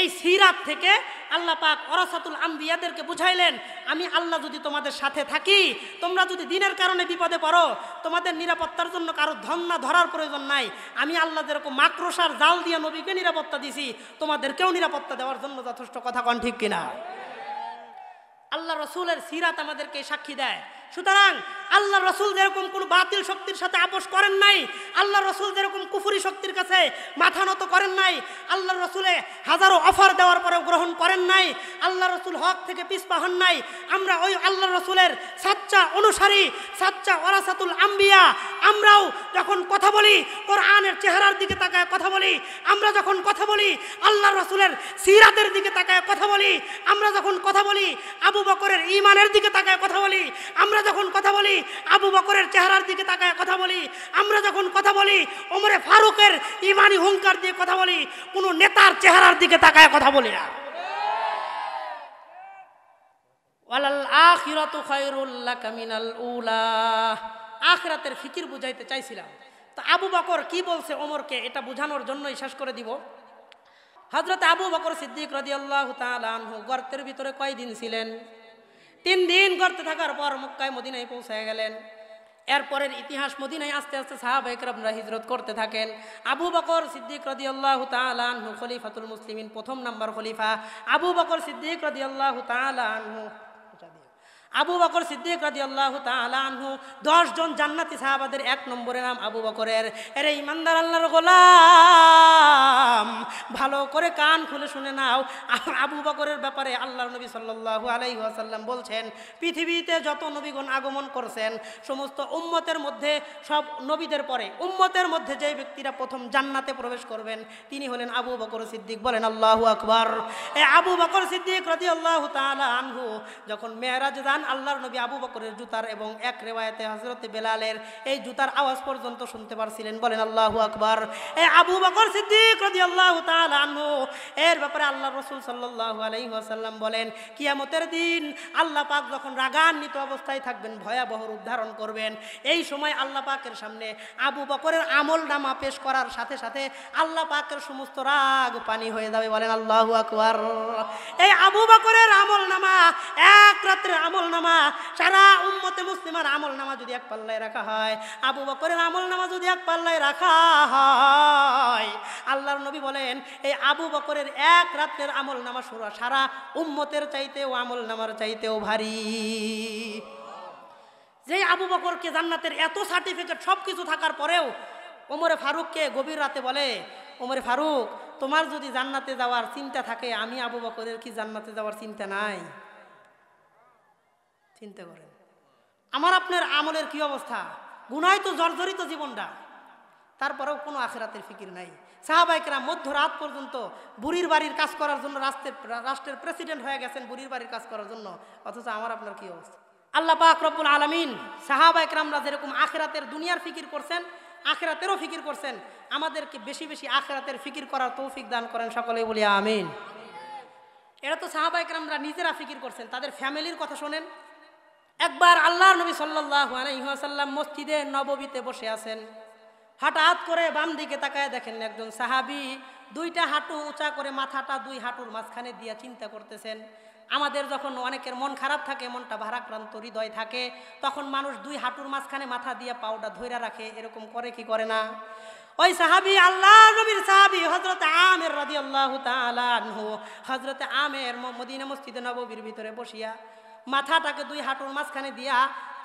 এই সিরাত থেকে আল্লাহ পাক অরাসাতুল আম্বিয়াদেরকে বুঝাইলেন আমি আল্লাহ যদি তোমাদের সাথে থাকি তোমরা যদি দিনের কারণে বিপদে পড়ো তোমাদের নিরাপত্তার জন্য কারো ধন না ধরার প্রয়োজন নাই আমি আল্লাহ যেরকম মাক্রসার জাল দিয়ে নবীকে নিরাপত্তা দিছি তোমাদেরকেও নিরাপত্তা দেওয়ার জন্য যথেষ্ট কথা কন ঠিক কিনা আল্লাহ রসুলের সিরাত আমাদেরকে সাক্ষী দেয় সুতরাং আল্লাহ রসুল যেরকম কোনো বাতিল শক্তির সাথে আপোষ করেন নাই আল্লাহ রসুল যেরকম কুফুরি শক্তির কাছে মাথা নত করেন নাই আল্লাহ রসুলে হাজারো অফার দেওয়ার পরেও গ্রহণ করেন নাই আল্লাহ রসুল হক থেকে পিসপা হন নাই আমরা ওই আল্লাহ রসুলের সাচ্চা অনুসারী সাচ্চা ওরাসাতুল আম্বিয়া আমরাও যখন কথা বলি কোরআনের চেহারার দিকে তাকায় কথা বলি আমরা যখন কথা বলি আল্লাহ রসুলের সিরাতের দিকে তাকায় কথা বলি আমরা যখন কথা বলি আবু বকরের ইমানের দিকে তাকায় কথা বলি আমরা আমরা যখন কথা বলি আবু বকরের চেহারার দিকে তাকায় কথা বলি আমরা যখন কথা বলি ওমরে ফারুকের ইমানি হুঙ্কার দিয়ে কথা বলি কোনো নেতার চেহারার দিকে তাকায় কথা বলি না আখরাতের ফিকির বুঝাইতে চাইছিলাম তো আবু বকর কি বলছে ওমরকে এটা বুঝানোর জন্যই শেষ করে দিব হজরত আবু বকর সিদ্দিক রদিয়াল্লাহ তালু গর্তের ভিতরে কয়দিন ছিলেন তিন দিন করতে থাকার পর মক্কায় মদিনায় পৌঁছায় গেলেন এরপরের ইতিহাস মদিনায় আস্তে আস্তে সাহাবা একরামরা হিজরত করতে থাকেন আবু বকর সিদ্দিক রদি আল্লাহ তালাহু খলিফাতুল মুসলিমিন প্রথম নাম্বার খলিফা আবু বকর সিদ্দিক রদি আল্লাহ তালাহু আবু বকর সিদ্দিক রাজি আল্লাহ দশ দশজন জান্নাতি সাহাবাদের এক নম্বরের নাম আবু বকরের এরে ইমানদার আল্লাহর গোলাম ভালো করে কান খুলে শুনে নাও আবু বকরের ব্যাপারে আল্লাহ নবী সাল্লাহু আলাইসাল্লাম বলছেন পৃথিবীতে যত নবীগণ আগমন করছেন সমস্ত উম্মতের মধ্যে সব নবীদের পরে উম্মতের মধ্যে যে ব্যক্তিরা প্রথম জান্নাতে প্রবেশ করবেন তিনি হলেন আবু বকর সিদ্দিক বলেন আল্লাহ আকবর এ আবু বকর সিদ্দিক রাজি আল্লাহ তালা আনহু যখন মেয়েরাজ দান আল্লাহর নবী আবু বকরের জুতার এবং এক রেওয়ায়তে হজরত বেলালের এই জুতার আওয়াজ পর্যন্ত শুনতে পারছিলেন বলেন আল্লাহ আকবর আবু বকর সিদ্দিক রদি আল্লাহ তালু এর ব্যাপারে আল্লাহ রসুল সাল্লু আলহিহাসাল্লাম বলেন কিয়ামতের দিন আল্লাহ পাক যখন রাগান্বিত অবস্থায় থাকবেন ভয়াবহ রূপ ধারণ করবেন এই সময় আল্লাহ পাকের সামনে আবু বকরের আমল নামা পেশ করার সাথে সাথে আল্লাহ পাকের সমস্ত রাগ পানি হয়ে যাবে বলেন আল্লাহ আকবর এই আবু বকরের আমল নামা এক রাত্রের আমল আমলনামা সারা উম্মতে মুসলিমার আমলনামা যদি এক পাল্লায় রাখা হয় আবু বকরের আমলনামা যদি এক পাল্লায় রাখা হয় আল্লাহর নবী বলেন এই আবু বকরের এক রাত্রের আমলনামা সুরা সারা উম্মতের চাইতেও আমলনামার চাইতেও ভারী যে আবু বকরকে জান্নাতের এত সার্টিফিকেট সব কিছু থাকার পরেও ওমরে ফারুককে গভীর রাতে বলে ওমরে ফারুক তোমার যদি জান্নাতে যাওয়ার চিন্তা থাকে আমি আবু বকরের কি জান্নাতে যাওয়ার চিন্তা নাই চিন্তা করেন আমার আপনার আমলের কি অবস্থা গুনায় তো জর্জরিত জীবনটা তারপরেও কোনো আখেরাতের ফিকির নাই সাহাবাইকেরা মধ্যরাত পর্যন্ত বুড়ির বাড়ির কাজ করার জন্য রাষ্ট্রের রাষ্ট্রের প্রেসিডেন্ট হয়ে গেছেন বুড়ির বাড়ির কাজ করার জন্য অথচ আমার আপনার কি অবস্থা আল্লাহ পাক রব্বুল আলমিন সাহাবাইকরামরা যেরকম আখেরাতের দুনিয়ার ফিকির করছেন আখেরাতেরও ফিকির করছেন আমাদেরকে বেশি বেশি আখেরাতের ফিকির করার তৌফিক দান করেন সকলেই বলি আমিন এরা তো সাহাবাইকরামরা নিজেরা ফিকির করছেন তাদের ফ্যামিলির কথা শোনেন একবার আল্লাহ নবী সাল্লাহ আলহিহাসাল্লাম মসজিদে নববীতে বসে আছেন হঠাৎ করে বাম দিকে তাকায় দেখেন একজন সাহাবি দুইটা হাঁটু উঁচা করে মাথাটা দুই হাঁটুর মাঝখানে দিয়া চিন্তা করতেছেন আমাদের যখন অনেকের মন খারাপ থাকে মনটা ভারাক্রান্ত হৃদয় থাকে তখন মানুষ দুই হাঁটুর মাঝখানে মাথা দিয়ে পাউডা ধৈরা রাখে এরকম করে কি করে না ওই সাহাবি আল্লাহ নবীর সাহাবি হজরত আমের রাজি আল্লাহ হজরত আমের মদিনা মসজিদ নববীর ভিতরে বসিয়া মাথাটাকে দুই হাঁটুর মাঝখানে দিয়া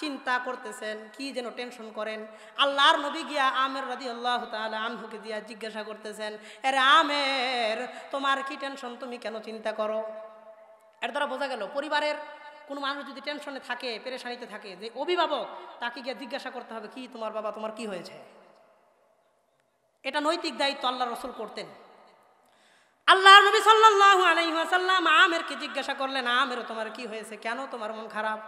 চিন্তা করতেছেন কি যেন টেনশন করেন আল্লাহর নবী গিয়া আমের রাজি আল্লাহ তাহলে আনহুকে দিয়া জিজ্ঞাসা করতেছেন এর আমের তোমার কি টেনশন তুমি কেন চিন্তা করো এর দ্বারা বোঝা গেল পরিবারের কোনো মানুষ যদি টেনশনে থাকে পেরেশানিতে থাকে যে অভিভাবক তাকে গিয়ে জিজ্ঞাসা করতে হবে কি তোমার বাবা তোমার কি হয়েছে এটা নৈতিক দায়িত্ব আল্লাহ রসুল করতেন আল্লাহ নবী সাল্লাহ আমের আমেরকে জিজ্ঞাসা করলেন আমেরও তোমার কি হয়েছে কেন তোমার মন খারাপ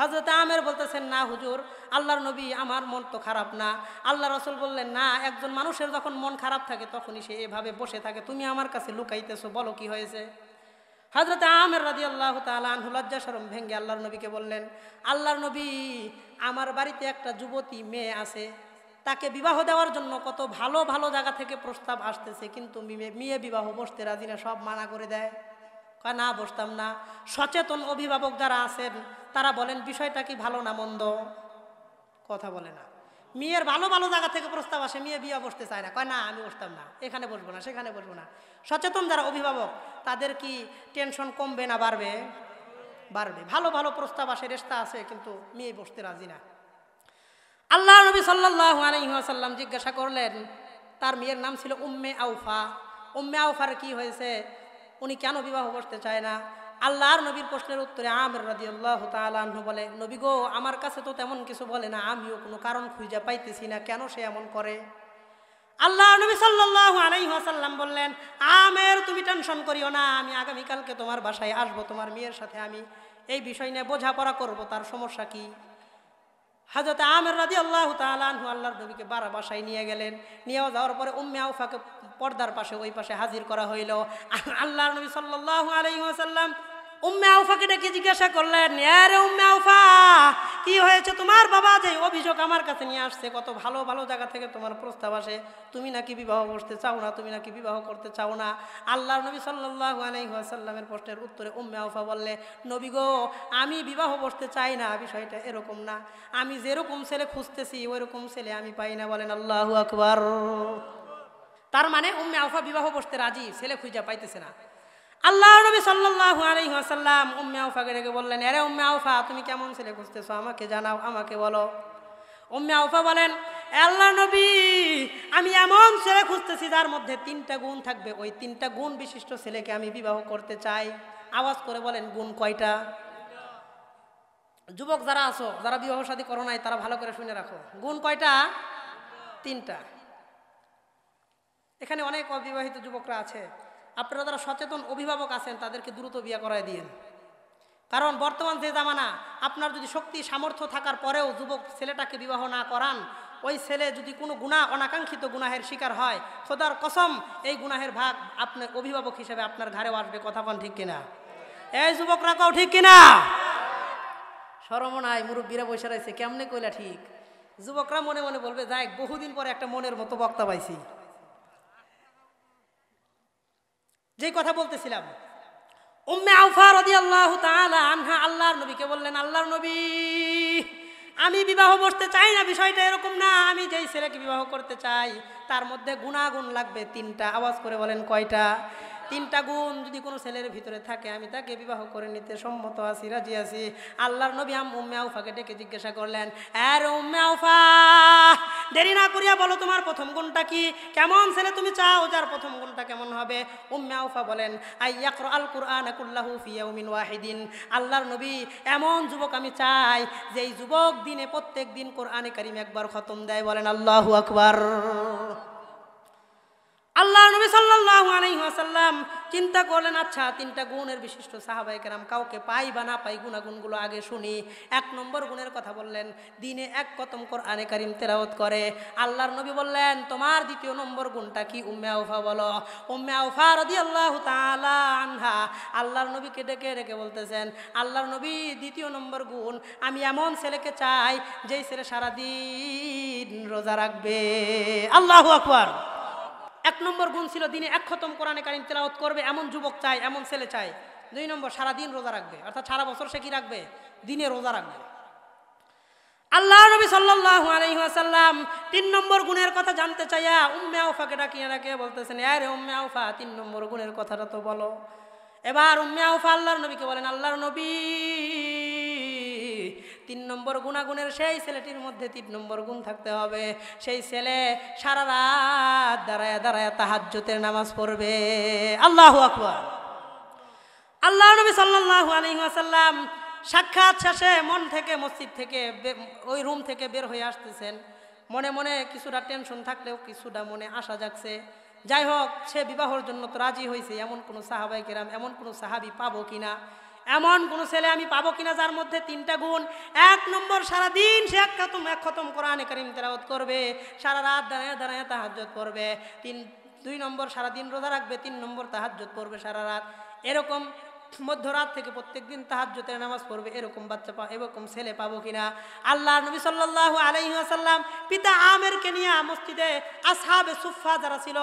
হজরত আমের বলতেছেন না হুজুর আল্লাহর নবী আমার মন তো খারাপ না আল্লাহ রসুল বললেন না একজন মানুষের যখন মন খারাপ থাকে তখনই সে এভাবে বসে থাকে তুমি আমার কাছে লুকাইতেছো বলো কি হয়েছে হজরত আমের রাজি আল্লাহ তালু লজ্জা সরম ভেঙ্গে আল্লাহর নবীকে বললেন আল্লাহর নবী আমার বাড়িতে একটা যুবতী মেয়ে আছে তাকে বিবাহ দেওয়ার জন্য কত ভালো ভালো জায়গা থেকে প্রস্তাব আসতেছে কিন্তু মেয়ে বিবাহ বসতে রাজি না সব মানা করে দেয় না বসতাম না সচেতন অভিভাবক যারা আছেন তারা বলেন বিষয়টা কি ভালো না মন্দ কথা বলে না মেয়ের ভালো ভালো জায়গা থেকে প্রস্তাব আসে মেয়ে বিয়ে বসতে চায় না কয় না আমি বসতাম না এখানে বসবো না সেখানে বসবো না সচেতন যারা অভিভাবক তাদের কি টেনশন কমবে না বাড়বে বাড়বে ভালো ভালো প্রস্তাব আসে রেস্তা আছে কিন্তু মেয়ে বসতে রাজি না আল্লাহ নবী সাল্লাহ আলহিহাসাল্লাম জিজ্ঞাসা করলেন তার মেয়ের নাম ছিল উম্মে আউফা উম্মে আউফার কি হয়েছে উনি কেন বিবাহ করতে চায় না আল্লাহর নবীর প্রশ্নের উত্তরে আমের রাজি আল্লাহ তালাহ বলে নবী গো আমার কাছে তো তেমন কিছু বলে না আমিও কোনো কারণ খুঁজে পাইতেছি না কেন সে এমন করে আল্লাহ নবী সাল্লাহ আলাইহাসাল্লাম বললেন আমের তুমি টেনশন করিও না আমি আগামীকালকে তোমার বাসায় আসবো তোমার মেয়ের সাথে আমি এই বিষয় নিয়ে বোঝাপড়া করবো তার সমস্যা কী হাজরত আমের রাজি আল্লাহ তালু আল্লাহর নবীকে বারা বাসায় নিয়ে গেলেন নিয়ে যাওয়ার পরে উম্মে আউফাকে পর্দার পাশে ওই পাশে হাজির করা হইল আল্লাহর নবী সাল্লাহ আলহিহাসাল্লাম উম্মে আউফাকে ডেকে জিজ্ঞাসা করলেন আরে উম্মে আউফা কি হয়েছে তোমার বাবা যে অভিযোগ আমার কাছে নিয়ে আসছে কত ভালো ভালো জায়গা থেকে তোমার প্রস্তাব আসে তুমি নাকি বিবাহ করতে চাও না তুমি নাকি বিবাহ করতে চাও না আল্লাহ নবী সাল্লাহু আলহিহাসাল্লামের প্রশ্নের উত্তরে উম্মে আউফা বললে নবী গো আমি বিবাহ বসতে চাই না বিষয়টা এরকম না আমি যেরকম ছেলে খুঁজতেছি ওইরকম ছেলে আমি পাই না বলেন আল্লাহু আকবার তার মানে উম্মে আউফা বিবাহ বসতে রাজি ছেলে খুঁজা পাইতেছে না আল্লাহ নবী সাল্লাহ আলহিহাসাল্লাম উম্মে আউফাকে রেখে বললেন আরে উম্মে আউফা তুমি কেমন ছেলে খুঁজতেছো আমাকে জানাও আমাকে বলো উম্মে আউফা বলেন আল্লাহ নবী আমি এমন ছেলে খুঁজতেছি যার মধ্যে তিনটা গুণ থাকবে ওই তিনটা গুণ বিশিষ্ট ছেলেকে আমি বিবাহ করতে চাই আওয়াজ করে বলেন গুণ কয়টা যুবক যারা আছো যারা বিবাহ সাদী করো নাই তারা ভালো করে শুনে রাখো গুণ কয়টা তিনটা এখানে অনেক অবিবাহিত যুবকরা আছে আপনারা যারা সচেতন অভিভাবক আছেন তাদেরকে দ্রুত বিয়ে করায় দিয়েন কারণ বর্তমান যে জামানা আপনার যদি শক্তি সামর্থ্য থাকার পরেও যুবক ছেলেটাকে বিবাহ না করান ওই ছেলে যদি কোনো গুণা অনাকাঙ্ক্ষিত গুনাহের শিকার হয় খোদার কসম এই গুনাহের ভাগ আপনার অভিভাবক হিসেবে আপনার ঘরেও আসবে কথা বল ঠিক কিনা এই যুবকরা কাউ ঠিক কিনা সরমনায় মুরব্বীরা বসে রয়েছে কেমনে কইলা ঠিক যুবকরা মনে মনে বলবে যাই বহুদিন পরে একটা মনের মতো বক্তা পাইছি যেই কথা বলতেছিলাম উম্মে আউফা রদি আল্লাহ তালা আনহা আল্লাহর নবীকে বললেন আল্লাহর নবী আমি বিবাহ বসতে চাই না বিষয়টা এরকম না আমি যেই ছেলেকে বিবাহ করতে চাই তার মধ্যে গুণাগুণ লাগবে তিনটা আওয়াজ করে বলেন কয়টা তিনটা গুণ যদি কোনো ছেলের ভিতরে থাকে আমি তাকে বিবাহ করে নিতে সম্মত আছি রাজি আছি আল্লাহর নবী আম উম্মে আউফাকে ডেকে জিজ্ঞাসা করলেন আর হ্যাঁ উম্মে আউফা দেরি না করিয়া বলো তোমার প্রথম গুণটা কি কেমন ছেলে তুমি চাও যার প্রথম গুণটা কেমন হবে উম্মে আউফা বলেন আইয়াকর আল কুরআন আকুল্লাহু ফিয়াউমিন ওয়াহিদিন আল্লাহর নবী এমন যুবক আমি চাই যে এই যুবক দিনে প্রত্যেক দিন কোরআনে কারিম একবার খতম দেয় বলেন আল্লাহু আকবার আল্লাহ নবী আলাইহি ওয়াসাল্লাম চিন্তা করলেন আচ্ছা তিনটা গুণের বিশিষ্ট সাহাবায়ে কেরাম কাউকে পাই বা না পাই গুণাগুণগুলো আগে শুনি এক নম্বর গুণের কথা বললেন দিনে এক কতম কোরআনে কারিম তেলাওত করে আল্লাহর নবী বললেন তোমার দ্বিতীয় নম্বর গুণটা কি উম্মে আউফা বলো উম্মে আউফা রদি তাআলা আনহা আল্লাহর নবীকে ডেকে ডেকে বলতেছেন আল্লাহর নবী দ্বিতীয় নম্বর গুণ আমি এমন ছেলেকে চাই যেই ছেলে সারাদিন রোজা রাখবে আল্লাহ আকবার এক নম্বর গুণ ছিল দিনে এক খতম কোরআনে কারিম তেলাওত করবে এমন যুবক চায় এমন ছেলে চায় দুই নম্বর সারাদিন রোজা রাখবে অর্থাৎ সারা বছর সে কি রাখবে দিনে রোজা রাখবে আল্লাহ নবী সাল্লাহ আলহিহাসাল্লাম তিন নম্বর গুণের কথা জানতে চাইয়া উম্মে আউফাকে ডাকিয়া ডাকিয়ে বলতেছেন আরে উম্মে আউফা তিন নম্বর গুণের কথাটা তো বলো এবার উম্মে আউফা আল্লাহর নবীকে বলেন আল্লাহর নবী তিন নম্বর গুণাগুণের সেই ছেলেটির মধ্যে তিন নম্বর গুণ থাকতে হবে সেই ছেলে সারা রাত দাঁড়ায় দাঁড়ায় তাহাজ্যতের নামাজ পড়বে আল্লাহ আকবর আল্লাহ নবী সাল্লাহ আলহিমাসাল্লাম সাক্ষাৎ শেষে মন থেকে মসজিদ থেকে ওই রুম থেকে বের হয়ে আসতেছেন মনে মনে কিছুটা টেনশন থাকলেও কিছুটা মনে আসা যাচ্ছে যাই হোক সে বিবাহর জন্য তো রাজি হয়েছে এমন কোনো সাহাবাই কেরাম এমন কোনো সাহাবি পাবো কিনা এমন কোনো ছেলে আমি পাবো কিনা যার মধ্যে তিনটা গুণ এক নম্বর সারাদিন সে এক খাতম এক খতম কোরআনে করিম তেলাওত করবে সারা রাত দাঁড়ায় দাঁড়ায় তাহাজ্জত করবে তিন দুই নম্বর সারাদিন রোজা রাখবে তিন নম্বর তাহাজ্জত করবে সারা রাত এরকম মধ্যরাত থেকে প্রত্যেক দিন তাহাজ্যতের নামাজ পড়বে এরকম বাচ্চা পাবো এরকম ছেলে পাবো কিনা আল্লাহ নবী সাল্লাহ আলাইসাল্লাম পিতা আমেরকে নিয়ে মসজিদে আসহাবে সুফা যারা ছিল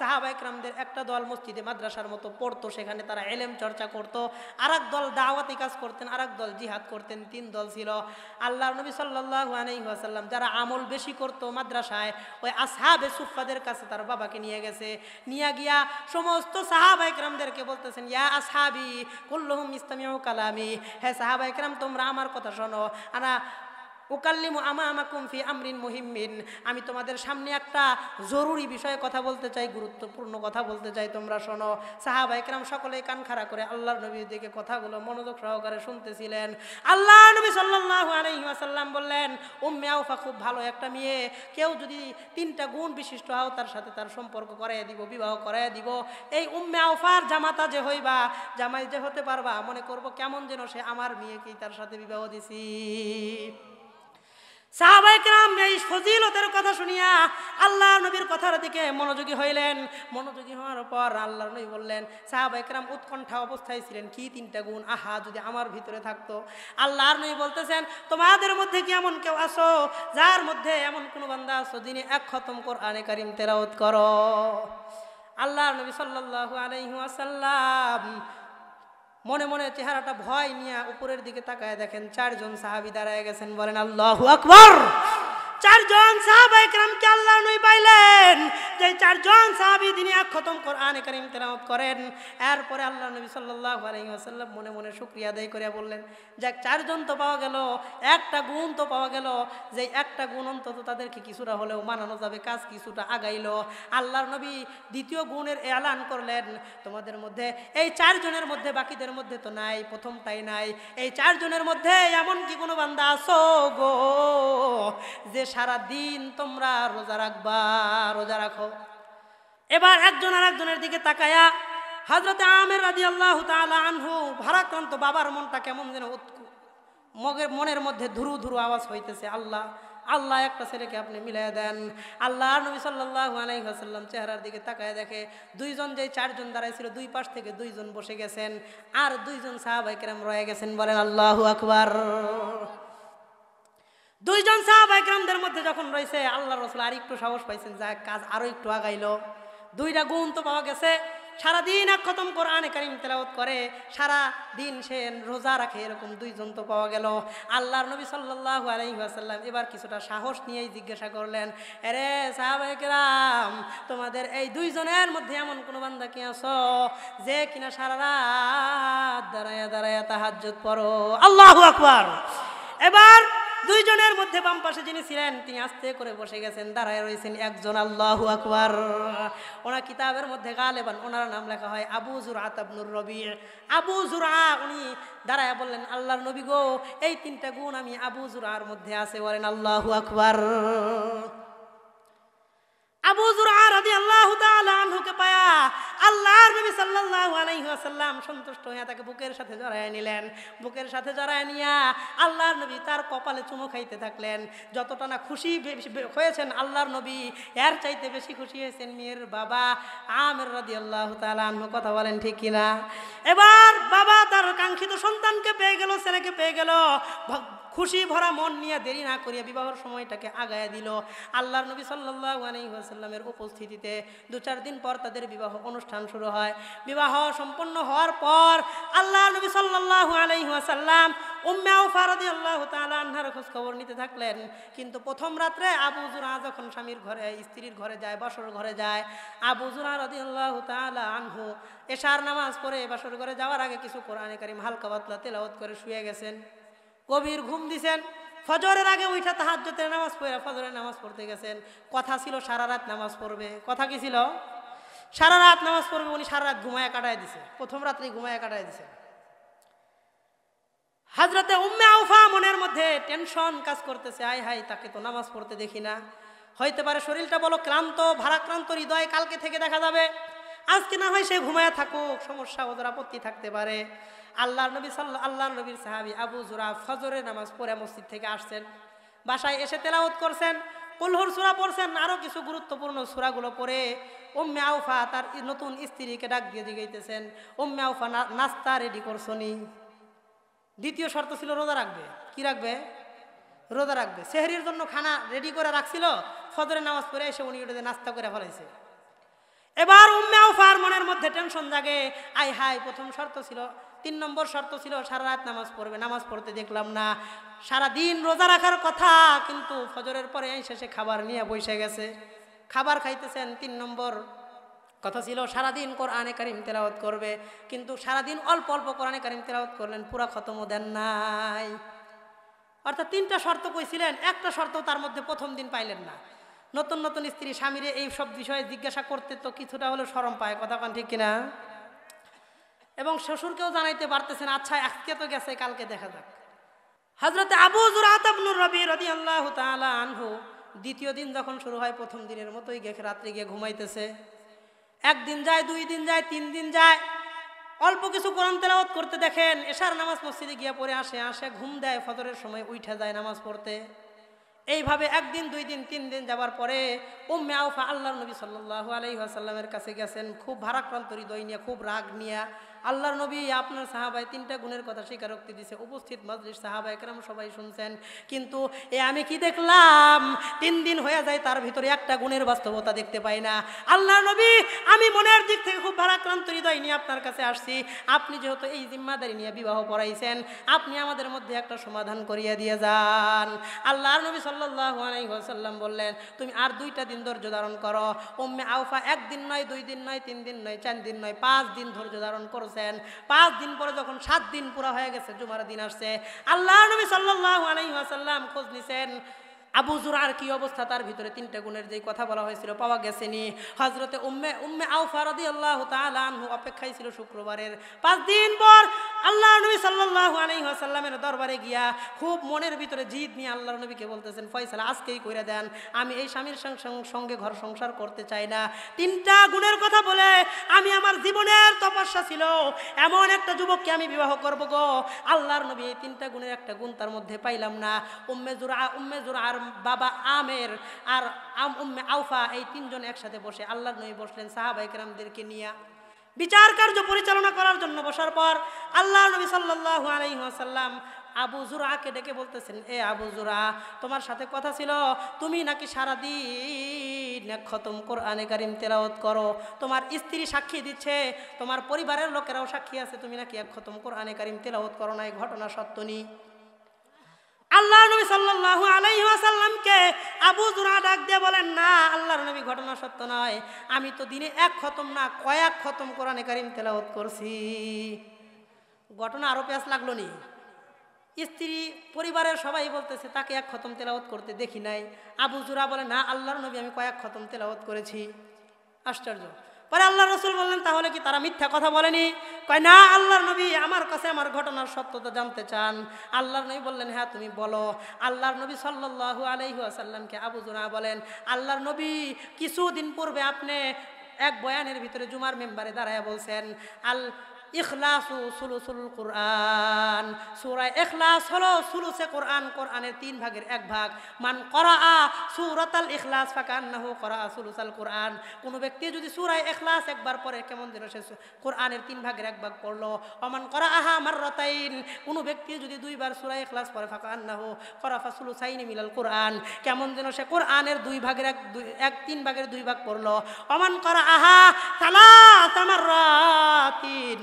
সাহাব একরামদের একটা দল মসজিদে মাদ্রাসার মতো পড়তো সেখানে তারা এলেম চর্চা করতো আর দল দাওয়াতি কাজ করতেন আর দল জিহাদ করতেন তিন দল ছিল আল্লাহ নবী সাল্লাহ আলাইসাল্লাম যারা আমল বেশি করতো মাদ্রাসায় ওই আসহাবে সুফাদের কাছে তার বাবাকে নিয়ে গেছে নিয়ে গিয়া সমস্ত সাহাব একরামদেরকে বলতেছেন ইয়া আসহাবি কুল্লহম ইস্তামিউ কালামি হে সাহাবাই কেরাম তোমরা আমার কথা শোনো আনা উকাল্লিমু আমা আমাকুম ফি আমরিন মুহিমিন আমি তোমাদের সামনে একটা জরুরি বিষয়ে কথা বলতে চাই গুরুত্বপূর্ণ কথা বলতে চাই তোমরা শোনো সাহাবা একরাম সকলেই কান খাড়া করে আল্লাহর নবীর দিকে কথাগুলো মনোযোগ সহকারে শুনতেছিলেন আল্লাহ নবী সাল্লাল্লাহু আলাইহি ওয়াসাল্লাম বললেন উম্মে আউফা খুব ভালো একটা মেয়ে কেউ যদি তিনটা গুণ বিশিষ্ট হও তার সাথে তার সম্পর্ক করাই দিব বিবাহ করাই দিব এই উম্মে আউফার জামাতা যে হইবা জামাই যে হতে পারবা মনে করব কেমন যেন সে আমার মেয়েকেই তার সাথে বিবাহ দিছি সাহাবাইকরাম এই ফজিলতের কথা শুনিয়া আল্লাহ নবীর কথার দিকে মনোযোগী হইলেন মনোযোগী হওয়ার পর আল্লাহ নবী বললেন সাহাবাইকরাম উৎকণ্ঠা অবস্থায় ছিলেন কি তিনটা গুণ আহা যদি আমার ভিতরে থাকতো আল্লাহ নবী বলতেছেন তোমাদের মধ্যে কি এমন কেউ আসো যার মধ্যে এমন কোনো বান্দা আসো যিনি এক খতম কর আনে কারিম তেরাউত কর আল্লাহ নবী সাল্লাহ আলহিহাসাল্লাম মনে মনে চেহারাটা ভয় নিয়ে উপরের দিকে তাকায় দেখেন চারজন সাহাবি দাঁড়ায় গেছেন বলেন আল্লাহ আকবর চারজন সাহাবা একরামকে আল্লাহ নই পাইলেন যে চারজন সাহাবি এক খতম কোরআনে করিম তেলাওয়াত করেন এরপরে আল্লাহ নবী সাল্লাল্লাহু আলাইহি ওয়াসাল্লাম মনে মনে শুকরিয়া আদায় করে বললেন যাক চারজন তো পাওয়া গেল একটা গুণ তো পাওয়া গেল যে একটা গুণ অন্তত তাদেরকে কিছুটা হলেও মানানো যাবে কাজ কিছুটা আগাইল আল্লাহর নবী দ্বিতীয় গুণের এলান করলেন তোমাদের মধ্যে এই চারজনের মধ্যে বাকিদের মধ্যে তো নাই প্রথমটাই নাই এই চারজনের মধ্যে এমন কি কোনো বান্দা আছো গো যে সারা দিন তোমরা রোজা রাখবা রোজা রাখো এবার একজন আর একজনের দিকে তাকায়া হাজরতে আমের রাজি আল্লাহ আনহু ভারাক্রান্ত বাবার মনটা কেমন যেন মগের মনের মধ্যে ধুরু ধুরু আওয়াজ হইতেছে আল্লাহ আল্লাহ একটা ছেলেকে আপনি মিলাই দেন আল্লাহ নবী সাল্লাহ আলাইসাল্লাম চেহারার দিকে তাকায় দেখে দুইজন যে চারজন দাঁড়াইছিল দুই পাশ থেকে দুইজন বসে গেছেন আর দুইজন সাহাবাইকেরাম রয়ে গেছেন বলেন আল্লাহ আকবার দুইজন সাহাবাইকরামদের মধ্যে যখন রয়েছে আল্লাহ রসুল আর একটু সাহস পাইছেন যা কাজ আরও একটু আগাইল দুইটা গুণ তো পাওয়া গেছে সারাদিন এক খতম আনে কারিম তেলাওত করে সারা দিন সে রোজা রাখে এরকম দুইজন তো পাওয়া গেল আল্লাহর নবী সাল্লাল্লাহু আলাইহি এবার কিছুটা সাহস নিয়েই জিজ্ঞাসা করলেন আরে সাহাবাহাম তোমাদের এই দুইজনের মধ্যে এমন কোনো বান্ধা কি আছো যে কিনা সারা রাত দাঁড়াইয়া দাঁড়ায় তাহাজ্জুদ পড়ো আল্লাহ আকবার এবার দুইজনের মধ্যে বাম পাশে যিনি ছিলেন তিনি আস্তে করে বসে গেছেন দাঁড়ায় রয়েছেন একজন আল্লাহ আকবর ওনার কিতাবের মধ্যে গালেবান ওনার নাম লেখা হয় আবু জুরা তাবনুর রবি আবু জুরা উনি দাঁড়ায় বললেন আল্লাহর নবী গো এই তিনটা গুণ আমি আবু জুরার মধ্যে আছে বলেন আল্লাহ আকবর আবু জুরা রাদি আল্লাহ আলাইহি আলাইহাসাল্লাম সন্তুষ্ট হইয়া তাকে বুকের সাথে জড়ায় নিলেন বুকের সাথে জড়ায় নিয়া আল্লাহর নবী তার কপালে চুমো খাইতে থাকলেন যতটা না খুশি হয়েছেন আল্লাহর নবী এর চাইতে বেশি খুশি হয়েছেন মেয়ের বাবা আমের রাদি আল্লাহ তালাহ কথা বলেন ঠিক কিনা এবার বাবা তার কাঙ্ক্ষিত সন্তানকে পেয়ে গেল ছেলেকে পেয়ে গেল খুশি ভরা মন নিয়ে দেরি না করিয়া বিবাহর সময়টাকে আগায় দিল আল্লাহ নবী সাল্লাহ উপস্থিতিতে দু চার দিন পর তাদের বিবাহ অনুষ্ঠান শুরু হয় বিবাহ সম্পন্ন হওয়ার পর আল্লাহ নবী সাল্লাহ আলহিহাসাল্লাম উম্মাও ফারদি আল্লাহ তাল্লাহার আনহার খোঁজ খবর নিতে থাকলেন কিন্তু প্রথম রাত্রে আবু জুরা যখন স্বামীর ঘরে স্ত্রীর ঘরে যায় বাসর ঘরে যায় আবু জুরা রদি আল্লাহ তালা আনহু এশার নামাজ পড়ে বাসর ঘরে যাওয়ার আগে কিছু কোরআনকারী হালকা বাতলা তেলাওত করে শুয়ে গেছেন গভীর ঘুম দিছেন ফজরের আগে উঠা তাহাজ্যতের নামাজ পড়ে ফজরের নামাজ পড়তে গেছেন কথা ছিল সারা রাত নামাজ পড়বে কথা কি ছিল সারা রাত নামাজ পড়বে উনি সারা রাত ঘুমায় কাটায় দিছে প্রথম রাত্রে ঘুমায় কাটায় দিছে হাজরতে উম্মে আউফা মনের মধ্যে টেনশন কাজ করতেছে আয় হাই তাকে তো নামাজ পড়তে দেখি না হইতে পারে শরীরটা বলো ক্লান্ত ভারাক্রান্ত হৃদয় কালকে থেকে দেখা যাবে আজকে না হয় সে ঘুমায় থাকুক সমস্যা ওদের আপত্তি থাকতে পারে আল্লাহ নবী সাল্লা আল্লাহ নবীর সাহাবি আবু জুরা ফজরের নামাজ পড়ে মসজিদ থেকে আসছেন বাসায় এসে তেলাওত করছেন কুলহুর সুরা পড়ছেন আরও কিছু গুরুত্বপূর্ণ সুরাগুলো পড়ে উম্মে আউফা তার নতুন স্ত্রীকে ডাক দিয়ে জিগাইতেছেন ওম্মে আউফা নাস্তা রেডি করছনি দ্বিতীয় শর্ত ছিল রোজা রাখবে কি রাখবে রোজা রাখবে সেহরির জন্য খানা রেডি করে রাখছিল ফজরের নামাজ পড়ে এসে উনি ওটাতে নাস্তা করে ফেলাইছে এবার উম্মে আউফার মনের মধ্যে টেনশন জাগে আই হাই প্রথম শর্ত ছিল তিন নম্বর শর্ত ছিল সারা রাত নামাজ পড়বে নামাজ পড়তে দেখলাম না সারা দিন রোজা রাখার কথা কিন্তু ফজরের পরে শেষে খাবার নিয়ে বসে গেছে খাবার খাইতেছেন তিন নম্বর কথা ছিল সারাদিন কোরআনে কারিম তেলাওয়াত করবে কিন্তু সারাদিন অল্প অল্প কোরআনে কারিম তেলাওয়াত করলেন পুরা খতমও দেন নাই অর্থাৎ তিনটা শর্ত কইছিলেন একটা শর্ত তার মধ্যে প্রথম দিন পাইলেন না নতুন নতুন স্ত্রী স্বামীরে এই সব বিষয়ে জিজ্ঞাসা করতে তো কিছুটা হলো সরম পায় কথা কান ঠিক কিনা এবং শ্বশুরকেও জানাইতে পারতেছেন আচ্ছা আজকে তো গেছে কালকে দেখা যাক হজরত আবু জুরাতাবনুর রবি রদি আল্লাহ আনহু দ্বিতীয় দিন যখন শুরু হয় প্রথম দিনের মতোই গেছে রাত্রে গিয়ে ঘুমাইতেছে একদিন যায় দুই দিন যায় তিন দিন যায় অল্প কিছু কোরআন তেলাওয়াত করতে দেখেন এশার নামাজ মসজিদে গিয়া পড়ে আসে আসে ঘুম দেয় ফজরের সময় উঠে যায় নামাজ পড়তে এইভাবে একদিন দুই দিন তিন দিন যাবার পরে উম্মে আউফা আল্লাহ নবী সাল্লাহ আলহিহাসাল্লামের কাছে গেছেন খুব ভারাক্রান্ত হৃদয় নিয়ে খুব রাগ নিয়ে আল্লাহর নবী আপনার সাহাবায় তিনটা গুণের কথা স্বীকারোক্তি দিছে উপস্থিত মজলিস সাহাবা কেরাম সবাই শুনছেন কিন্তু এ আমি কি দেখলাম তিন দিন হয়ে যায় তার ভিতরে একটা গুণের বাস্তবতা দেখতে পাই না আল্লাহর নবী আমি মনের দিক থেকে খুব ভারাক্রান্ত হৃদয় নিয়ে আপনার কাছে আসছি আপনি যেহেতু এই জিম্মাদারি নিয়ে বিবাহ পড়াইছেন আপনি আমাদের মধ্যে একটা সমাধান করিয়া দিয়ে যান আল্লাহর নবী সাল্লাইসাল্লাম বললেন তুমি আর দুইটা দিন ধৈর্য ধারণ করো ওম্মে আউফা একদিন নয় দুই দিন নয় তিন দিন নয় চার দিন নয় পাঁচ দিন ধৈর্য ধারণ করো পড়েছেন পাঁচ দিন পরে যখন সাত দিন পুরা হয়ে গেছে জুমার দিন আসছে আল্লাহ নবী সাল্লাহ আলহিহাসাল্লাম খোঁজ নিছেন আবু জুরার কি অবস্থা তার ভিতরে তিনটা গুণের যেই কথা বলা হয়েছিল পাওয়া গেছেনি হজরতে উম্মে উম্মে আউফারদি আল্লাহ তালু অপেক্ষায় ছিল শুক্রবারের পাঁচ দিন পর আল্লাহ নবী সাল্লু আলহিহাসাল্লামের দরবারে গিয়া খুব মনের ভিতরে জিদ নিয়ে আল্লাহ নবীকে বলতেছেন ফয়সালা আজকেই করে দেন আমি এই স্বামীর সঙ্গে ঘর সংসার করতে চাই না তিনটা গুণের কথা বলে আমি আমার জীবনের তপস্যা ছিল এমন একটা যুবককে আমি বিবাহ করবো গো আল্লাহর নবী এই তিনটা গুণের একটা গুণ তার মধ্যে পাইলাম না উম্মে জুরা উম্মে জুরা আর বাবা আমের আর উম্মে আউফা এই তিনজন একসাথে বসে আল্লাহ নই বসলেন সাহাবা ইকরামদেরকে নিয়ে বিচার কার্য পরিচালনা করার জন্য বসার পর আল্লাহ নবী সাল্লু আলাইহি ওয়াসাল্লাম আবু জুরাকে ডেকে বলতেছেন এ আবু জুরা তোমার সাথে কথা ছিল তুমি নাকি সারা দিন খতম কোরআনে কারিম তেরাওত করো তোমার স্ত্রী সাক্ষী দিচ্ছে তোমার পরিবারের লোকেরাও সাক্ষী আছে তুমি নাকি এক খতম কোরআনে কারিম তেলাওত করো না এই ঘটনা সত্য নিই আল্লাহর নবী সাল্লাহ আলাইসাল্লামকে আবু জুরা ডাক দিয়ে বলেন না আল্লাহর নবী ঘটনা সত্য নয় আমি তো দিনে এক খতম না কয়েক খতম কোরআনে কারিম তেলাওত করছি ঘটনা আরো পেঁয়াজ লাগলো নি স্ত্রী পরিবারের সবাই বলতেছে তাকে এক খতম তেলাওত করতে দেখি নাই আবু জুরা বলে না আল্লাহর নবী আমি কয়েক খতম তেলাওত করেছি আশ্চর্য পরে আল্লাহ রসুল বললেন তাহলে কি তারা মিথ্যা কথা বলেনি কয় না আল্লাহর নবী আমার কাছে আমার ঘটনার সত্যতা জানতে চান আল্লাহর নবী বললেন হ্যাঁ তুমি বলো আল্লাহর নবী সাল্লু আলহিহাসাল্লামকে আবু জুনা বলেন আল্লাহর নবী কিছুদিন পূর্বে আপনি এক বয়ানের ভিতরে জুমার মেম্বারে দাঁড়ায় বলছেন আল ইখলাস ও সুলুসুল কোরআন সুরা এখলাস হলো সুলুসে কোরআন কোরআনের তিন ভাগের এক ভাগ মান করা আ সুরতাল ইখলাস ফাঁকান্না হো করা আ সুলুসাল কোরআন কোনো ব্যক্তি যদি সুরায় এখলাস একবার পরে কেমন যেন সে কোরআনের তিন ভাগের এক ভাগ পড়লো অমান করা আহা আমার রতাইন কোনো ব্যক্তি যদি দুইবার সুরায় এখলাস পরে ফাঁকান্না হো করা ফাসুল সাইনি মিলাল কোরআন কেমন যেন সে কোরআনের দুই ভাগের এক দুই এক তিন ভাগের দুই ভাগ পড়লো অমান করা আহা তালা তামার রাতিন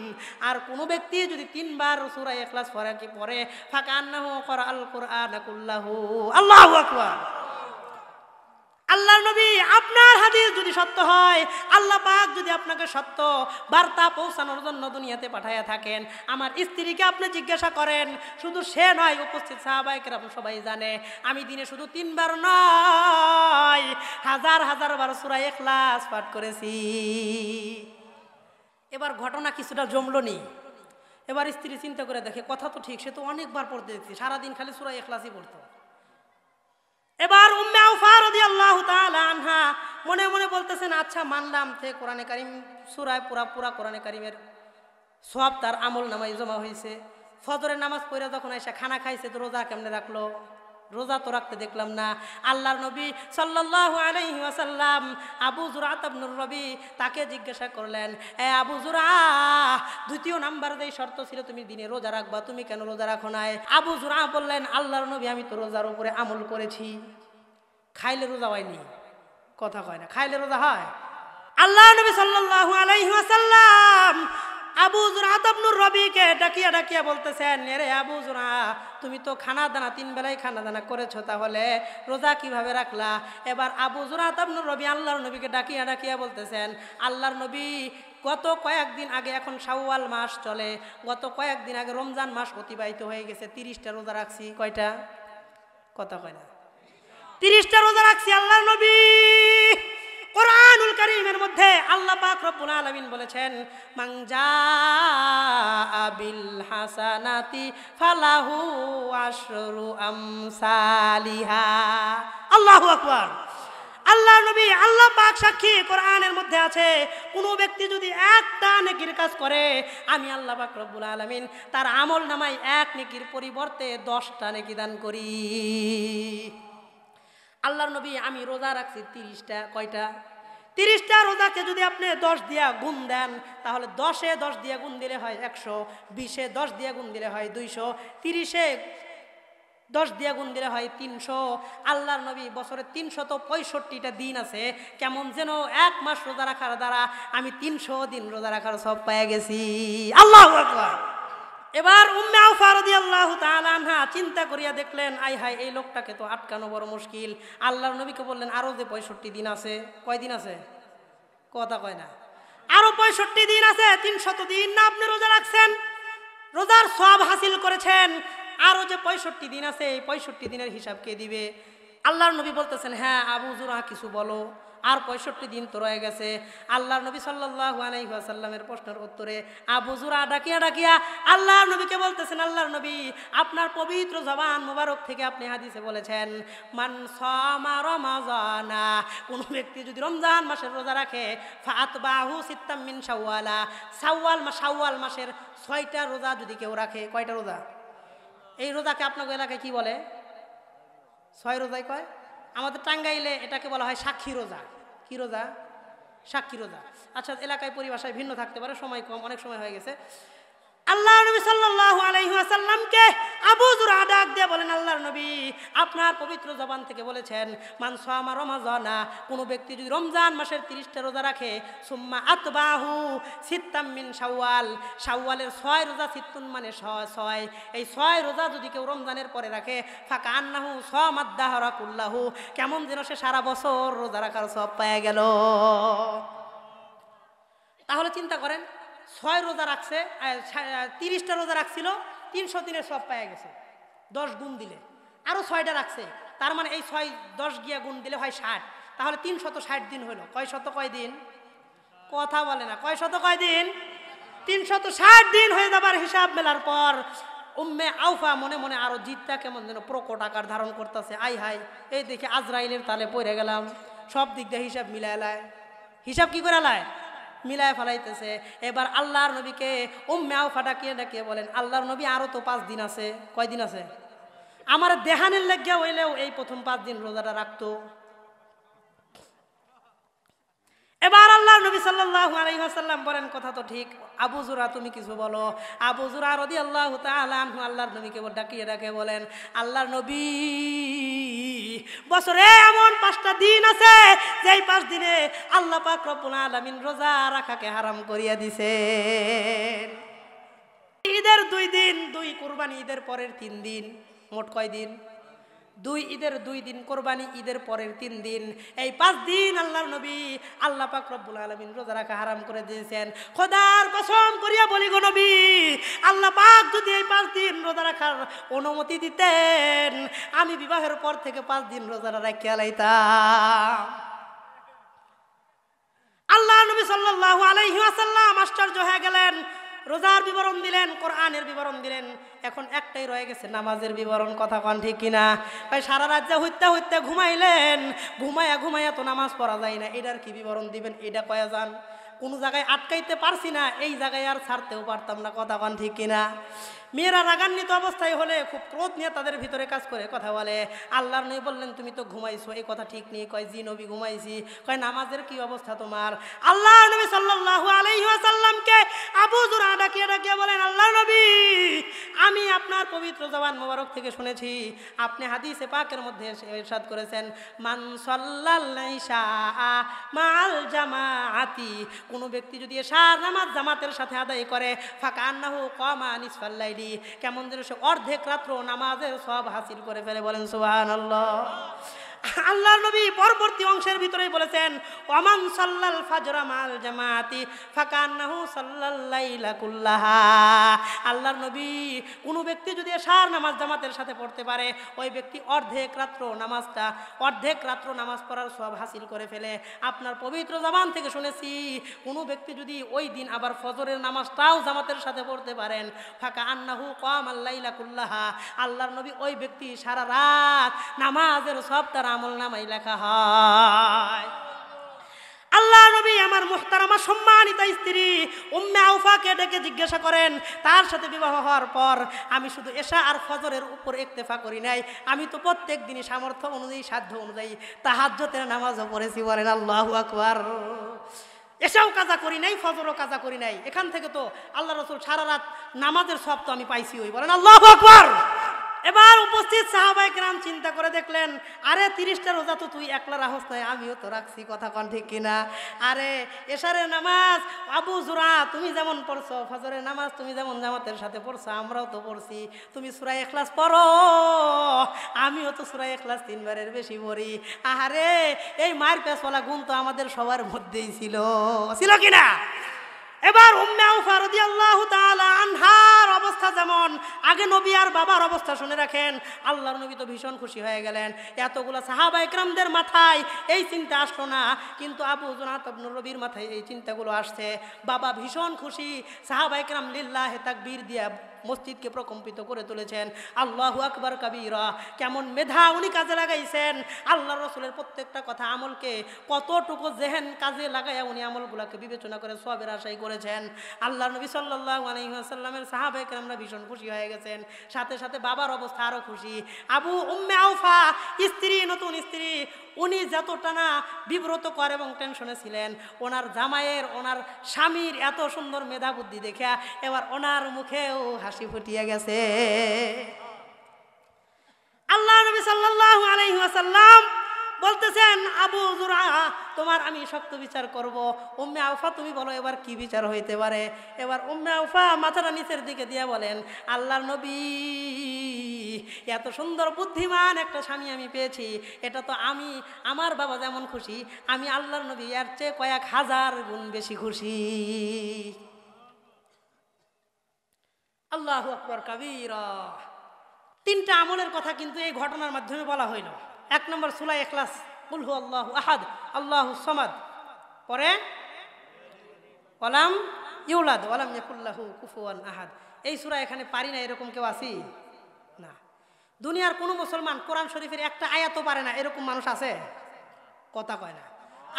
আর কোনো ব্যক্তি যদি তিনবার সুরা এখলাস পড়ে কি পরে আল্লাহ আকবার আল্লাহ নবী আপনার হাদিস যদি সত্য হয় আল্লাহ পাক যদি আপনাকে সত্য বার্তা পৌঁছানোর জন্য দুনিয়াতে পাঠাইয়া থাকেন আমার স্ত্রীকে আপনি জিজ্ঞাসা করেন শুধু সে নয় উপস্থিত সাহাবাহিকের আপনি সবাই জানে আমি দিনে শুধু তিনবার নয় হাজার হাজার বার সুরাই এখলাস পাঠ করেছি এবার ঘটনা কিছুটা জমলো নেই এবার স্ত্রী চিন্তা করে দেখে কথা তো ঠিক সে তো অনেকবার পড়তে দিচ্ছে সারাদিন খালি সুরাই এখলাসই পড়তো এবার আনহা মনে মনে বলতেছেন আচ্ছা মানলাম সে কোরআনে কারিম সুরায় পুরা পুরা কোরআনে কারিমের সব তার আমল নামাই জমা হয়েছে ফজরের নামাজ পড়ে যখন এসে খানা খাইছে তো রোজা কেমনে রাখলো রোজা তো রাখতে দেখলাম না আল্লাহর নবী সাল্লাহ আলহি আসাল্লাম আবু জুরাত আবনুর রবি তাকে জিজ্ঞাসা করলেন এ আবু জুরা দ্বিতীয় নাম্বার যে শর্ত ছিল তুমি দিনে রোজা রাখবা তুমি কেন রোজা রাখো নাই আবু জুরা বললেন আল্লাহর নবী আমি তো রোজার উপরে আমল করেছি খাইলে রোজা হয়নি কথা কয় না খাইলে রোজা হয় আল্লাহ নবী সাল্লাহ আলাইহি আবু জোরা আতাবনুর রবিকে ডাকিয়া ডাকিয়া বলতেছেন এরে আবু জোরা তুমি তো খানা দানা তিন বেলায় খানা দানা করেছো তাহলে রোজা কিভাবে রাখলা এবার আবু জোরা আতাবনুর রবি আল্লাহর নবীকে ডাকিয়া ডাকিয়া বলতেছেন আল্লাহর নবী গত কয়েকদিন আগে এখন শাওয়াল মাস চলে গত কয়েকদিন আগে রমজান মাস অতিবাহিত হয়ে গেছে তিরিশটা রোজা রাখছি কয়টা কত কয় না তিরিশটা রোজা রাখছি আল্লাহর নবী কোরআনুল করিমের মধ্যে আল্লাহ পাক রব্বুল আলামিন বলেছেন মাংজা আবিল হাসানাতি ফালাহু আশরু আমসালিহা আল্লাহু আকবার আল্লাহ নবী আল্লাহ পাক সাক্ষী কোরআনের মধ্যে আছে কোনো ব্যক্তি যদি একটা নেকির কাজ করে আমি আল্লাহ পাক রব্বুল আলমিন তার আমল নামায় এক নেকির পরিবর্তে দশটা নেকি দান করি আল্লাহর নবী আমি রোজা রাখছি তিরিশটা কয়টা তিরিশটা রোজাকে যদি আপনি দশ দিয়া গুণ দেন তাহলে দশে দশ দিয়ে গুণ দিলে হয় একশো বিশে দশ দিয়ে গুণ দিলে হয় দুইশো তিরিশে দশ দিয়ে গুণ দিলে হয় তিনশো আল্লাহর নবী বছরে তিনশত পঁয়ষট্টিটা দিন আছে কেমন যেন এক মাস রোজা রাখার দ্বারা আমি তিনশো দিন রোজা রাখার সব পেয়ে গেছি আল্লাহ এবার উম্মে আউফারদি আল্লাহ আনহা চিন্তা করিয়া দেখলেন আই হাই এই লোকটাকে তো আটকানো বড় মুশকিল আল্লাহর নবীকে বললেন আরও যে পঁয়ষট্টি দিন আছে কয় দিন আছে কথা কয় না আরও পঁয়ষট্টি দিন আছে তিনশত দিন না আপনি রোজা রাখছেন রোজার সব হাসিল করেছেন আরও যে পঁয়ষট্টি দিন আছে এই পঁয়ষট্টি দিনের হিসাব কে দিবে আল্লাহর নবী বলতেছেন হ্যাঁ আবু জুরা কিছু বলো আর পঁয়ষট্টি দিন তো রয়ে গেছে আল্লাহ নবী সাল্লাহ আলাইসাল্লামের প্রশ্নের উত্তরে আবুজুরা ডাকিয়া ডাকিয়া আল্লাহর নবীকে বলতেছেন আল্লাহর নবী আপনার পবিত্র জবান মুবারক থেকে আপনি হাদিসে বলেছেন মান সমা রমাজানা কোন ব্যক্তি যদি রমজান মাসের রোজা রাখে ফাত বাহু সিত্তামিন সাওয়ালা সাওয়াল মা সাওয়াল মাসের ছয়টা রোজা যদি কেউ রাখে কয়টা রোজা এই রোজাকে আপনাকে এলাকায় কি বলে ছয় রোজায় কয় আমাদের টাঙ্গাইলে এটাকে বলা হয় সাক্ষী রোজা কী রোজা সাক্ষী রোজা আচ্ছা এলাকায় পরিভাষায় ভিন্ন থাকতে পারে সময় কম অনেক সময় হয়ে গেছে আল্লাহ নবী সাল্লাহ আলাইহাসাল্লামকে আবু জুরা ডাক দিয়ে বলেন আল্লাহর নবী আপনার পবিত্র জবান থেকে বলেছেন মানস আমার রমাজনা কোনো ব্যক্তি যদি রমজান মাসের তিরিশটা রোজা রাখে সুম্মা আতবাহু সিত্তাম্মিন সাওয়াল সাওয়ালের ছয় রোজা সিত্তুন মানে ছয় এই ছয় রোজা যদি কেউ রমজানের পরে রাখে ফাঁকা আন্নাহু সমাদ্দাহরা কুল্লাহু কেমন যেন সে সারা বছর রোজা রাখার সব পায়ে গেল তাহলে চিন্তা করেন ছয় রোজা রাখছে তিরিশটা রোজা রাখছিল তিনশো দিনের সব পাওয়া গেছে দশ গুণ দিলে আরও ছয়টা রাখছে তার মানে এই ছয় দশ গিয়া গুণ দিলে হয় ষাট তাহলে তিন শত ষাট দিন হলো কয় শত কয় দিন কথা বলে না কয় শত কয় দিন তিন শত ষাট দিন হয়ে যাবার হিসাব মেলার পর উম্মে আউফা মনে মনে আরও জিতটা কেমন যেন প্রকট আকার ধারণ করতেছে আই হাই এই দেখে আজরাইলের তালে পড়ে গেলাম সব দিক দিয়ে হিসাব মিলায় হিসাব কি করে লায় মিলায় ফেলাইতেছে এবার আল্লাহর নবীকে উম্মাও ফাটাকিয়ে ডাকিয়ে বলেন আল্লাহর নবী আরও তো পাঁচ দিন আছে কয়দিন আছে আমার দেহানের লেগে হইলেও এই প্রথম পাঁচ দিন রোজাটা রাখতো এবার আল্লাহ নবী সাল্লাহু আলহিহাসাল্লাম বলেন কথা তো ঠিক আবু জুরা তুমি কিছু বলো আবু জুরা রদি আল্লাহ তালু আল্লাহর নবীকে ডাকিয়ে ডাকে বলেন আল্লাহর নবী বছরে এমন পাঁচটা দিন আছে যেই পাঁচ দিনে আল্লাহ পাক রব্বুল আলামিন রোজা রাখাকে হারাম করিয়া দিছে ঈদের দুই দিন দুই কুরবানি ঈদের পরের তিন দিন মোট কয় দিন দুই ঈদের দুই দিন কোরবানি ঈদের পরের তিন দিন এই পাঁচ দিন আল্লাহ নবী আল্লাহ পাক রব্বুল আলমিন রোজা রাখা হারাম করে দিয়েছেন খোদার কসম করিয়া বলি গো নবী আল্লাহ পাক যদি এই পাঁচ দিন রোজা রাখার অনুমতি দিতেন আমি বিবাহের পর থেকে পাঁচ দিন রোজা রাখিয়া লাইতাম আল্লাহ নবী সাল্লাহ আলাইহি আসাল্লাম আশ্চর্য হয়ে গেলেন রোজার বিবরণ দিলেন কোরআনের বিবরণ দিলেন এখন একটাই রয়ে গেছে নামাজের বিবরণ কথা কন ঠিক কিনা ভাই সারা রাজ্যে হইতে হইতে ঘুমাইলেন ঘুমায়া ঘুমায়া তো নামাজ পড়া যায় না এটার কি বিবরণ দিবেন এটা কয়া যান কোনো জায়গায় আটকাইতে পারছি না এই জায়গায় আর ছাড়তেও পারতাম না কথা বান ঠিক কিনা মেয়েরা রাগান্বিত অবস্থায় হলে খুব ক্রোধ নিয়ে তাদের ভিতরে কাজ করে কথা বলে আল্লাহর নই বললেন তুমি তো ঘুমাইছো এই কথা ঠিক নেই কয় জি নবী ঘুমাইছি কয় নামাজের কি অবস্থা তোমার আল্লাহ নবী সাল্লাহ আলহিহাসাল্লামকে আবু জোরা ডাকিয়ে ডাকিয়ে বলেন আল্লাহ নবী আমি আপনার পবিত্র জবান মোবারক থেকে শুনেছি আপনি হাদিসে পাকের মধ্যে ইরশাদ করেছেন মান সাল্লাহ মাল জামাআতি কোনো ব্যক্তি যদি সার নামাজ জামাতের সাথে আদায় করে ফাঁকা আন্নাহু কমা নিসফাল্লাইলি কেমন যেন সে অর্ধেক রাত্র নামাজের সব হাসিল করে ফেলে বলেন আল্লাহ আল্লাহ নবী পরবর্তী অংশের ভিতরেই বলেছেন অমান সাল্লাল ফাজরা মাল জামাতি ফাকান্নাহু সাল্লাল্লাইলা কুল্লাহা আল্লাহর নবী কোনো ব্যক্তি যদি সার নামাজ জামাতের সাথে পড়তে পারে ওই ব্যক্তি অর্ধেক রাত্র নামাজটা অর্ধেক রাত্র নামাজ পড়ার সব হাসিল করে ফেলে আপনার পবিত্র জামান থেকে শুনেছি কোনো ব্যক্তি যদি ওই দিন আবার ফজরের নামাজটাও জামাতের সাথে পড়তে পারেন ফাঁকা আন্নাহু কাম আল্লাহ কুল্লাহা আল্লাহর নবী ওই ব্যক্তি সারা রাত নামাজের সব তারা আমল নামাই লেখা হয় আল্লাহ নবী আমার মুখতারামা সম্মানিত স্ত্রী উম্মে আউফাকে ডেকে জিজ্ঞাসা করেন তার সাথে বিবাহ হওয়ার পর আমি শুধু এশা আর ফজরের উপর একতেফা করি নাই আমি তো প্রত্যেক দিনই সামর্থ্য অনুযায়ী সাধ্য অনুযায়ী তাহাজ্যতের নামাজও পড়েছি বলেন আল্লাহ আকবর এসাও কাজা করি নাই ফজরও কাজা করি নাই এখান থেকে তো আল্লাহ রসুল সারা রাত নামাজের সব তো আমি পাইছি ওই বলেন আল্লাহ আকবর এবার উপস্থিত সাহাবাই গ্রাম চিন্তা করে দেখলেন আরে তিরিশটা রোজা তো তুই একলা রাহস নয় আমিও তো রাখছি কথা কন ঠিক কিনা আরে এসারে নামাজ আবু জুরা তুমি যেমন পড়ছো ফজরের নামাজ তুমি যেমন জামাতের সাথে পড়ছো আমরাও তো পড়ছি তুমি সুরাই এখলাস পড়ো আমিও তো সুরাই এখলাস তিনবারের বেশি পড়ি আহারে এই মায়ের পেছলা গুণ তো আমাদের সবার মধ্যেই ছিল ছিল কিনা এবার উম্মাউ ফারদি আল্লাহ আনহার অবস্থা যেমন আগে নবী আর বাবার অবস্থা শুনে রাখেন আল্লাহর নবী তো ভীষণ খুশি হয়ে গেলেন এতগুলো সাহাবা একরামদের মাথায় এই চিন্তা আসলো না কিন্তু আবু জোনাত রবির মাথায় এই চিন্তাগুলো আসছে বাবা ভীষণ খুশি সাহাবা একরাম লিল্লাহ তাকবীর দিয়া মসজিদকে প্রকম্পিত করে তুলেছেন আল্লাহ আকবর কাবিরা কেমন মেধা উনি কাজে লাগাইছেন আল্লাহ রসুলের প্রত্যেকটা কথা আমলকে কতটুকু জেহেন কাজে লাগাইয়া উনি আমলগুলাকে বিবেচনা করে সবের আশাই করেছেন আল্লাহ নবী সাল্লাহ সাহাব সাহাবেক আমরা ভীষণ খুশি হয়ে গেছেন সাথে সাথে বাবার অবস্থা আরও খুশি আবু উম্মে আউফা স্ত্রী নতুন স্ত্রী উনি যতটা না কর এবং টেনশনে ছিলেন ওনার জামাইয়ের ওনার স্বামীর এত সুন্দর মেধা বুদ্ধি দেখিয়া এবার ওনার মুখেও হাসি ফুটিয়ে গেছে আল্লাহ নবী আলাইহি ওয়াসাল্লাম বলতেছেন আবু জুরা তোমার আমি শক্ত বিচার করব উম্মে আউফা তুমি বলো এবার কি বিচার হইতে পারে এবার উম্মে আউফা মাথাটা নিচের দিকে দিয়ে বলেন আল্লাহর নবী এত সুন্দর বুদ্ধিমান একটা স্বামী আমি পেয়েছি এটা তো আমি আমার বাবা যেমন খুশি আমি আল্লাহর নবী এর চেয়ে কয়েক হাজার গুণ বেশি খুশি আল্লাহ আকবর কাবির তিনটা আমলের কথা কিন্তু এই ঘটনার মাধ্যমে বলা হইল এক নম্বর সুলাই এখলাস উলহু আল্লাহ আহাদ আল্লাহ সমাদ পরে ওলাম ইউলাদ ওলাম ইয়াকুল্লাহু কুফুয়ান আহাদ এই সুরা এখানে পারি না এরকম কেউ আসি দুনিয়ার কোনো মুসলমান কোরআন শরীফের একটা আয়াতও পারে না এরকম মানুষ আছে কথা কয় না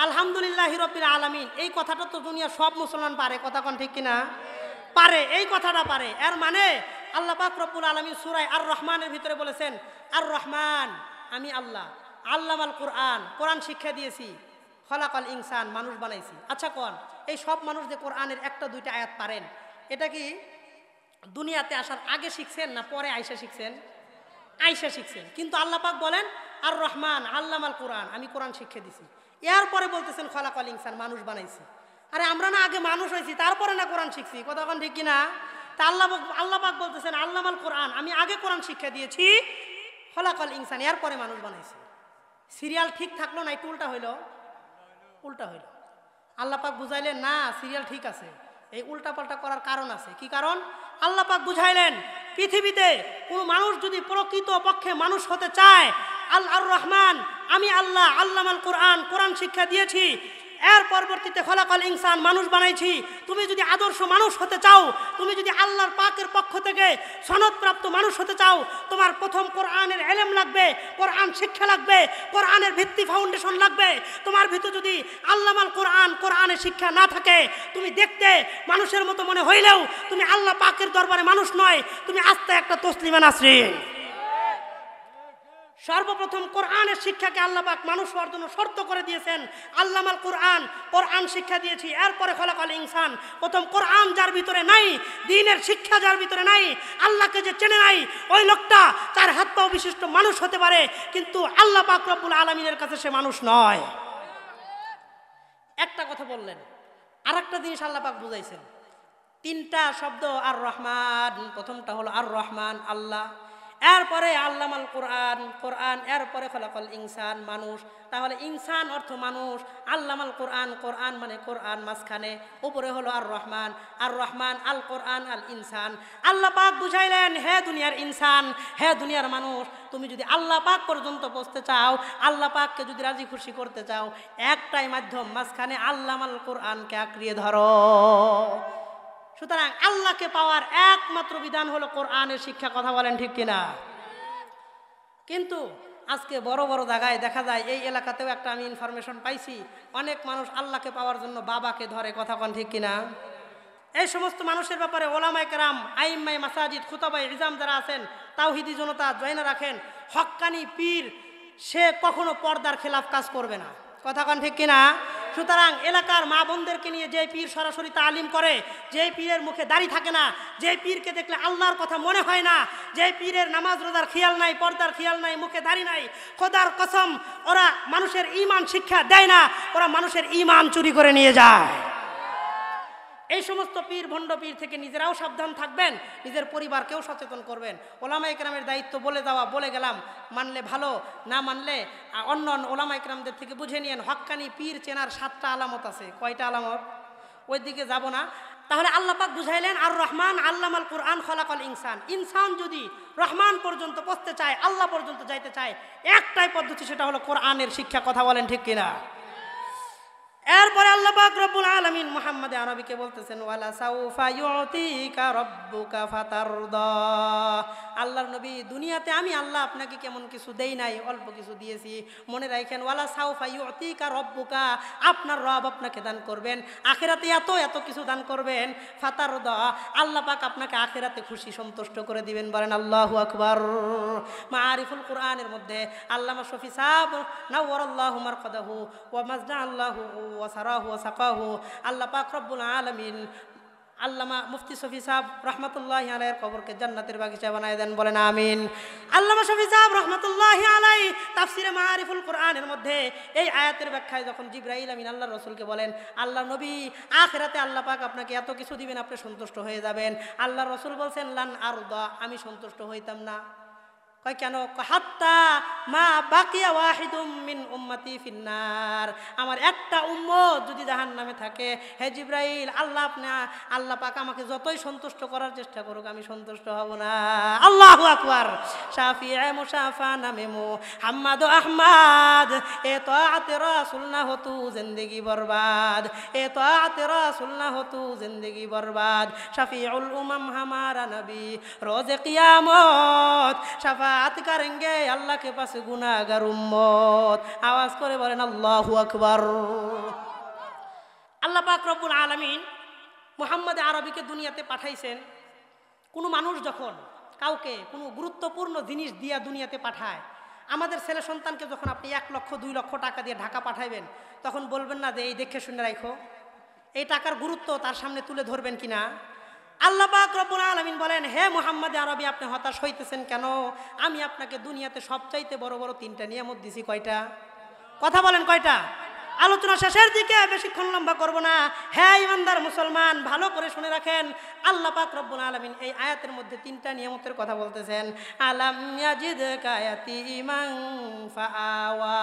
আলহামদুলিল্লাহ হিরবিল আলমিন এই কথাটা তো দুনিয়ার সব মুসলমান পারে কথা কন ঠিক কিনা পারে এই কথাটা পারে এর মানে আল্লাহ পাক রব্বুল আলমিন সুরাই আর রহমানের ভিতরে বলেছেন আর রহমান আমি আল্লাহ আল্লাহ আল কোরআন কোরআন শিক্ষা দিয়েছি খলাকাল ইনসান মানুষ বানাইছি আচ্ছা কন এই সব মানুষ যে কোরআনের একটা দুইটা আয়াত পারেন এটা কি দুনিয়াতে আসার আগে শিখছেন না পরে আয়সা শিখছেন আয়সা শিখছেন কিন্তু আল্লাপাক বলেন আর রহমান আল্লাহ মাল কোরআন আমি কোরআন শিক্ষা দিছি এরপরে বলতেছেন খলাকল ইনসান মানুষ বানাইছি আরে আমরা না আগে মানুষ হয়েছি তারপরে না কোরআন শিখছি কতক্ষণ ঠিক কিনা তা আল্লাহ আল্লাপাক বলতেছেন আল্লাম কোরআন আমি আগে কোরআন শিক্ষা দিয়েছি খলাকল ইনসান এরপরে মানুষ বানাইছি সিরিয়াল ঠিক থাকলো না একটু উল্টা হইল উল্টা হইল আল্লাপাক বুঝাইলেন না সিরিয়াল ঠিক আছে এই উল্টাপাল্টা করার কারণ আছে কি কারণ আল্লাপাক বুঝাইলেন পৃথিবীতে কোনো মানুষ যদি প্রকৃত পক্ষে মানুষ হতে চায় আল্লাহর আর রহমান আমি আল্লাহ আল্লামাল কোরআন কোরআন শিক্ষা দিয়েছি এর পরবর্তীতে খোলাকল ইনসান মানুষ বানাইছি তুমি যদি আদর্শ মানুষ হতে চাও তুমি যদি আল্লাহর পাকের পক্ষ থেকে সনদপ্রাপ্ত মানুষ হতে চাও তোমার প্রথম কোরআনের এলেম লাগবে কোরআন শিক্ষা লাগবে কোরআনের ভিত্তি ফাউন্ডেশন লাগবে তোমার ভিতর যদি আল্লামাল কোরআন কোরআনের শিক্ষা না থাকে তুমি দেখতে মানুষের মতো মনে হইলেও তুমি আল্লাহ পাকের দরবারে মানুষ নয় তুমি আস্তে একটা তসলিমা নাসরিন সর্বপ্রথম কোরআনের শিক্ষাকে আল্লাপাক মানুষ হওয়ার জন্য শর্ত করে দিয়েছেন আল্লামাল কোরআন কোরআন শিক্ষা দিয়েছি এরপরে খোলাকাল ইনসান প্রথম কোরআন যার ভিতরে নাই দিনের শিক্ষা যার ভিতরে নাই আল্লাহকে যে চেনে নাই ওই লোকটা তার হাত পাও বিশিষ্ট মানুষ হতে পারে কিন্তু আল্লাহ পাক রব্বুল আলমিনের কাছে সে মানুষ নয় একটা কথা বললেন আর একটা জিনিস আল্লাপাক বুঝাইছেন তিনটা শব্দ আর রহমান প্রথমটা হলো আর রহমান আল্লাহ এরপরে আল্লামাল কোরআন কোরআন এরপরে ফলাফল ইনসান মানুষ তাহলে ইনসান অর্থ মানুষ আল্লামাল কোরআন কোরআন মানে কোরআন মাঝখানে উপরে হলো আর রহমান আর রহমান আল কোরআন আল ইনসান আল্লাহ পাক বুঝাইলেন হে দুনিয়ার ইনসান হে দুনিয়ার মানুষ তুমি যদি আল্লাহ পাক পর্যন্ত বসতে চাও আল্লাহ পাককে যদি রাজি খুশি করতে চাও একটাই মাধ্যম মাঝখানে আল্লামাল কোরআনকে আঁকড়িয়ে ধরো সুতরাং আল্লাহকে পাওয়ার একমাত্র বিধান হলো কোরআনের শিক্ষা কথা বলেন ঠিক কিনা কিন্তু আজকে বড় বড় জায়গায় দেখা যায় এই এলাকাতেও একটা আমি ইনফরমেশন পাইছি অনেক মানুষ আল্লাহকে পাওয়ার জন্য বাবাকে ধরে কথা কন ঠিক কিনা এই সমস্ত মানুষের ব্যাপারে ওলামায় কেরাম আইমাই মাসাজিদ খুতাবাই ইজাম যারা আছেন তাওহিদি জনতা জয়না রাখেন হক্কানি পীর সে কখনো পর্দার খেলাফ কাজ করবে না কথা কন ঠিক কিনা সুতরাং এলাকার মা বোনদেরকে নিয়ে যে পীর সরাসরি তালিম করে যে পীরের মুখে দাড়ি থাকে না যে পীরকে দেখলে আল্লাহর কথা মনে হয় না যে পীরের নামাজ রোজার খেয়াল নাই পর্দার খেয়াল নাই মুখে দাড়ি নাই খোদার কসম ওরা মানুষের ইমান শিক্ষা দেয় না ওরা মানুষের ইমান চুরি করে নিয়ে যায় এই সমস্ত পীর ভণ্ড পীর থেকে নিজেরাও সাবধান থাকবেন নিজের পরিবারকেও সচেতন করবেন ওলামা একরামের দায়িত্ব বলে দেওয়া বলে গেলাম মানলে ভালো না মানলে অন্য অন্য ওলামা একরামদের থেকে বুঝে নিয়েন হক্কানি পীর চেনার সাতটা আলামত আছে কয়টা আলামত ওই দিকে যাব না তাহলে আল্লাপাক বুঝাইলেন আর রহমান আল্লামাল কুরআন খলাকল ইনসান ইনসান যদি রহমান পর্যন্ত পড়তে চায় আল্লাহ পর্যন্ত যাইতে চায় একটাই পদ্ধতি সেটা হলো কোরআনের শিক্ষা কথা বলেন ঠিক কিনা এরপরে আল্লাহ পাক রব্বুল আলামিন মুহাম্মদ আরবীকে বলতেছেন ওয়ালা সাউফা ইউতিকা রব্বুকা ফাতারদা আল্লাহর নবী দুনিয়াতে আমি আল্লাহ আপনাকে কেমন কিছু দেই নাই অল্প কিছু দিয়েছি মনে রাখেন ওয়ালা সাউফাই অতিকা রব্বুকা আপনার রব আপনাকে দান করবেন আখেরাতে এত এত কিছু দান করবেন ফাতার দ আল্লাহ পাক আপনাকে আখেরাতে খুশি সন্তুষ্ট করে দিবেন বলেন আল্লাহ আকবর মা আরিফুল কোরআনের মধ্যে মা শফি সাহ নাওয়ার আল্লাহ মার কদাহু ও মাজনা আল্লাহ ও সারাহু ও সাকাহু আল্লাহ পাক রব্বুল আলমিন আল্লামা মুফতি শফি সাহ রহমতুল্লাহ আলাইয়ের কবরকে জান্নাতের বাগিচা বানায় দেন বলেন আমিন আল্লামা শফি সাহ রহমতুল্লাহ আলাই তাফসিরে মারিফুল কোরআনের মধ্যে এই আয়াতের ব্যাখ্যায় যখন জিব্রাহিল আমিন আল্লাহ রসুলকে বলেন আল্লাহ নবী আখেরাতে আল্লাহ পাক আপনাকে এত কিছু দিবেন আপনি সন্তুষ্ট হয়ে যাবেন আল্লাহ রসুল বলছেন লান আর আমি সন্তুষ্ট হইতাম না কয় কেন হাত্তা মা বাকিয়া ওয়াহিদুম মিন উম্মতি ফিন্নার আমার একটা উম্মত যদি জাহান নামে থাকে হে জিব্রাইল আল্লাহ আপনি আল্লাহ পাক আমাকে যতই সন্তুষ্ট করার চেষ্টা করুক আমি সন্তুষ্ট হব না আল্লাহ আকবার সাফি মুসাফা নামে মো হাম্মাদ আহমাদ এ তো আতেরা সুলনা হতু জিন্দগি বরবাদ এ তো আতেরা সুলনা হতু জিন্দগি বরবাদ সাফি উল উমাম হামারা নবী রোজে কিয়ামত সাফা বাত কারেঙ্গে আল্লাহকে পাশে গুনাগার উম্মত আওয়াজ করে বলেন আল্লাহু আকবার আল্লাহ পাক রব্বুল আলমিন মোহাম্মদ আরবিকে দুনিয়াতে পাঠাইছেন কোনো মানুষ যখন কাউকে কোনো গুরুত্বপূর্ণ জিনিস দিয়া দুনিয়াতে পাঠায় আমাদের ছেলে সন্তানকে যখন আপনি এক লক্ষ দুই লক্ষ টাকা দিয়ে ঢাকা পাঠাইবেন তখন বলবেন না যে এই দেখে শুনে রাখো এই টাকার গুরুত্ব তার সামনে তুলে ধরবেন কিনা আল্লাহ রব্বুল আলমিন বলেন হে মোহাম্মদ আরবি আপনি হতাশ হইতেছেন কেন আমি আপনাকে দুনিয়াতে সবচাইতে বড় বড় তিনটা নিয়ামত দিছি কয়টা কথা বলেন কয়টা আলোচনা শেষের দিকে বেশিক্ষণ লম্বা করব না হ্যাঁ ইমানদার মুসলমান ভালো করে শুনে রাখেন আল্লাহ পাক রব্বুল আলমিন এই আয়াতের মধ্যে তিনটা নিয়মতের কথা বলতেছেন আলাম ইয়াজিদ কায়াতি ইমাং ফাআওয়া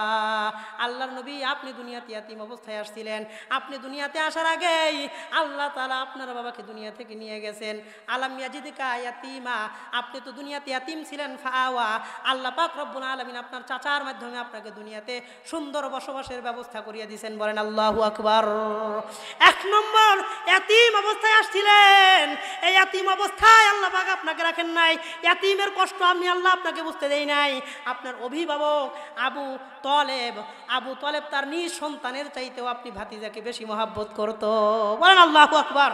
আল্লাহর নবী আপনি দুনিয়াতে ইয়াতিম অবস্থায় আসছিলেন আপনি দুনিয়াতে আসার আগেই আল্লাহ তালা আপনার বাবাকে দুনিয়া থেকে নিয়ে গেছেন আলাম ইয়াজিদ কায়াতিমা আপনি তো দুনিয়াতে ইয়াতিম ছিলেন ফাআওয়া আল্লাহ পাক রব্বুল আলমিন আপনার চাচার মাধ্যমে আপনাকে দুনিয়াতে সুন্দর বসবাসের ব্যবস্থা করিয়ে দিয়ে দিছেন বলেন আল্লাহ আকবর এক নম্বর এতিম অবস্থায় আসছিলেন এই এতিম অবস্থায় আল্লাহ পাক আপনাকে রাখেন নাই এতিমের কষ্ট আমি আল্লাহ আপনাকে বুঝতে দেই নাই আপনার অভিভাবক আবু তলেব আবু তলেব তার নিজ সন্তানের চাইতেও আপনি ভাতিজাকে বেশি মহাব্বত করতো বলেন আল্লাহ আকবর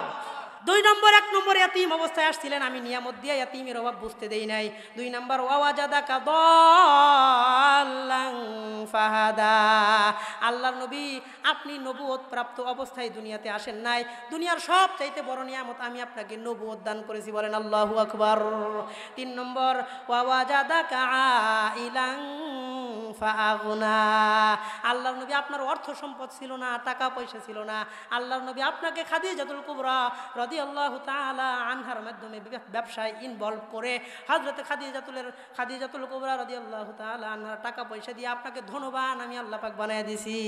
দুই নম্বর এক নম্বর এতিম অবস্থায় আসছিলেন আমি নিয়ামত দিয়ে এতিমের অভাব বুঝতে দেই নাই দুই নম্বর ওয়াজাদা ফাহাদা আল্লাহর নবী আপনি নবুয়ত প্রাপ্ত অবস্থায় দুনিয়াতে আসেন নাই দুনিয়ার সব চাইতে বড় নিয়ামত আমি আপনাকে নবুয়ত দান করেছি বলেন আল্লাহু আকবর তিন নম্বর ওয়াজাদা ইলাং ফাগুনা আল্লাহর নবী আপনার অর্থ সম্পদ ছিল না টাকা পয়সা ছিল না আল্লাহর নবী আপনাকে খাদিজাতুল কুবরা রাদি আল্লাহ তালা আনহার মাধ্যমে ব্যবসায় ইনভলভ করে হজরত খাদিজাতুলের খাদিজাতুল কবরা রাদি আল্লাহ তালা আনহার টাকা পয়সা দিয়ে আপনাকে ধনবান আমি আল্লাহ পাক বানিয়ে দিছি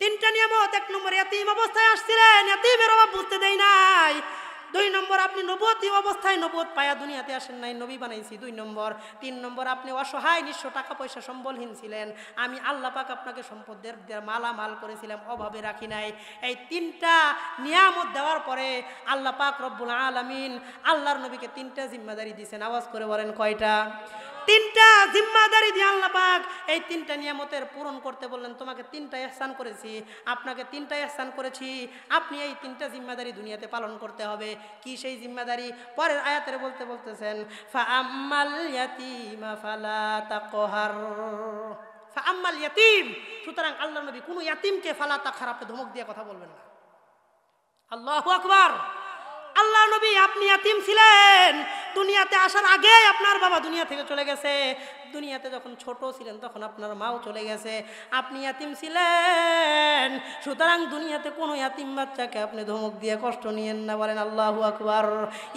তিনটা নিয়ম এক নম্বর এতিম অবস্থায় আসছিলেন এতিমের অভাব বুঝতে দেয় নাই দুই নম্বর আপনি নবতী অবস্থায় নবত পায়া দুনিয়াতে আসেন নাই নবী বানাইছি দুই নম্বর তিন নম্বর আপনি অসহায় নিঃস্ব টাকা পয়সা সম্বলহীন ছিলেন আমি আল্লাহ পাক আপনাকে সম্পদের মালামাল করেছিলাম অভাবে রাখি নাই এই তিনটা নিয়ামত দেওয়ার পরে আল্লাহ পাক রব্বুল আলমিন আল্লাহর নবীকে তিনটা জিম্মাদারি দিয়েছেন আওয়াজ করে বলেন কয়টা তিনটা জিম্মাদারি দিয়ে আল্লাহ পাক এই তিনটা নিয়ামতের পূরণ করতে বললেন তোমাকে তিনটা স্থান করেছি আপনাকে তিনটা স্থান করেছি আপনি এই তিনটা জিম্মাদারি দুনিয়াতে পালন করতে হবে কি সেই জিম্মাদারি পরের আয়াতের বলতে বলতেছেন আম্মাল ইয়াতিমা ফালা তাকহার ফা আম্মাল ইয়াতিম সুতরাং আল্লাহ নবী কোনো ইয়াতিমকে ফালা তা আপনি ধমক দিয়ে কথা বলবেন না আল্লাহ আকবার আল্লাহ নবী আপনি ইয়াতিম ছিলেন দুনিয়াতে আসার আগে আপনার বাবা দুনিয়া থেকে চলে গেছে দুনিয়াতে যখন ছোট ছিলেন তখন আপনার মাও চলে গেছে আপনি ইয়াতিম ছিলেন সুতরাং দুনিয়াতে কোনো ইয়াতিম বাচ্চাকে আপনি ধমক দিয়ে কষ্ট নিয়েন না বলেন আল্লাহ আকবর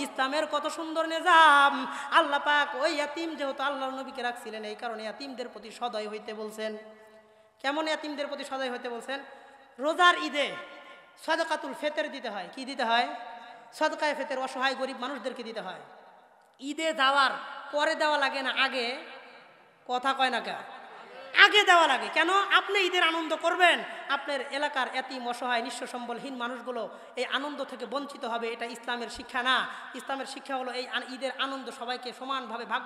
ইসলামের কত সুন্দর নিজাম আল্লাহ পাক ওই ইয়াতিম যেহেতু আল্লাহ নবীকে রাখছিলেন এই কারণে ইয়াতিমদের প্রতি সদয় হইতে বলছেন কেমন ইয়াতিমদের প্রতি সদয় হইতে বলছেন রোজার ঈদে সদকাতুল ফেতের দিতে হয় কি দিতে হয় সদকায় ফেতের অসহায় গরিব মানুষদেরকে দিতে হয় ঈদে যাওয়ার পরে দেওয়া লাগে না আগে কথা কয় না কেন আগে দেওয়া লাগে কেন আপনি ঈদের আনন্দ করবেন আপনার এলাকার এতি অসহায় নিঃস্ব সম্বলহীন মানুষগুলো এই আনন্দ থেকে বঞ্চিত হবে এটা ইসলামের শিক্ষা না ইসলামের শিক্ষা হলো এই ঈদের আনন্দ সবাইকে সমানভাবে ভাগ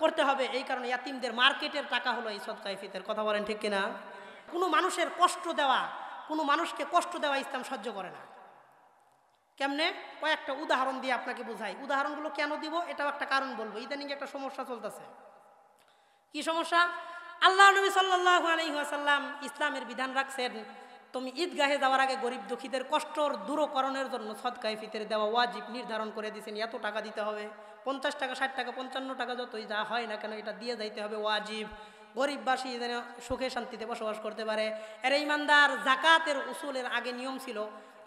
করতে হবে এই কারণে এতিমদের মার্কেটের টাকা হলো এই সদকায় ফিতের কথা বলেন ঠিক কিনা কোনো মানুষের কষ্ট দেওয়া কোনো মানুষকে কষ্ট দেওয়া ইসলাম সহ্য করে না কেমনে কয়েকটা উদাহরণ দিয়ে আপনাকে বোঝাই উদাহরণগুলো কেন দিব এটাও একটা কারণ বলবো ইদানিং একটা সমস্যা চলতেছে কি সমস্যা আল্লাহ নবী সাল্লাহ আলহিহাসাল্লাম ইসলামের বিধান রাখছেন তুমি ঈদগাহে যাওয়ার আগে গরিব দুঃখীদের কষ্টর দূরকরণের জন্য সদকায় ফিতের দেওয়া ওয়াজিব নির্ধারণ করে দিয়েছেন এত টাকা দিতে হবে পঞ্চাশ টাকা ষাট টাকা পঞ্চান্ন টাকা যতই যা হয় না কেন এটা দিয়ে যাইতে হবে ওয়াজিব গরিববাসী যেন সুখে শান্তিতে বসবাস করতে পারে এর ইমানদার জাকাতের উসুলের আগে নিয়ম ছিল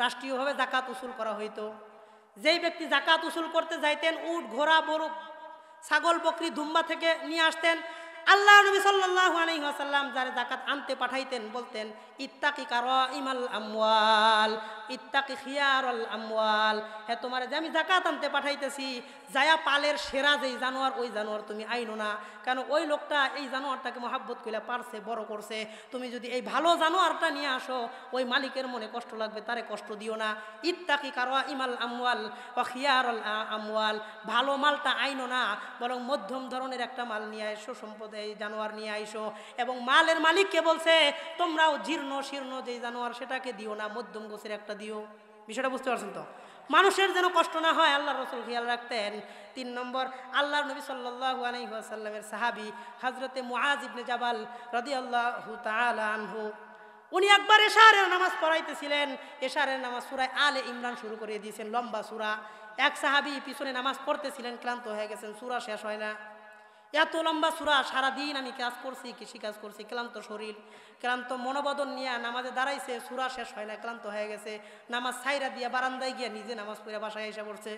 রাষ্ট্রীয়ভাবে জাকাত উসুল করা হইতো যেই ব্যক্তি জাকাত উসুল করতে যাইতেন উট ঘোড়া বড় ছাগল বকরি ধুম্বা থেকে নিয়ে আসতেন আল্লাহ নবী সাল্লাহ আলহিহাসাল্লাম যারা জাকাত আনতে পাঠাইতেন বলতেন ইত্তাকি কার ইমাল আমাল ইত্তাকি খিয়ারল আমওয়াল হ্যাঁ তোমার যে আমি জাকাত আনতে পাঠাইতেছি যায়া পালের সেরা যেই জানোয়ার ওই জানোয়ার তুমি আইনো না কেন ওই লোকটা এই জানোয়ারটাকে মহাব্বত কইলা পারছে বড় করছে তুমি যদি এই ভালো জানোয়ারটা নিয়ে আসো ওই মালিকের মনে কষ্ট লাগবে তারে কষ্ট দিও না ইত্তাকি কারোয়া ইমাল আমওয়াল ও খিয়ারল আমওয়াল ভালো মালটা আইনো না বরং মধ্যম ধরনের একটা মাল নিয়ে আইসো সম্পদে এই জানোয়ার নিয়ে আইসো এবং মালের মালিককে বলছে তোমরাও জীর্ণ শীর্ণ যেই জানোয়ার সেটাকে দিও না মধ্যম গোছের একটা দিও বিষয়টা বুঝতে পারছেন তো মানুষের যেন কষ্ট না হয় আল্লাহ রসুল খেয়াল রাখতেন তিন নম্বর আল্লাহ নবী সাল্লাসাল্লামের সাহাবি হজরতে মুআজ জাবাল রদি আল্লাহু তালহু উনি একবার এশারের নামাজ পড়াইতেছিলেন এশারের নামাজ সুরায় আলে ইমরান শুরু করে দিয়েছেন লম্বা সুরা এক সাহাবি পিছনে নামাজ পড়তেছিলেন ক্লান্ত হয়ে গেছেন সুরা শেষ হয় না এত লম্বা সুরা সারাদিন আমি কাজ করছি কৃষিকাজ করছি ক্লান্ত শরীর ক্লান্ত মনোবদন নিয়ে নামাজে দাঁড়াইছে সুরা শেষ হয় না ক্লান্ত হয়ে গেছে নামাজ সাইরা দিয়ে বারান্দায় গিয়ে নিজে নামাজ পড়ে বাসায় এসে পড়ছে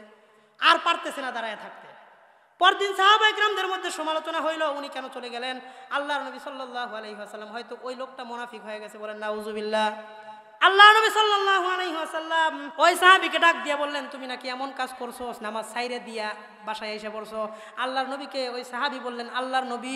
আর পারতেছে না দাঁড়ায় থাকতে পরদিন সাহাব একরামদের মধ্যে সমালোচনা হইল উনি কেন চলে গেলেন আল্লাহ নবী সাল্লাহ আলহিহাসাল্লাম হয়তো ওই লোকটা মোনাফিক হয়ে গেছে বলেন নাউজুবিল্লা আল্লাহ নবী সাল্লাহ আলহিহাসাল্লাম ওই সাহাবিকে ডাক দিয়ে বললেন তুমি নাকি এমন কাজ করছো নামাজ সাইরে দিয়া বাসায় এসে পড়ছো আল্লাহর নবীকে ওই সাহাবি বললেন আল্লাহর নবী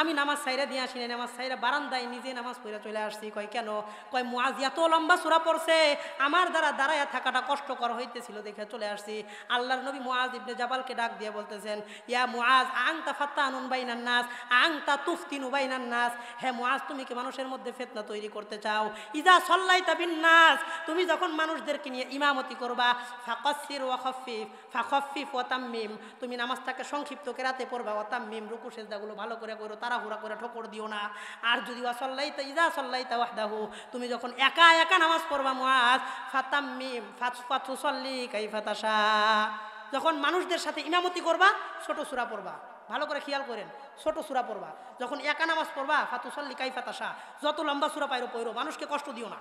আমি নামাজ সাইরা দিয়ে আসি নামাজ সাইরা বারান্দায় নিজে নামাজ পড়ে চলে আসছি কয় কেন কয় মুআজ এত লম্বা সুরা পড়ছে আমার দ্বারা দাঁড়ায় থাকাটা কষ্টকর হইতেছিল দেখে চলে আসছি আল্লাহর নবী মুআজ ইবনে জাবালকে ডাক দিয়ে বলতেছেন ইয়া মুআজ আনুন বাই বাইনান নাস তা তুফতিনু বাইনান নাস হে মুআজ তুমি কি মানুষের মধ্যে ফেতনা তৈরি করতে চাও ইজা সল্লাই বিন নাস তুমি যখন মানুষদেরকে নিয়ে ইমামতি করবা ফাকসির ওয়া খফিফ ফাখফিফ ওয়া তাম্মিম তুমি নামাজটাকে সংক্ষিপ্ত কেরাতে পড়বা অতাম মিম রুকু সেজদাগুলো ভালো করে করো তাড়াহুড়া করে ঠোকর দিও না আর যদি ওয়াসল্লাইতা ইজা সল্লাইতা ওয়াহদাহু তুমি যখন একা একা নামাজ পড়বা মাস ফাতাম মিম ফাতু ফাতু সল্লি কাই ফাতাসা যখন মানুষদের সাথে ইমামতি করবা ছোট সুরা পড়বা ভালো করে খেয়াল করেন ছোট সুরা পড়বা যখন একা নামাজ পড়বা ফাতু সল্লি কাই ফাতাসা যত লম্বা সুরা পাইরো পড়ো মানুষকে কষ্ট দিও না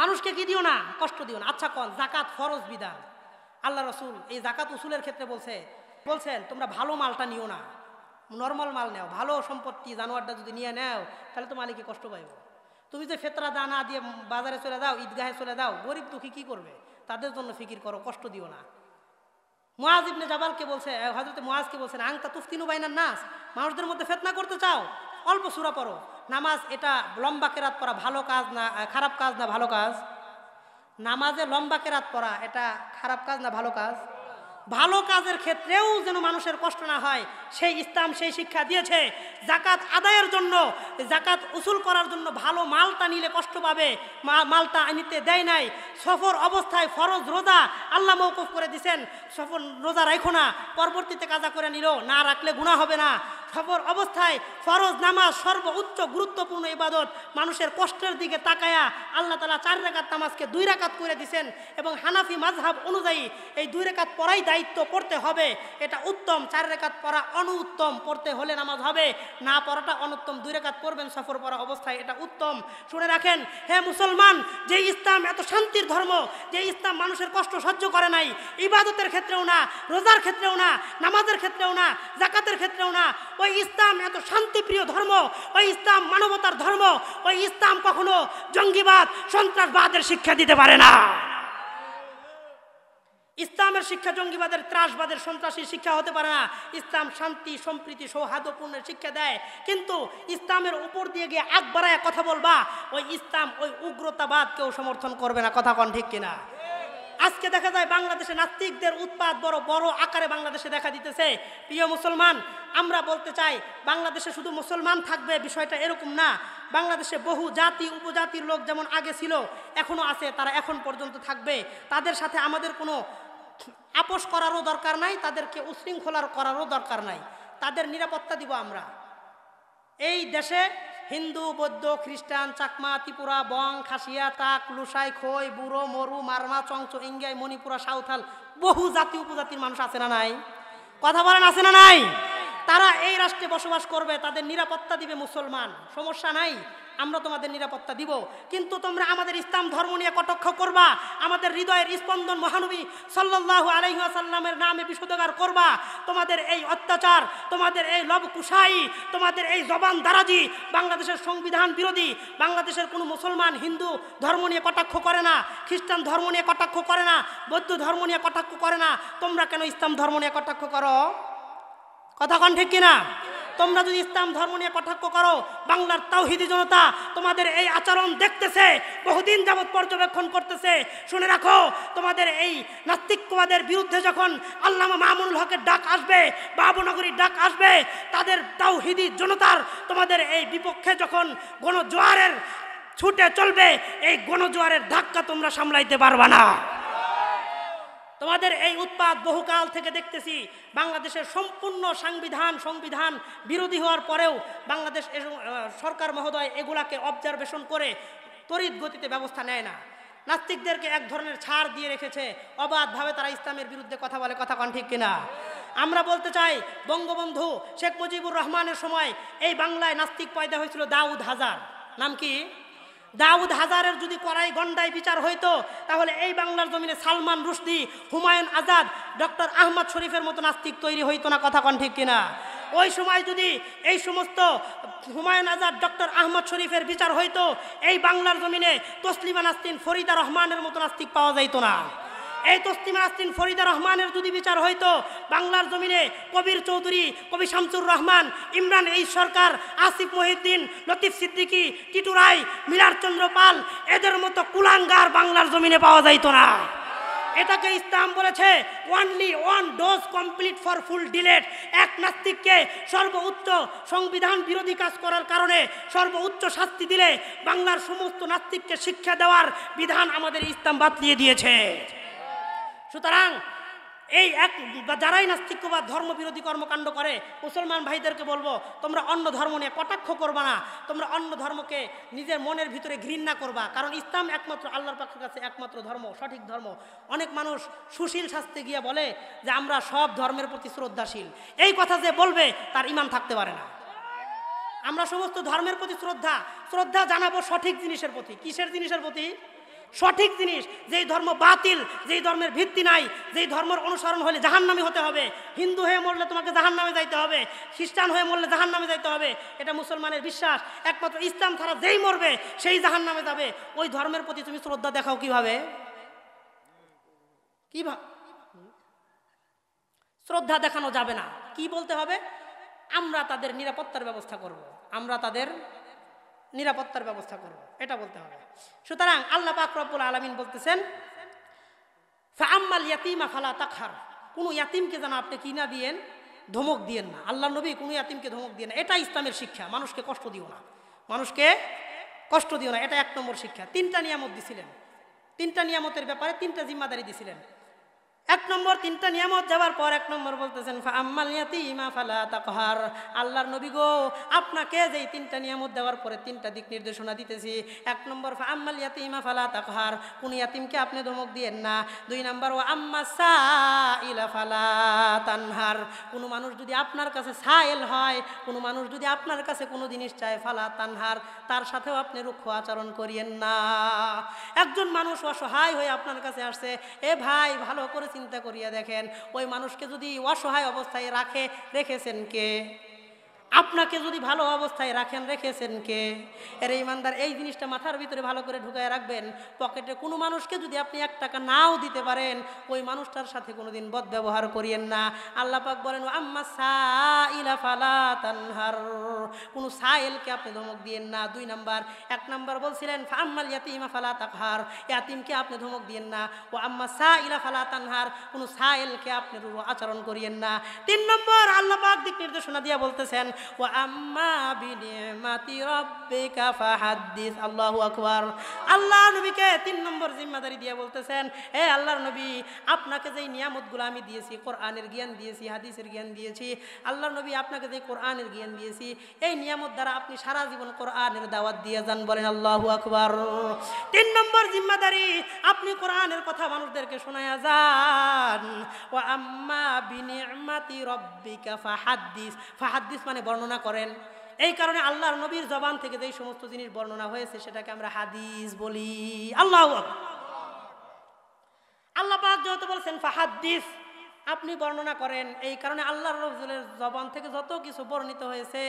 মানুষকে কি দিও না কষ্ট দিও না আচ্ছা কন জাকাত ফরজ বিধান আল্লাহ রসুল এই জাকাত উসুলের ক্ষেত্রে বলছে বলছেন তোমরা ভালো মালটা নিও না নর্মাল মাল নেও ভালো সম্পত্তি জানোয়ারটা যদি নিয়ে নেও তাহলে তো মালিকে কষ্ট পাইব তুমি যে ফেতরা দানা দিয়ে বাজারে চলে দাও ঈদগাহে চলে দাও গরিব দুঃখী কী করবে তাদের জন্য ফিকির করো কষ্ট দিও না মহাজ ইবনে জাবালকে বলছে হজরত মহাজকে বলছেন আংকা তুফতিনু বাইনার নাস মানুষদের মধ্যে ফেতনা করতে চাও অল্প সুরা পড়ো নামাজ এটা লম্বা কেরাত পড়া ভালো কাজ না খারাপ কাজ না ভালো কাজ নামাজে লম্বা কেরাত পড়া এটা খারাপ কাজ না ভালো কাজ ভালো কাজের ক্ষেত্রেও যেন মানুষের কষ্ট না হয় সেই ইসলাম সেই শিক্ষা দিয়েছে জাকাত আদায়ের জন্য জাকাত উসুল করার জন্য ভালো মালটা নিলে কষ্ট পাবে মালটা আনিতে দেয় নাই সফর অবস্থায় ফরজ রোজা আল্লাহ মৌকুফ করে দিছেন সফর রোজা রাখো না পরবর্তীতে কাজা করে নিল না রাখলে গুণা হবে না সফর অবস্থায় ফরজ নামাজ সর্ব উচ্চ গুরুত্বপূর্ণ ইবাদত মানুষের কষ্টের দিকে তাকায়া আল্লাহ তালা চার রেখাত নামাজকে দুই রাকাত করে দিছেন এবং হানাফি মাঝহাব অনুযায়ী এই দুই রেখাত পড়াই দায় দায়িত্ব পড়তে হবে এটা উত্তম চার রেখাত পড়া অনুত্তম পড়তে হলে নামাজ হবে না পড়াটা অনুত্তম দুই রেখাত পড়বেন সফর পড়া অবস্থায় এটা উত্তম শুনে রাখেন হে মুসলমান যে ইসলাম এত শান্তির ধর্ম যে ইসলাম মানুষের কষ্ট সহ্য করে নাই ইবাদতের ক্ষেত্রেও না রোজার ক্ষেত্রেও না নামাজের ক্ষেত্রেও না জাকাতের ক্ষেত্রেও না ওই ইসলাম এত শান্তিপ্রিয় ধর্ম ওই ইসলাম মানবতার ধর্ম ওই ইসলাম কখনো জঙ্গিবাদ সন্ত্রাসবাদের শিক্ষা দিতে পারে না ইসলামের শিক্ষা জঙ্গিবাদের ত্রাসবাদের সন্ত্রাসী শিক্ষা হতে পারে না ইসলাম শান্তি সম্প্রীতি সৌহার্দ্যপূর্ণের শিক্ষা দেয় কিন্তু ইসলামের উপর দিয়ে গিয়ে আগ বাড়ায় কথা বলবা ওই ইসলাম ওই উগ্রতাবাদ কেউ সমর্থন করবে না কথা কন ঠিক কিনা আজকে দেখা যায় বাংলাদেশে নাস্তিকদের উৎপাদ বড় বড় আকারে বাংলাদেশে দেখা দিতেছে প্রিয় মুসলমান আমরা বলতে চাই বাংলাদেশে শুধু মুসলমান থাকবে বিষয়টা এরকম না বাংলাদেশে বহু জাতি উপজাতির লোক যেমন আগে ছিল এখনও আছে তারা এখন পর্যন্ত থাকবে তাদের সাথে আমাদের কোনো আপোষ করারও দরকার নাই তাদেরকে উশৃঙ্খলার করারও দরকার নাই তাদের নিরাপত্তা দিব আমরা এই দেশে হিন্দু বৌদ্ধ খ্রিস্টান চাকমা ত্রিপুরা বং খাসিয়া তাক লুসাই খৈ বুড়ো মরু মারমা চংচ ইঙ্গাই মণিপুরা সাঁওথাল বহু জাতি উপজাতির মানুষ আছে না নাই কথা বলেন আছে না নাই তারা এই রাষ্ট্রে বসবাস করবে তাদের নিরাপত্তা দিবে মুসলমান সমস্যা নাই আমরা তোমাদের নিরাপত্তা দিব কিন্তু তোমরা আমাদের ইসলাম ধর্ম নিয়ে কটাক্ষ করবা আমাদের হৃদয়ের স্পন্দন মহানবী সাল্লাহু আলহিহাসাল্লামের নামে বিশুদ্ধগার করবা তোমাদের এই অত্যাচার তোমাদের এই লব কুশাই তোমাদের এই জবান দারাজি বাংলাদেশের সংবিধান বিরোধী বাংলাদেশের কোনো মুসলমান হিন্দু ধর্ম নিয়ে কটাক্ষ করে না খ্রিস্টান ধর্ম নিয়ে কটাক্ষ করে না বৌদ্ধ ধর্ম নিয়ে কটাক্ষ করে না তোমরা কেন ইসলাম ধর্ম নিয়ে কটাক্ষ করো কথা কন ঠিক কিনা তোমরা যদি ইসলাম ধর্ম নিয়ে কটাক্ষ করো বাংলার তাওহিদি জনতা তোমাদের এই আচরণ দেখতেছে বহুদিন যাবৎ পর্যবেক্ষণ করতেছে শুনে রাখো তোমাদের এই নাস্তিকবাদের বিরুদ্ধে যখন আল্লামা মামুনুল হকের ডাক আসবে বাবুনগরীর ডাক আসবে তাদের তাওহিদি জনতার তোমাদের এই বিপক্ষে যখন গণজোয়ারের ছুটে চলবে এই গণজোয়ারের ধাক্কা তোমরা সামলাইতে পারবা না তোমাদের এই উৎপাদ বহুকাল থেকে দেখতেছি বাংলাদেশের সম্পূর্ণ সাংবিধান সংবিধান বিরোধী হওয়ার পরেও বাংলাদেশ সরকার মহোদয় এগুলাকে অবজারভেশন করে তড়িৎ গতিতে ব্যবস্থা নেয় না নাস্তিকদেরকে এক ধরনের ছাড় দিয়ে রেখেছে অবাধভাবে তারা ইসলামের বিরুদ্ধে কথা বলে কথা কন ঠিক কিনা আমরা বলতে চাই বঙ্গবন্ধু শেখ মুজিবুর রহমানের সময় এই বাংলায় নাস্তিক পয়দা হয়েছিল দাউদ হাজার নাম কি দাউদ হাজারের যদি কড়াই গন্ডায় বিচার হইতো তাহলে এই বাংলার জমিনে সালমান রুশদি হুমায়ুন আজাদ ডক্টর আহমদ শরীফের মতো নাস্তিক তৈরি হইতো না কথা কন ঠিক কিনা ওই সময় যদি এই সমস্ত হুমায়ুন আজাদ ডক্টর আহমদ শরীফের বিচার হইতো এই বাংলার জমিনে তসলিমা নাস্তিন ফরিদা রহমানের মতো নাস্তিক পাওয়া যাইতো না এই তসলিমা আসতিন ফরিদা রহমানের যদি বিচার হয়তো বাংলার জমিনে কবির চৌধুরী কবি শামসুর রহমান ইমরান এই সরকার আসিফ মহিউদ্দিন লতিফ সিদ্দিকী টিটু রায় মিলার চন্দ্র পাল এদের মতো কুলাঙ্গার বাংলার জমিনে পাওয়া যাইতো না এটাকে ইসলাম বলেছে only one dose complete for full delete এক নাস্তিককে সর্বোচ্চ সংবিধান বিরোধী কাজ করার কারণে সর্বোচ্চ শাস্তি দিলে বাংলার সমস্ত নাস্তিককে শিক্ষা দেওয়ার বিধান আমাদের ইসলাম বাতলিয়ে দিয়েছে সুতরাং এই এক যারাই ধর্ম ধর্মবিরোধী কর্মকাণ্ড করে মুসলমান ভাইদেরকে বলবো তোমরা অন্য ধর্ম নিয়ে কটাক্ষ করবা না তোমরা অন্য ধর্মকে নিজের মনের ভিতরে ঘৃণা করবা কারণ ইসলাম একমাত্র আল্লাহর পক্ষের কাছে একমাত্র ধর্ম সঠিক ধর্ম অনেক মানুষ সুশীল শাস্তি গিয়ে বলে যে আমরা সব ধর্মের প্রতি শ্রদ্ধাশীল এই কথা যে বলবে তার ইমান থাকতে পারে না আমরা সমস্ত ধর্মের প্রতি শ্রদ্ধা শ্রদ্ধা জানাবো সঠিক জিনিসের প্রতি কিসের জিনিসের প্রতি সঠিক জিনিস যেই ধর্ম বাতিল যেই ধর্মের ভিত্তি নাই যেই ধর্মের অনুসরণ হলে জাহান্নামি হতে হবে হিন্দু হয়ে মরলে তোমাকে জাহান্নামে যাইতে হবে খ্রিস্টান হয়ে মরলে জাহান্নামে যাইতে হবে এটা মুসলমানের বিশ্বাস একমাত্র ইসলাম ছাড়া যেই মরবে সেই জাহান্নামে যাবে ওই ধর্মের প্রতি তুমি শ্রদ্ধা দেখাও কিভাবে কি শ্রদ্ধা দেখানো যাবে না কি বলতে হবে আমরা তাদের নিরাপত্তার ব্যবস্থা করব। আমরা তাদের নিরাপত্তার ব্যবস্থা করব এটা বলতে হবে সুতরাং আল্লাহ পাক রব্বুল আলমিন বলতেছেন ফাম্মাল ইয়াতিমা ফালা তাখার কোনো ইয়াতিমকে যেন আপনি কিনা দিয়েন ধমক দিয়েন না আল্লাহ নবী কোনো ইয়াতিমকে ধমক দিয়ে না এটা ইসলামের শিক্ষা মানুষকে কষ্ট দিও না মানুষকে কষ্ট দিও না এটা এক নম্বর শিক্ষা তিনটা নিয়ামত দিছিলেন তিনটা নিয়ামতের ব্যাপারে তিনটা জিম্মাদারি দিছিলেন এক নম্বর তিনটা নিয়ামত যাওয়ার পর এক নম্বর বলতেছেন তাকহার আল্লাহর নবী গো আপনাকে যে তিনটা নিয়ামত দেওয়ার পরে তিনটা দিক নির্দেশনা দিতেছি এক নম্বর আম্মাল ইয়াতিমা ফালা তাকহার কোন ইয়াতিমকে আপনি ধমক দিয়েন না দুই নম্বর ও আম্মা সাইলা ফালা তানহার কোন মানুষ যদি আপনার কাছে সাইল হয় কোনো মানুষ যদি আপনার কাছে কোনো জিনিস চায় ফালা তানহার তার সাথেও আপনি রুক্ষ আচরণ করিয়েন না একজন মানুষ অসহায় হয়ে আপনার কাছে আসছে এ ভাই ভালো করেছে চিন্তা করিয়া দেখেন ওই মানুষকে যদি অসহায় অবস্থায় রাখে রেখেছেন কে আপনাকে যদি ভালো অবস্থায় রাখেন রেখেছেন কে এর ইমানদার এই জিনিসটা মাথার ভিতরে ভালো করে ঢুকায় রাখবেন পকেটে কোনো মানুষকে যদি আপনি এক টাকা নাও দিতে পারেন ওই মানুষটার সাথে কোনো দিন বদ ব্যবহার করিয়েন না আল্লাপাক বলেন আম্মা সাইলা ফালা তানহার কোনো সাইলকে আপনি ধমক দিয়েন না দুই নাম্বার এক নাম্বার বলছিলেন আম্মাল ইয়াতিমা ফালা তাকহার ইয়াতিমকে আপনি ধমক দিয়েন না ও আম্মা সাইলা ফালা কোনো সাইলকে আপনি আচরণ করিয়েন না তিন নম্বর আল্লাপাক দিক নির্দেশনা দিয়ে বলতেছেন ও আম্মা বিনিমাতি রব্বিকা ফাহাদ্দিস আল্লাহু আকবার আল্লাহ নবীকে তিন নম্বর জিম্মাদারি দিয়ে বলতেছেন হে আল্লাহর নবী আপনাকে যেই নিয়ামতগুলো আমি দিয়েছি কোরআনের জ্ঞান দিয়েছি হাদিসের জ্ঞান দিয়েছি আল্লাহর নবী আপনাকে যে কোরআনের জ্ঞান দিয়েছি এই নিয়ামত দ্বারা আপনি সারা জীবন কোরআনের দাওয়াত দিয়ে যান বলেন আল্লাহু আকবার তিন নম্বর জিম্মাদারি আপনি কোরআনের কথা মানুষদেরকে শোনায়া যান ও আম্মা বিনিমাতি রব্বিকা ফাহাদ্দিস ফাহাদ্দিস মানে বর্ণনা করেন এই কারণে আল্লাহর নবীর জবান থেকে যেই সমস্ত জিনিস বর্ণনা হয়েছে সেটাকে আমরা হাদিস বলি আল্লাহ আল্লাহ যেহেতু বলছেন ফাহাদিস আপনি বর্ণনা করেন এই কারণে আল্লাহ রবজুলের জবান থেকে যত কিছু বর্ণিত হয়েছে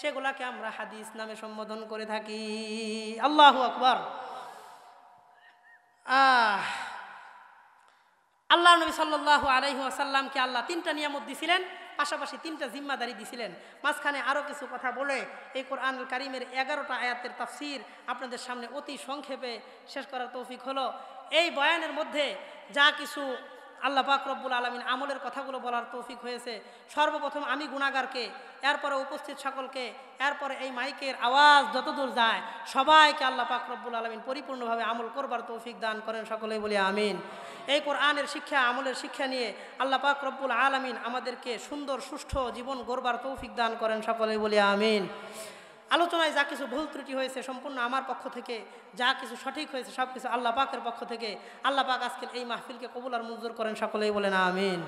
সেগুলাকে আমরা হাদিস নামে সম্বোধন করে থাকি আল্লাহ আকবর আল্লাহ নবী সাল্লাহ আলহি আসাল্লামকে আল্লাহ তিনটা নিয়ামত দিছিলেন পাশাপাশি তিনটা জিম্মাদারি দিছিলেন মাঝখানে আরও কিছু কথা বলে এই কোরআন কারিমের এগারোটা আয়াতের তাফসির আপনাদের সামনে অতি সংক্ষেপে শেষ করার তৌফিক হলো এই বয়ানের মধ্যে যা কিছু আল্লাহ পাক রব্বুল আলমিন আমলের কথাগুলো বলার তৌফিক হয়েছে সর্বপ্রথম আমি গুণাগারকে এরপরে উপস্থিত সকলকে এরপরে এই মাইকের আওয়াজ যতদূর যায় সবাইকে আল্লাহ পাক রব্বুল আলমিন পরিপূর্ণভাবে আমল করবার তৌফিক দান করেন সকলেই বলি আমিন এই কোরআনের শিক্ষা আমলের শিক্ষা নিয়ে আল্লাহ পাক রব্বুল আলমিন আমাদেরকে সুন্দর সুষ্ঠু জীবন গড়বার তৌফিক দান করেন সকলেই বলি আমিন আলোচনায় যা কিছু ভুল ত্রুটি হয়েছে সম্পূর্ণ আমার পক্ষ থেকে যা কিছু সঠিক হয়েছে সব কিছু আল্লাহ পাকের পক্ষ থেকে আল্লাহ পাক আজকের এই মাহফিলকে কবুল আর মঞ্জুর করেন সকলেই বলেন আমিন